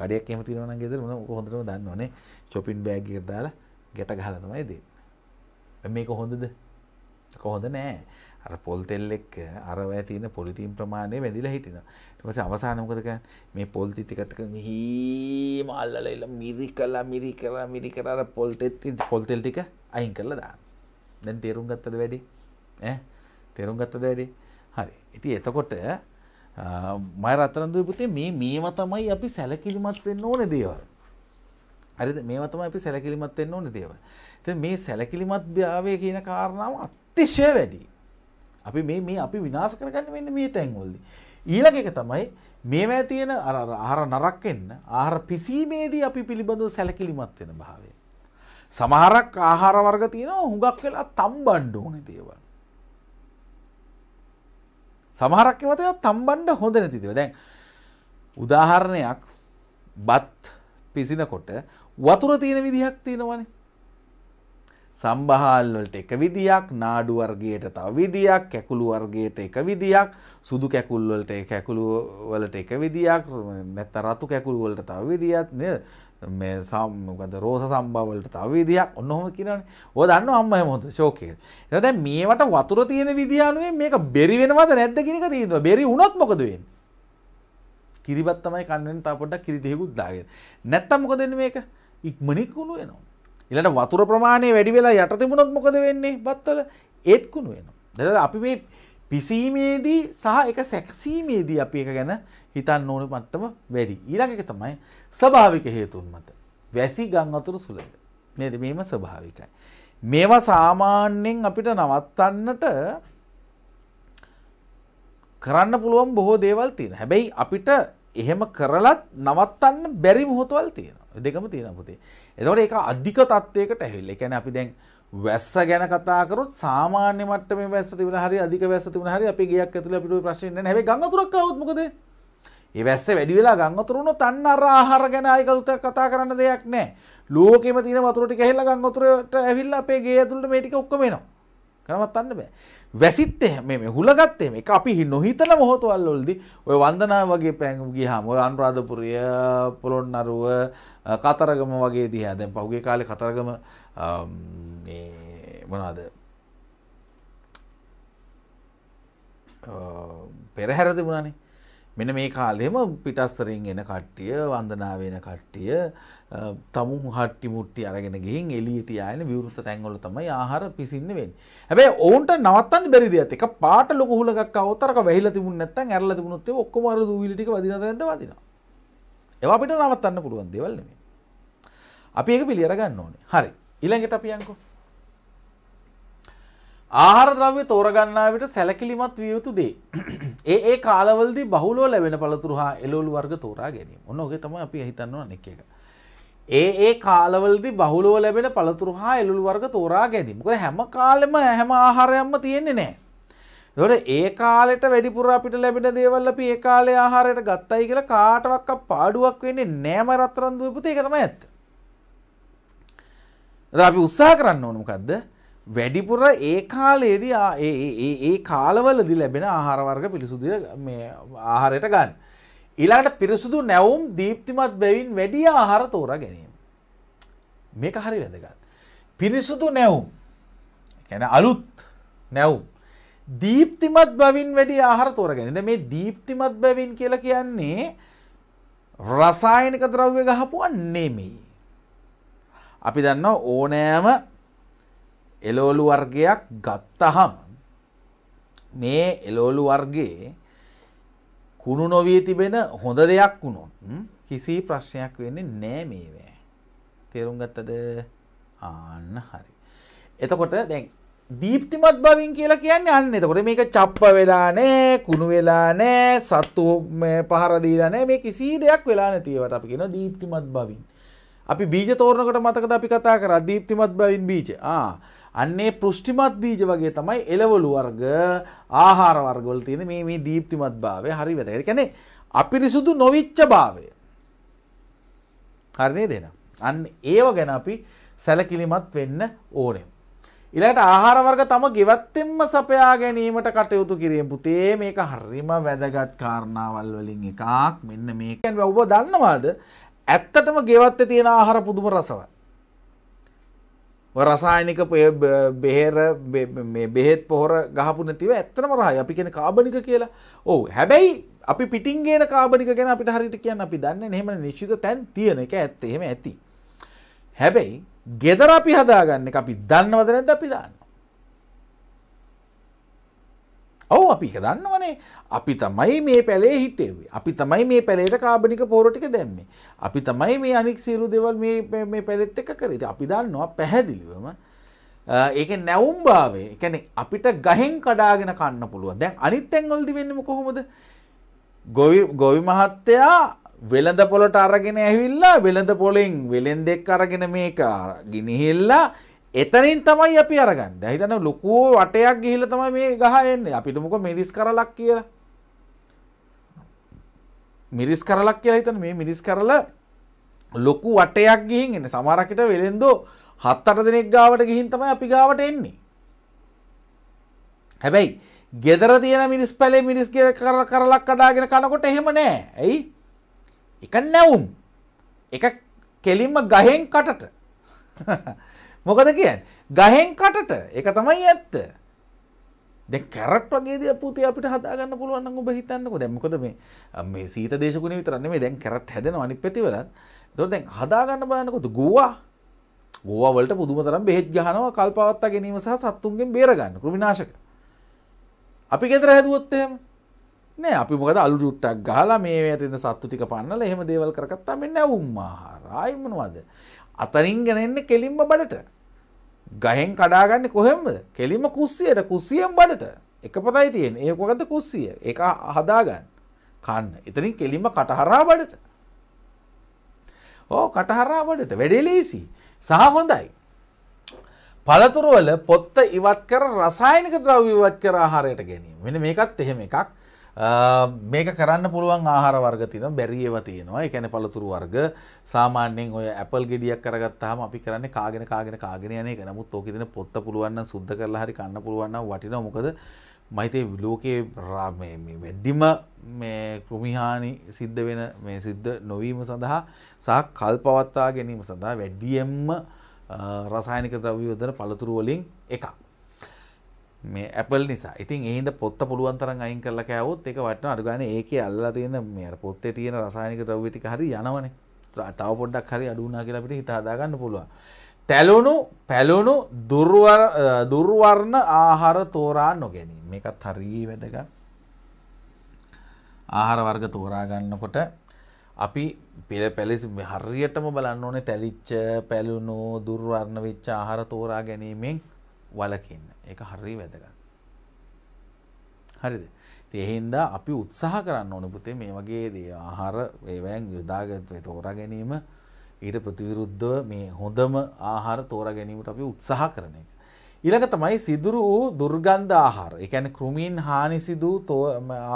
කඩයක් එහෙම තියෙනවා නම් ගෙදර මොන හොඳටම දන්නවනේ shopping bag එකට දාලා ගැට ගහලා තමයි දෙන්නේ මේක හොඳද ඒක හොඳ නෑ අර පොල් තෙල් එක්ක අර වැය තියෙන පොලිතීන් ප්‍රමාණය වැඩිලා හිටිනවා ඊට පස්සේ අවසාන මොකද කරන්නේ මේ පොල් තෙත් එකත් හීම අල්ලලා ඉල මිරිකලා මිරිකලා මිරිකලා අර පොල් තෙත් පොල් තෙල් ටික අයින් කරලා දාන්න දැන් තේරුම් ගත්තද වැඩි ඈ තේරුම් ගත්තද වැඩි හරි ඉතින් එතකොට මම රත්තරන්දුයි පුතේ මේ මේව තමයි අපි සැලකිලිමත් වෙන්න ඕනේ දේවල් හරිද මේව තමයි අපි සැලකිලිමත් වෙන්න ඕනේ දේවල්. ඉතින් මේ සැලකිලිමත් භාවය කියන කාරණාව අතිශය වැඩි. අපි මේ මේ අපි විනාශ කරගන්න වෙන්න මේ තැන්වලදී. ඊළඟ එක තමයි මේවා තියෙන අර ආහාර නරක් වෙන්න ආහාර පිසීමේදී අපි පිළිබඳව සැලකිලිමත් වෙන භාවය. සමහරක් ආහාර වර්ග තියෙනවා හුඟක් වෙලා තම්බන්න ඕනේ දේවල්. සමහරක් ඒවා තියෙනවා තම්බන්න හොඳ නැති දේවල්. දැන් උදාහරණයක් බත් පිසිනකොට වතුර තියෙන විදිහක් තියෙනවනේ. සම්භාල් වලට එක විදියක් නාඩු වර්ගයට තව විදියක් කැකුළු වර්ගයට එක විදියක් සුදු කැකුල් වලට ඒ කැකුළු වලට එක විදියක් නැත්නම් රතු කැකුළු වලට තව විදියක් නේද මේ මොකද රෝස සම්භාව වලට තව විදියක් ඔන්න ඔහොම කියනවනේ ඔය දන්නව අම්මා එහෙම හොඳ ෂෝකේ එහෙනම් දැන් මේවට වතුර තියෙන විදිය අනුවෙන් මේක බෙරි වෙනවද නැද්ද කියන එක තියෙනවා බෙරි වුණොත් මොකද වෙන්නේ කිරිබත් තමයි කන්න වෙන තා පොඩ්ඩක් කිරි ටිකකුත් දාගෙන නැත්තම් මොකද වෙන්නේ මේක ඉක්මනින් කුණු වෙනවා ඉලට වතුර ප්‍රමාණය වැඩි වෙලා යට තිබුණොත් මොකද වෙන්නේ බත්තල ඒත්කුණු වෙන. දෙද අපි මේ පිසීමේදී සහ එක සැක්සීමේදී අපි එක ගැන හිතන්න ඕන මට්ටම වැඩි. ඊළඟ එක තමයි ස්වභාවික හේතුන් මත. වැසි ගං අතුරු සුළඟ. නේද? මේම ස්වභාවිකයි. මේවා සාමාන්‍යයෙන් අපිට නවත්තන්නට කරන්න පුළුවන් බොහෝ දේවල් තියෙනවා. හැබැයි අපිට එහෙම කරලත් නවත්තන්න බැරි මොහොතවල් තියෙනවා දෙකම තියෙන පුතේ. එතකොට ඒක අධික තත්වයකට ඇවිල්ලා. ඒ කියන්නේ අපි දැන් වැස්ස ගැන කතා කරොත් සාමාන්‍ය මට්ටමේ වැස්ස තිබුණා හරි අධික වැස්ස තිබුණා හරි අපේ ගෙයක් ඇතුලේ අපිට ওই ප්‍රශ්නේ නැහැ. හැබැයි ගඟ වතුරක් ආවොත් මොකද? ඒ වැස්ස වැඩි වෙලා ගඟ වතුර වුණොත් අන්න අර ආහාර ගැන ආයෙ කවුරුත් කතා කරන්න දෙයක් නැහැ. ලෝකෙම තියෙන වතුර ටික ඇහිලා ගඟ වතුරට ඇවිල්ලා අපේ ගේ ඇතුළට මේ ටික ඔක්කොම එනවා. කරමත්තන්න බෑ. වැසිත් මේ හුලගත් එම එක අපි නොහිතන මොහොතවල්ලොල්දි ඔය වන්දනාව වගේ පැංගුගේ හම ඔය අන්රාධපුරිය පොළොන් අරුව කතරගම වගේ දිහ දැන් පහුගේ කාලෙ කතරගම මොනාද පෙරහැර තිබුණනේ මෙන මේ කාලෙම පිටස්සරෙන් එන කට්ටිය වන්දනා වෙන කට්ටිය තමුන් හට්ටි මුට්ටි අරගෙන ගිහින් එළිය තියාගෙන විවෘත තැන්වල තමයි ආහාර පිසින්න වෙන්නේ. හැබැයි ඔවුන්ට නවත්තන්න බැරි දෙයක්. එක පාට ලොකු හුලඟක් આવොත් අරක වැහිලා තිබුණ නැත්නම් ඇරලා තිබුණොත් ඒ ඔක්කොම අර දූවිලි ටික වදිනද නැද්ද වදිනවා. ඒවා අපිට නවත්තන්න පුළුවන් දේවල් නෙමෙයි. අපි ඒක පිළිඅර ගන්න ඕනේ. හරි. ඊළඟට අපි යන්කෝ. ආහාර ද්‍රව්‍ය තෝරගන්නා විට සැලකිලිමත් විය යුතු දේ. ඒ ඒ කාලවලදී බහුලව ලැබෙන පළතුරු හා එළවලු වර්ග තෝරා ගැනීම. ඔන්න ඔගේ තමයි අපි හිතන්න ඕන එක. ඒ ඒ කාලවලදී බහුලව ලැබෙන පළතුරු හා එළවලු වර්ග තෝරා ගැනීම. මොකද හැම කාලෙම හැම ආහාරයක්ම තියෙන්නේ නැහැ. ඒකට ඒ කාලෙට වැඩිපුර අපිට ලැබෙන දේවල් අපි ඒ කාලේ ආහාරයට ගත්තයි කියලා කාටවත් පාඩුවක් වෙන්නේ නැම රත්තරන් දුවේ පුතේ ඒක තමයි ඇත්ත. අපි උත්සාහ කරන්න ඕන මොකද්ද? වැඩිපුර ඒ කාලයේදී ඒ කාලවලදි ලැබෙන ආහාරවර්ග පිරිසුදු ආහාරයට ගන්න. ඊළඟට පිරිසුදු නැවුම් දීප්තිමත් බැවින් වැඩි ආහාර තෝරා ගැනීම. මේක හරි වැදගත්. පිරිසුදු නැවුම් කියන්නේ අලුත් නැවුම් දීප්තිමත් බැවින් වැඩි ආහාර තෝරා ගැනීම. මේ දීප්තිමත් බැවින් කියලා කියන්නේ රසායනික ද්‍රව්‍ය ගහපුවා නෙමෙයි. අපි දන්නවා ඕනෑම එලෝලු වර්ගයක් ගත්තහම් මේ එලෝලු වර්ගේ කුණු නොවී තිබෙන හොඳ දෙයක් වුණොත් කිසි ප්‍රශ්නයක් වෙන්නේ නෑ මේවෑ තේරුම් ගත්තද ආන්න හරි එතකොට දැන් දීප්තිමත් බවින් කියලා කියන්නේ අන්න එතකොට මේක චප්ප වෙලා නෑ කුණු වෙලා නෑ සත්තු පහර දීලා නෑ මේ කිසි දෙයක් වෙලා නැතිවට අපි කියනවා දීප්තිමත් බවින් අපි බීජ තෝරනකොට මතකද අපි කතා කරා දීප්තිමත් බවින් බීජ ආ අන්නේ පෘෂ්ටිමත් බීජ වගේ තමයි එලවලු වර්ග ආහාර වර්ගවල තියෙන මේ මේ දීප්තිමත් භාවය හරි වැදගත්. ඒ කියන්නේ අපිරිසුදු නොවිච්ච භාවය. හරි නේද එහෙනම්? අන්න ඒව ගැන අපි සැලකිලිමත් වෙන්න ඕනේ. ඊළඟට ආහාර වර්ග තම ගෙවත්තෙන්ම සපයා ගැනීමට කටයුතු කිරීම පුතේ මේක හරිම වැදගත් කාරණාවල් වලින් එකක්. මෙන්න මේක. ඔබ දන්නවද? ඇත්තටම ගෙවත්තේ තියෙන ආහාර පුදුම රසවත්. රසායනික බෙහෙර බෙහෙත් පොහොර ගහපු නැතිව ඇත්තනම රහ අපි කෙන කාබනික කියලා ඕ හැබැයි අපි පිටින්ගේන කාබනික ගැන අපිට හරිට කියන්න අපි දන්න නෙම නිශ්ිත තැන් තියෙන එක ඇත්තහෙම ඇති. හැබැයි ගෙදර අපි හදාගන්න අපි දන්නවදරැද අපි දන්න. ඔව අපි එක දන්නවනේ අපි තමයි මේ පැලේ හිටෙව්වේ අපි තමයි මේ පැලේට කාබනික පෝරටික දැම්මේ අපි තමයි මේ අනික් සීරු දෙවල් මේ පැලෙත් එක කරේ අපි දන්නවා පැහැදිලිවම ඒක නැවුම් භාවය එකැනෙ අපිට ගහෙන් කඩාගෙන කන්න පුළුව දැන් අනිත් තැන්වල්දි වෙන්නම කොහොමද ගොවි මහත්තයා වෙළඳ පොලට අරගෙන ඇවිල්ලා වෙළඳ පොලෙන් වෙළෙන් දෙක් අරගෙන මේක ගිනිහිල්ලා එතනින් තමයි අපි අරගන්න හිතන ලොකෝ වටයක් ගිහිල තමයි මේ ගහ එන්නේ අපිට මොක මිරිස් කරලක් කියලා මිරිස් කරලක් කියලා හිතන මේ මිරිස් කරල ලොකු වටයක් ගිහින් එන්න සමහරකට වෙලෙන්දෝ හත් අට දෙනෙක් ගාවට ගිහින් තමයි අපි ගාවට එන්නේ හැබැයි ගෙදර තියෙන මිරිස් පැලේ මිරිස් කර කරලක් කඩාගෙන කනකොට එහෙම නෑ ඇයි එක නැවුම් එක කෙලින්ම ගහෙන් කටට මොකද කියන් ගහෙන් කටට එක තමයි ඇත්ත කැරට් වගේ පුති අපට හදාගන්න පුළුවන් ඔබ හිතන්නක දැමකොද මේ සීත දේශකුණ විතරන්නේ මේ දැන් කැරට් හැදෙන අනි පැතිවල තො දැන් හදාගන්න බලන්නකොතු ගෝවා ගෝවලට පුදුමතරම් බෙහෙත් ගහනවා කල්පවත්තා ගැනීම සහ සත්තුන්ගෙන් බේරගන්න කෘමිනාශක අපි ගෙතර හැදුවොත්තයම නෑ අපි මොකද අලු රුට්ටක් ගහලා මේ ඇතින සත්තු ටික පන්නලා එහෙම දේවල් කරගත්තා මෙන්න උම්මාහාරයි මොනවද අතරින් ගෙන එන්න කෙලින්ම බඩට ගහෙන් කඩාගන්න කොහෙම්ද කෙලිම කුස්සියට කුස්සියෙන් බඩට එක පතයි තියෙන් ඒකොකද කුස්සිය එක හදාගන්න කන්න එතනින් කෙලිම කටහරා බඩට ඕ කටහරා බඩට වැඩෙලේසි සහ හොඳයි පළතුරුවල පොත්ත ඉවත් කර රසායනික ද්‍රව්‍ය ඉවත් කර ආහාරයට ගැනීම මෙන්න මේකත් එහෙම එකක් මේක කරන්න පුළුවන් ආහාර වර්ග තියෙනවා බැරි ඒවා තියෙනවා. ඒ කියන්නේ පළතුරු වර්ග සාමාන්‍යයෙන් ඔය ඇපල් ගෙඩියක් කරගත්තාම අපි කරන්නේ කාගෙන කාගෙන කාගෙන යන එක. නමුත් ඕකේ තියෙන පොත්ත පුළුවන් නම් සුද්ධ කරලා හරි කන්න පුළුවන් නම් වටිනවා. මොකද මම හිතේ ලෝකයේ මේ වැඩිම මේ කෘමිහානි සිද්ධ වෙන මේ සිද්ධ නොවීම සඳහා සහ කල් පවත්වා ගැනීම සඳහා වැඩියෙන්ම රසායනික ද්‍රව්‍ය යොදන පළතුරු වලින් එකක්. මේ ඇපල් නිසා ඉතින් ඒහිද පොත්ත පුළුවන් තරන් අයින් කරලා කෑවොත් එක වටන අඩුගන ඒක අල්ලා තියෙන මේ පොත්තේ තියෙන රසායනික ද්‍රව්‍යටික හරි යනවනේ තව පොඩ්ඩක් හරි අඩුනා කියලා අපිට හිත හදාගන්න පුළුවන්. තැලුණු පැලුණු දුර්වර්ණ ආහාර තෝරා නොගැනීම මේකත් හරිය වැදගත්. ආහාර වර්ග තෝරා ගන්නකොට අපි පෙළ පැලෙසි හරියටම බලන්න ඕනේ තැලිච්ච පැලුණු දුර්වර්ණ වෙච්ච ආහාර තෝරා ගැනීමෙන් වලකින්න. ඒක හරිය වැදගත්. හරිද? ඉතින් එහෙනම් අපි උත්සාහ කරන්න ඕනේ පුතේ මේ වගේ දේ ආහාර ඒවැන් යොදාගත් තෝරා ගැනීම ඊට ප්‍රතිවිරුද්ධව මේ හොඳම ආහාර තෝරා ගැනීමට අපි උත්සාහ කරන එක. ඊළඟ තමයි සිදුරු වූ දුර්ගන්ධ ආහාර. ඒ කියන්නේ කෘමීන් හානි සිදු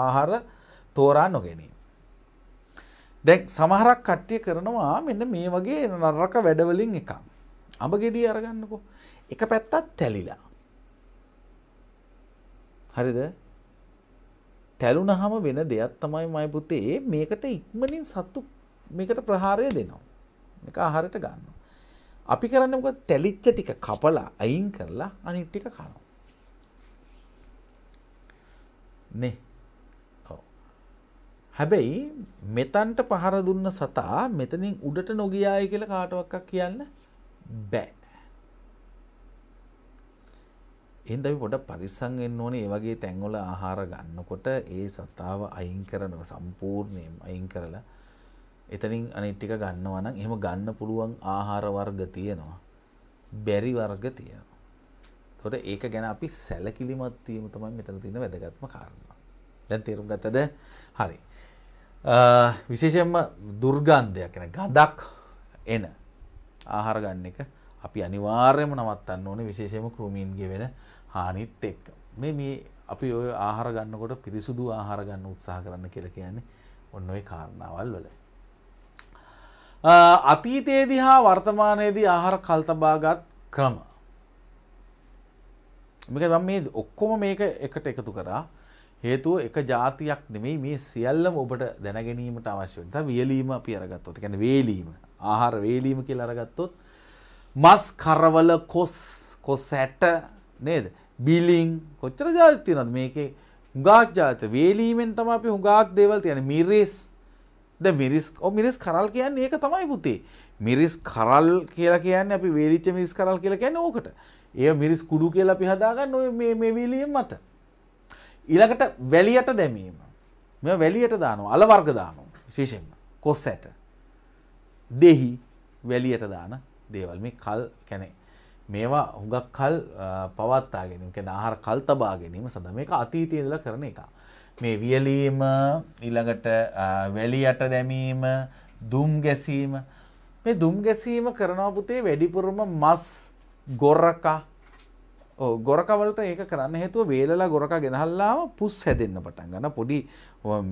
ආහාර තෝරා නොගැනීම. දැන් සමහරක් කට්ටිය කරනවා මෙන්න මේ වගේ නරක වැඩවලින් එකක්. අඹ ගෙඩිය අරගන්නකෝ. එක පැත්තක් තැලිලා හරිද තැලුනහම වෙන දෙයක් තමයි මයි පුතේ මේකට ඉක්මනින් සත්තු මේකට ප්‍රහාරය දෙනවා. එක ආහාරයට ගන්න. අපි කරන්න මොකද තැලිච්ච ටික කපලා අයින් කරලා අනිත් ටික කනවා. නේ. ඔව්. හැබැයි මෙතන්ට පහර දුන්න සතා මෙතනින් උඩට නොගියායි කියලා කාටවත් කියන්න බෑ. එන්ද අපි පොඩ පරිස්සම් වෙන්න ඕනේ ඒ වගේ තැන්වල ආහාර ගන්නකොට ඒ සතාව අයින් කරනවා සම්පූර්ණයෙන් අයින් කරලා එතනින් අනිත් ටික ගන්නවා නම් එහෙම ගන්න පුළුවන් ආහාර වර්ග තියෙනවා බැරි වර්ග තියෙනවා එතකොට ඒක ගැන අපි සැලකිලිමත් වීම තමයි මෙතන තියෙන වැදගත්ම කාරණා දැන් තේරුම් ගත්තද හරි විශේෂයෙන්ම දුර්ගන්ධයක් එන ගඳක් එන ආහාර ගන්න එක අපි අනිවාර්යයෙන්ම නවත්තන්න ඕනේ විශේෂයෙන්ම කෘමීන්ගේ වෙන හානිත් එක් මේ මේ අපි ඔය ආහාර ගන්නකොට පිරිසුදු ආහාර ගන්න උත්සාහ කරන්න කියලා කියන්නේ ඔන්න ඔය කාරණාවල් වල අතීතයේදී හා වර්තමානයේදී ආහාර කල්තබාගත් ක්‍රම මේක මම මේ ඔක්කොම මේක එකට එකතු කරා හේතුව එක જાතියක් නෙමෙයි මේ සියල්ලම ඔබට දැනගැනීමට අවශ්‍ය වෙන. තව වියලීම අපි අරගත්තොත්, ඒ කියන්නේ වේලීම, ආහාර වේලීම කියලා අරගත්තොත් මස් කරවල කොස් කොස් ඇට නේද බිලිං කොච්චර ජාති තියෙනවද මේකේ හුඟක් ජාති වේලීමෙන් තමයි අපි හුඟක් දේවල් තියන්නේ මිරිස් දැන් මිරිස් ඔව් මිරිස් කරල් කියන්නේ ඒක තමයි පුතේ මිරිස් කරල් කියලා කියන්නේ අපි වේලිච්ච මිරිස් කරල් කියලා කියන්නේ ඕකට ඒ මිරිස් කුඩු කියලා අපි හදාගන්න ඔය මේ මේ වේලීම් මත ඊළඟට වැලියට දැමීම මේ වැලියට දානවා අල වර්ග දානවා විශේෂයෙන්ම කොස් ඇට දෙහි වැලියට දාන දේවල් මේ කල් කැනේ මේවා හුඟක් කල් පවත්තා ගැනීම කියන ආහාර කල් තබා ගැනීම සඳහා මේක අතීතයේ ඉඳලා කරන එක. මේ වියලීම ඊළඟට වැලියට දැමීම දුම් ගැසීම මේ දුම් ගැසීම කරනවා පුතේ වැඩිපුරම මස් ගොරක ගොරකවලට ඒක කරන්න හේතුව වේලලා ගොරක ගෙනහල්ලාම පුස් හැදෙන්න පටන් ගන්න පොඩි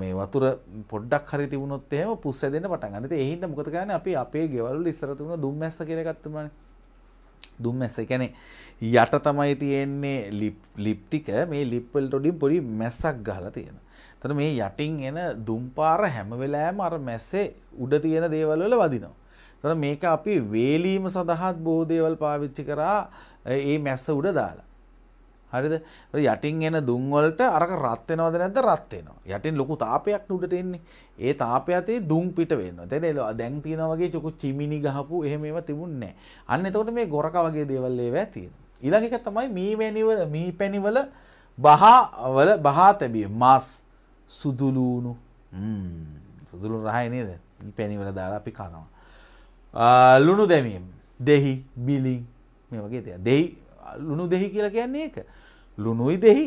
මේ වතුර පොඩ්ඩක් හරි තිබුණොත් එහෙම පුස් හැදෙන්න පටන් ගන්න. ඉතින් ඒ හින්දා මොකද කරන්නේ අපි අපේ ගෙවල් වල ඉස්සර තිබුණ දුම් මැස්ස කියලා එකක් තිබුණානේ. දුම්මැස්ස එකැනේ යට තමයි තියෙන්නේ ලිප්ටික මේ ලිප්වල් ටොඩින් පොඩි මැස්සක් ගහලා තියෙන. තන මේ යටින් එන දුම්පාර හැමවෙලෑම අර මැස්සේ උඩ තියෙන දේවල්වල වදිනවා. තන මේක අපි වේලීම සඳහත් බෝධේවල් පාවිච්චි කරා ඒ මැස්ස උඩ දාලා. හරිද යටින් එන දුම්වලට අරක රත්වෙනවද නැද රත්වෙනවා යටින් ලොකු තාපයක් නුට එන්නේ ඒ තාපයතේ දුම් පිට වෙන්න තැන එල දැන් තියෙනවගේ චොකු චිමිනි ගහපු එහෙම ඒවා තිබුණ නෑ අන්න එතකොට මේ ගොරක වගේ දේවල්ලේ වැතින් ඉළඟක තමයි මී වැනිවල මී පැනිවල බහාවල බහා තැබිය මස් සුදුලූුණු සුදුළු රහය නේද පැනිවල දාලා අපි කනවා ලුණු දැමීම් දෙහි බිලිින් මේ වගේ දෙය දෙයි ලුණු දෙහි කියලා කියන්නේ ඒක. ලුණුයි දෙහි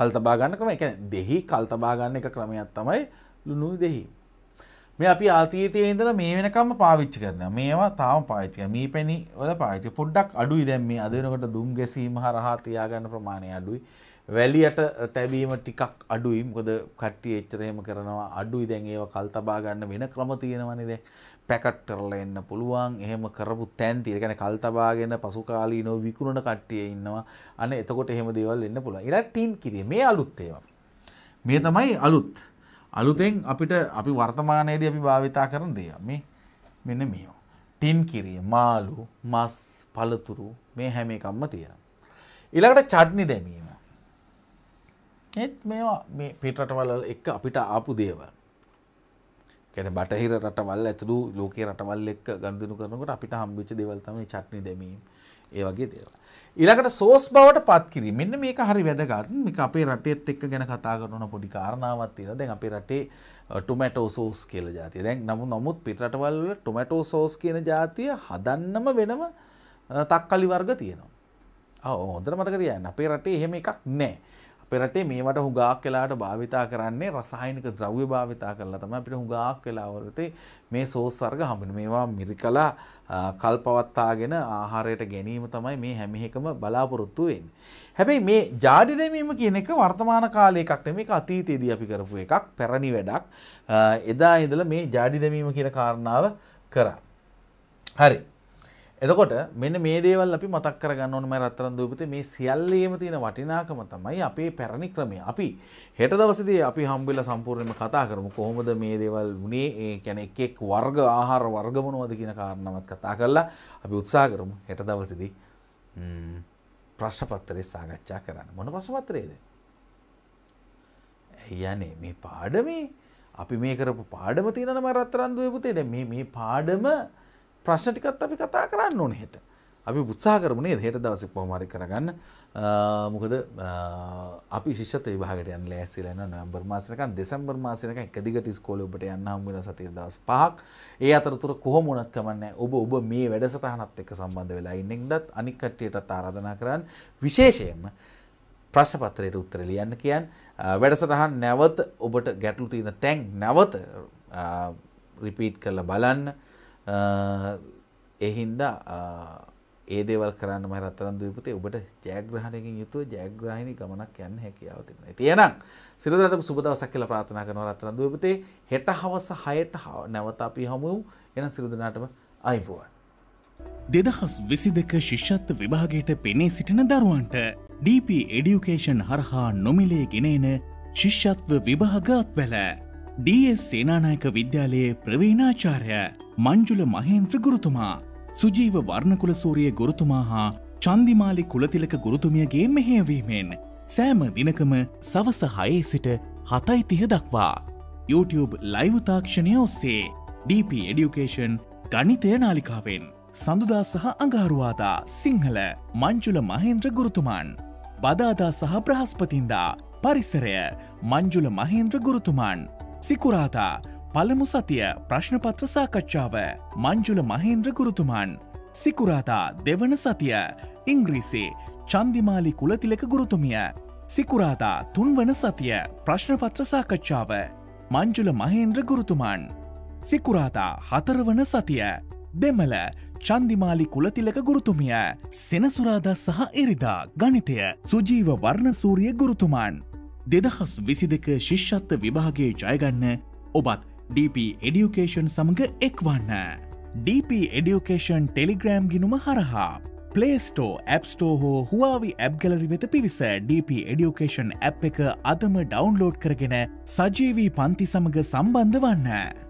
කල්තබා ගන්න ක්‍රම එකන දෙහි කල්තබා ගන්න එක ක්‍රමයක් තමයි ලුණුයි දෙහි. මේ අපි අතීතයේ ඉඳලා මේ වෙනකම්ම පාවිච්චි කරනවා. මේවා තාම පාවිච්චි කරනවා. මේ පෙනි වල පාවිච්චි. පොඩ්ඩක් අඩුයි දැන් මේ අද වෙනකොට දුම් ගැසීම හරහා තියාගන්න ප්‍රමාණය අඩුයි. වැලියට තැබීම ටිකක් අඩුයි. මොකද කට්ටිය එච්චර එහෙම කරනවා. අඩුයි දැන් ඒව කල්තබා ගන්න වෙන ක්‍රම තියෙනවනේ දැන්. පැකට් කරලා එන්න පුළුවන් එහෙම කරපු තැන්ති ඒ කියන්නේ කල් තබාගෙන පසුකාලීනව විකුණන කට්ටිය ඉන්නවා අනේ එතකොට එහෙම දේවල් එන්න පුළුවන් ඊළඟ ටීම් කිරීම මේ අලුත් ඒවා මේ තමයි අලුත් අලුතෙන් අපිට අපි වර්තමානයේදී අපි භාවිතා කරන දේ මේ මෙන්න මේවා ටින් කිරිය මාළු මස් පළතුරු මේ හැම එකක්ම තියෙනවා ඊළඟට චට්නි දැමීම ඒත් මේවා මේ පිටරටවල එක අපිට ආපු දේවල් කැන බටහිර රටවල් ඇතුළු ලෝක රටවල් එක් ගන්දනු කරනකට අපිට හම්බිච දෙවල්තම චට්නි දැමීම ඒ වගේ දේව. ඉලකට සෝස් බවට පත්කිරි මෙන්න මේක හරි වැදගත් මේක අපේ රටේත් එක්ක ගැන කතා කරන පොඩි කාරණාවත් තියෙන දැන් අපේ රටේ ටොමැටෝ සෝස් කියලා જાතිය. දැන් නමු නමුත් පිටරටවල් වල ටොමැටෝ සෝස් කියන જાතිය හදන්නම වෙනම තක්කලි වර්ග තියෙනවා. ආ හොඳට මතක තියාගන්න අපේ රටේ එහෙම එකක් නැහැ. පෙරටේ මේවට හුඟාක් වෙලාට භාවිතා කරන්නේ රසායනික ද්‍රව්‍ය භාවිතා කරලා තමයි අපිට හුඟාක් වෙලාවලට මේ සෝස් වර්ග හම්බෙන්නේ. මේවා මිරිකලා කල්පවත්තාගෙන ආහාරයට ගැනීම තමයි මේ හැම එකම බලාපොරොත්තු වෙන්නේ. හැබැයි මේ ජාඩි දැමීම කියන එක වර්තමාන කාලේ එකක් නෙමෙයි මේක අතීතයේදී අපි කරපු එකක්, පැරණි වැඩක්. එදා ඉඳලා මේ ජාඩි දැමීම කියන කාරණාව කරා. හරි. එතකොට මෙන්න මේ දේවල් අපි මතක් කරගන්න ඕන මම රත්තරන් දූපතේ මේ සියල්ලේම තියෙන වටිනාකම තමයි අපේ පැරණි ක්‍රමය. අපි හෙට දවසේදී අපි හම්බෙලා සම්පූර්ණයෙන්ම කතා කරමු කොහොමද මේ දේවල් වුණේ ඒ කියන්නේ එක් එක් වර්ග ආහාර වර්ග මොනවද කියන කාරණාවත් කතා කරලා අපි උත්සාහ කරමු හෙට දවසේදී ප්‍රශ්න පත්‍රය සාකච්ඡා කරන්න. මොන ප්‍රශ්න පත්‍රයේද? යන්නේ මේ පාඩමේ අපි මේ කරපු පාඩම තියෙනවා මම රත්තරන් දූපතේ. දැන් මේ මේ පාඩම ප්‍රශ්න ටිකත් අපි කතා කරන්න ඕනේ හෙට. අපි උත්සාහ කරමු නේද හෙට දවසේ කොහොම හරි කරගන්න. මොකද අපි ශිෂ්‍යත්ව විභාගයට යන්න ලෑස්තිලා ඉන්නවා නොවැම්බර් මාසෙනකන් දෙසැම්බර් මාසෙනකන් එක දිගට ඉස්කෝලේ ඔබට යන්න හම්බ වෙනවා සතියේ දවස් පහක්. ඒ අතරතුර කොහොම වුණත් කමන්නේ ඔබ ඔබ මේ වැඩසටහනත් එක්ක සම්බන්ධ වෙලා ඉන්න ඉඳත් අනික් කට්ටියටත් ආරාධනා කරන්න විශේෂයෙන්ම ප්‍රශ්න පත්‍රයට උත්තර ලියන්න කියන් වැඩසටහන් නැවත ඔබට ගැටලු තියෙන තැන් නැවත රිපීට් කරලා බලන්න. එහින්දා ඒ දේවල් කරන්න මහ රත්තරන් දීපතේ ඔබට ජයග්‍රහණයකින් යුතුව ජයග්‍රාහිණි ගමනක් යන්න හැකියාව තිබෙනවා. ඉතින් එහෙනම් සිර දවසක් සුබ දවසක් කියලා ප්‍රාර්ථනා කරනවා රත්තරන් දීපතේ හෙට හවස 6ට නැවත අපි හමු වෙමු. එහෙනම් සිර දනාටම අයිබෝවන්. 2022 ශිෂ්‍යත්ව විභාගයට පෙනී සිටින දරුවන්ට DP Education හරහා නොමිලේ ගෙනෙන ශිෂ්‍යත්ව විභාග අත්වැළ ඩස් සේනානායක විද්‍යාලයේ ප්‍රවේනාචාරය මංජුල මහේන්ත්‍ර ගුරුතුමා සුජීව වර්ණකුල සූරිය ගුරුතුමා හා චන්දිමාලි කුලතිලක ගුරුතුමියගේ මෙහයවීමෙන් සෑම දිනකම සවස හයේ සිට හතයි තිය දක්වා YouTube ලයිවතාක්ෂණය ඔස්සේ DP Education ගනිතය නාලිකාවෙන් සඳුදා සහ අඟහරුවාදා සිංහල මංජුල මහේන්ද්‍ර ගුරුතුමාන් බදාදා සහ ප්‍රහස්පතින්දා පරිසරය මංජුල මහේන්ද්‍ර ගුරුතුමාන් සිකුරාදා පළමු සතිය ප්‍රශ්නපත්‍ර සාකච්ඡාව මංජුල මහේන්ද්‍ර ගුරුතුමන් සිකුරාදා දෙවන සතිය ඉංග්‍රීසේ චන්දිමාලි කුලතිලක ගුරුතුමිය සිකුරාදා තුන්වන සතිය ප්‍රශ්නපත්‍ර සාකච්ඡාව මංජුල මහේන්ද්‍ර ගුරුතුමන් සිකුරාදා හතරවන සතිය දෙමල චන්දිමාලි කුලතිලක ගුරුතුමිය සෙනසුරාදා සහ එරිදා ගණිතය සුජීව වර්ණසූරිය ගුරුතුමන් දෙදහස් විසි දෙක ශිෂ්ෂත්ව විභාගේ ජයගන්න ඔබත් DP එඩියුකේෂන් සමඟ එක්වන්න. DP එඩියුකේෂන් ටෙලිග්‍රෑම් ගිනුම හරහා. පලේස්ටෝ ඇප්ස්ටෝ හෝ හවාවි ඇබ්ගලරි වෙත පිවිස DP එඩියුකේෂන් ඇ් එක අදම ඩවන්ලෝඩ් කරගෙන සජීවී පන්ති සමඟ සම්බන්ධ වන්න.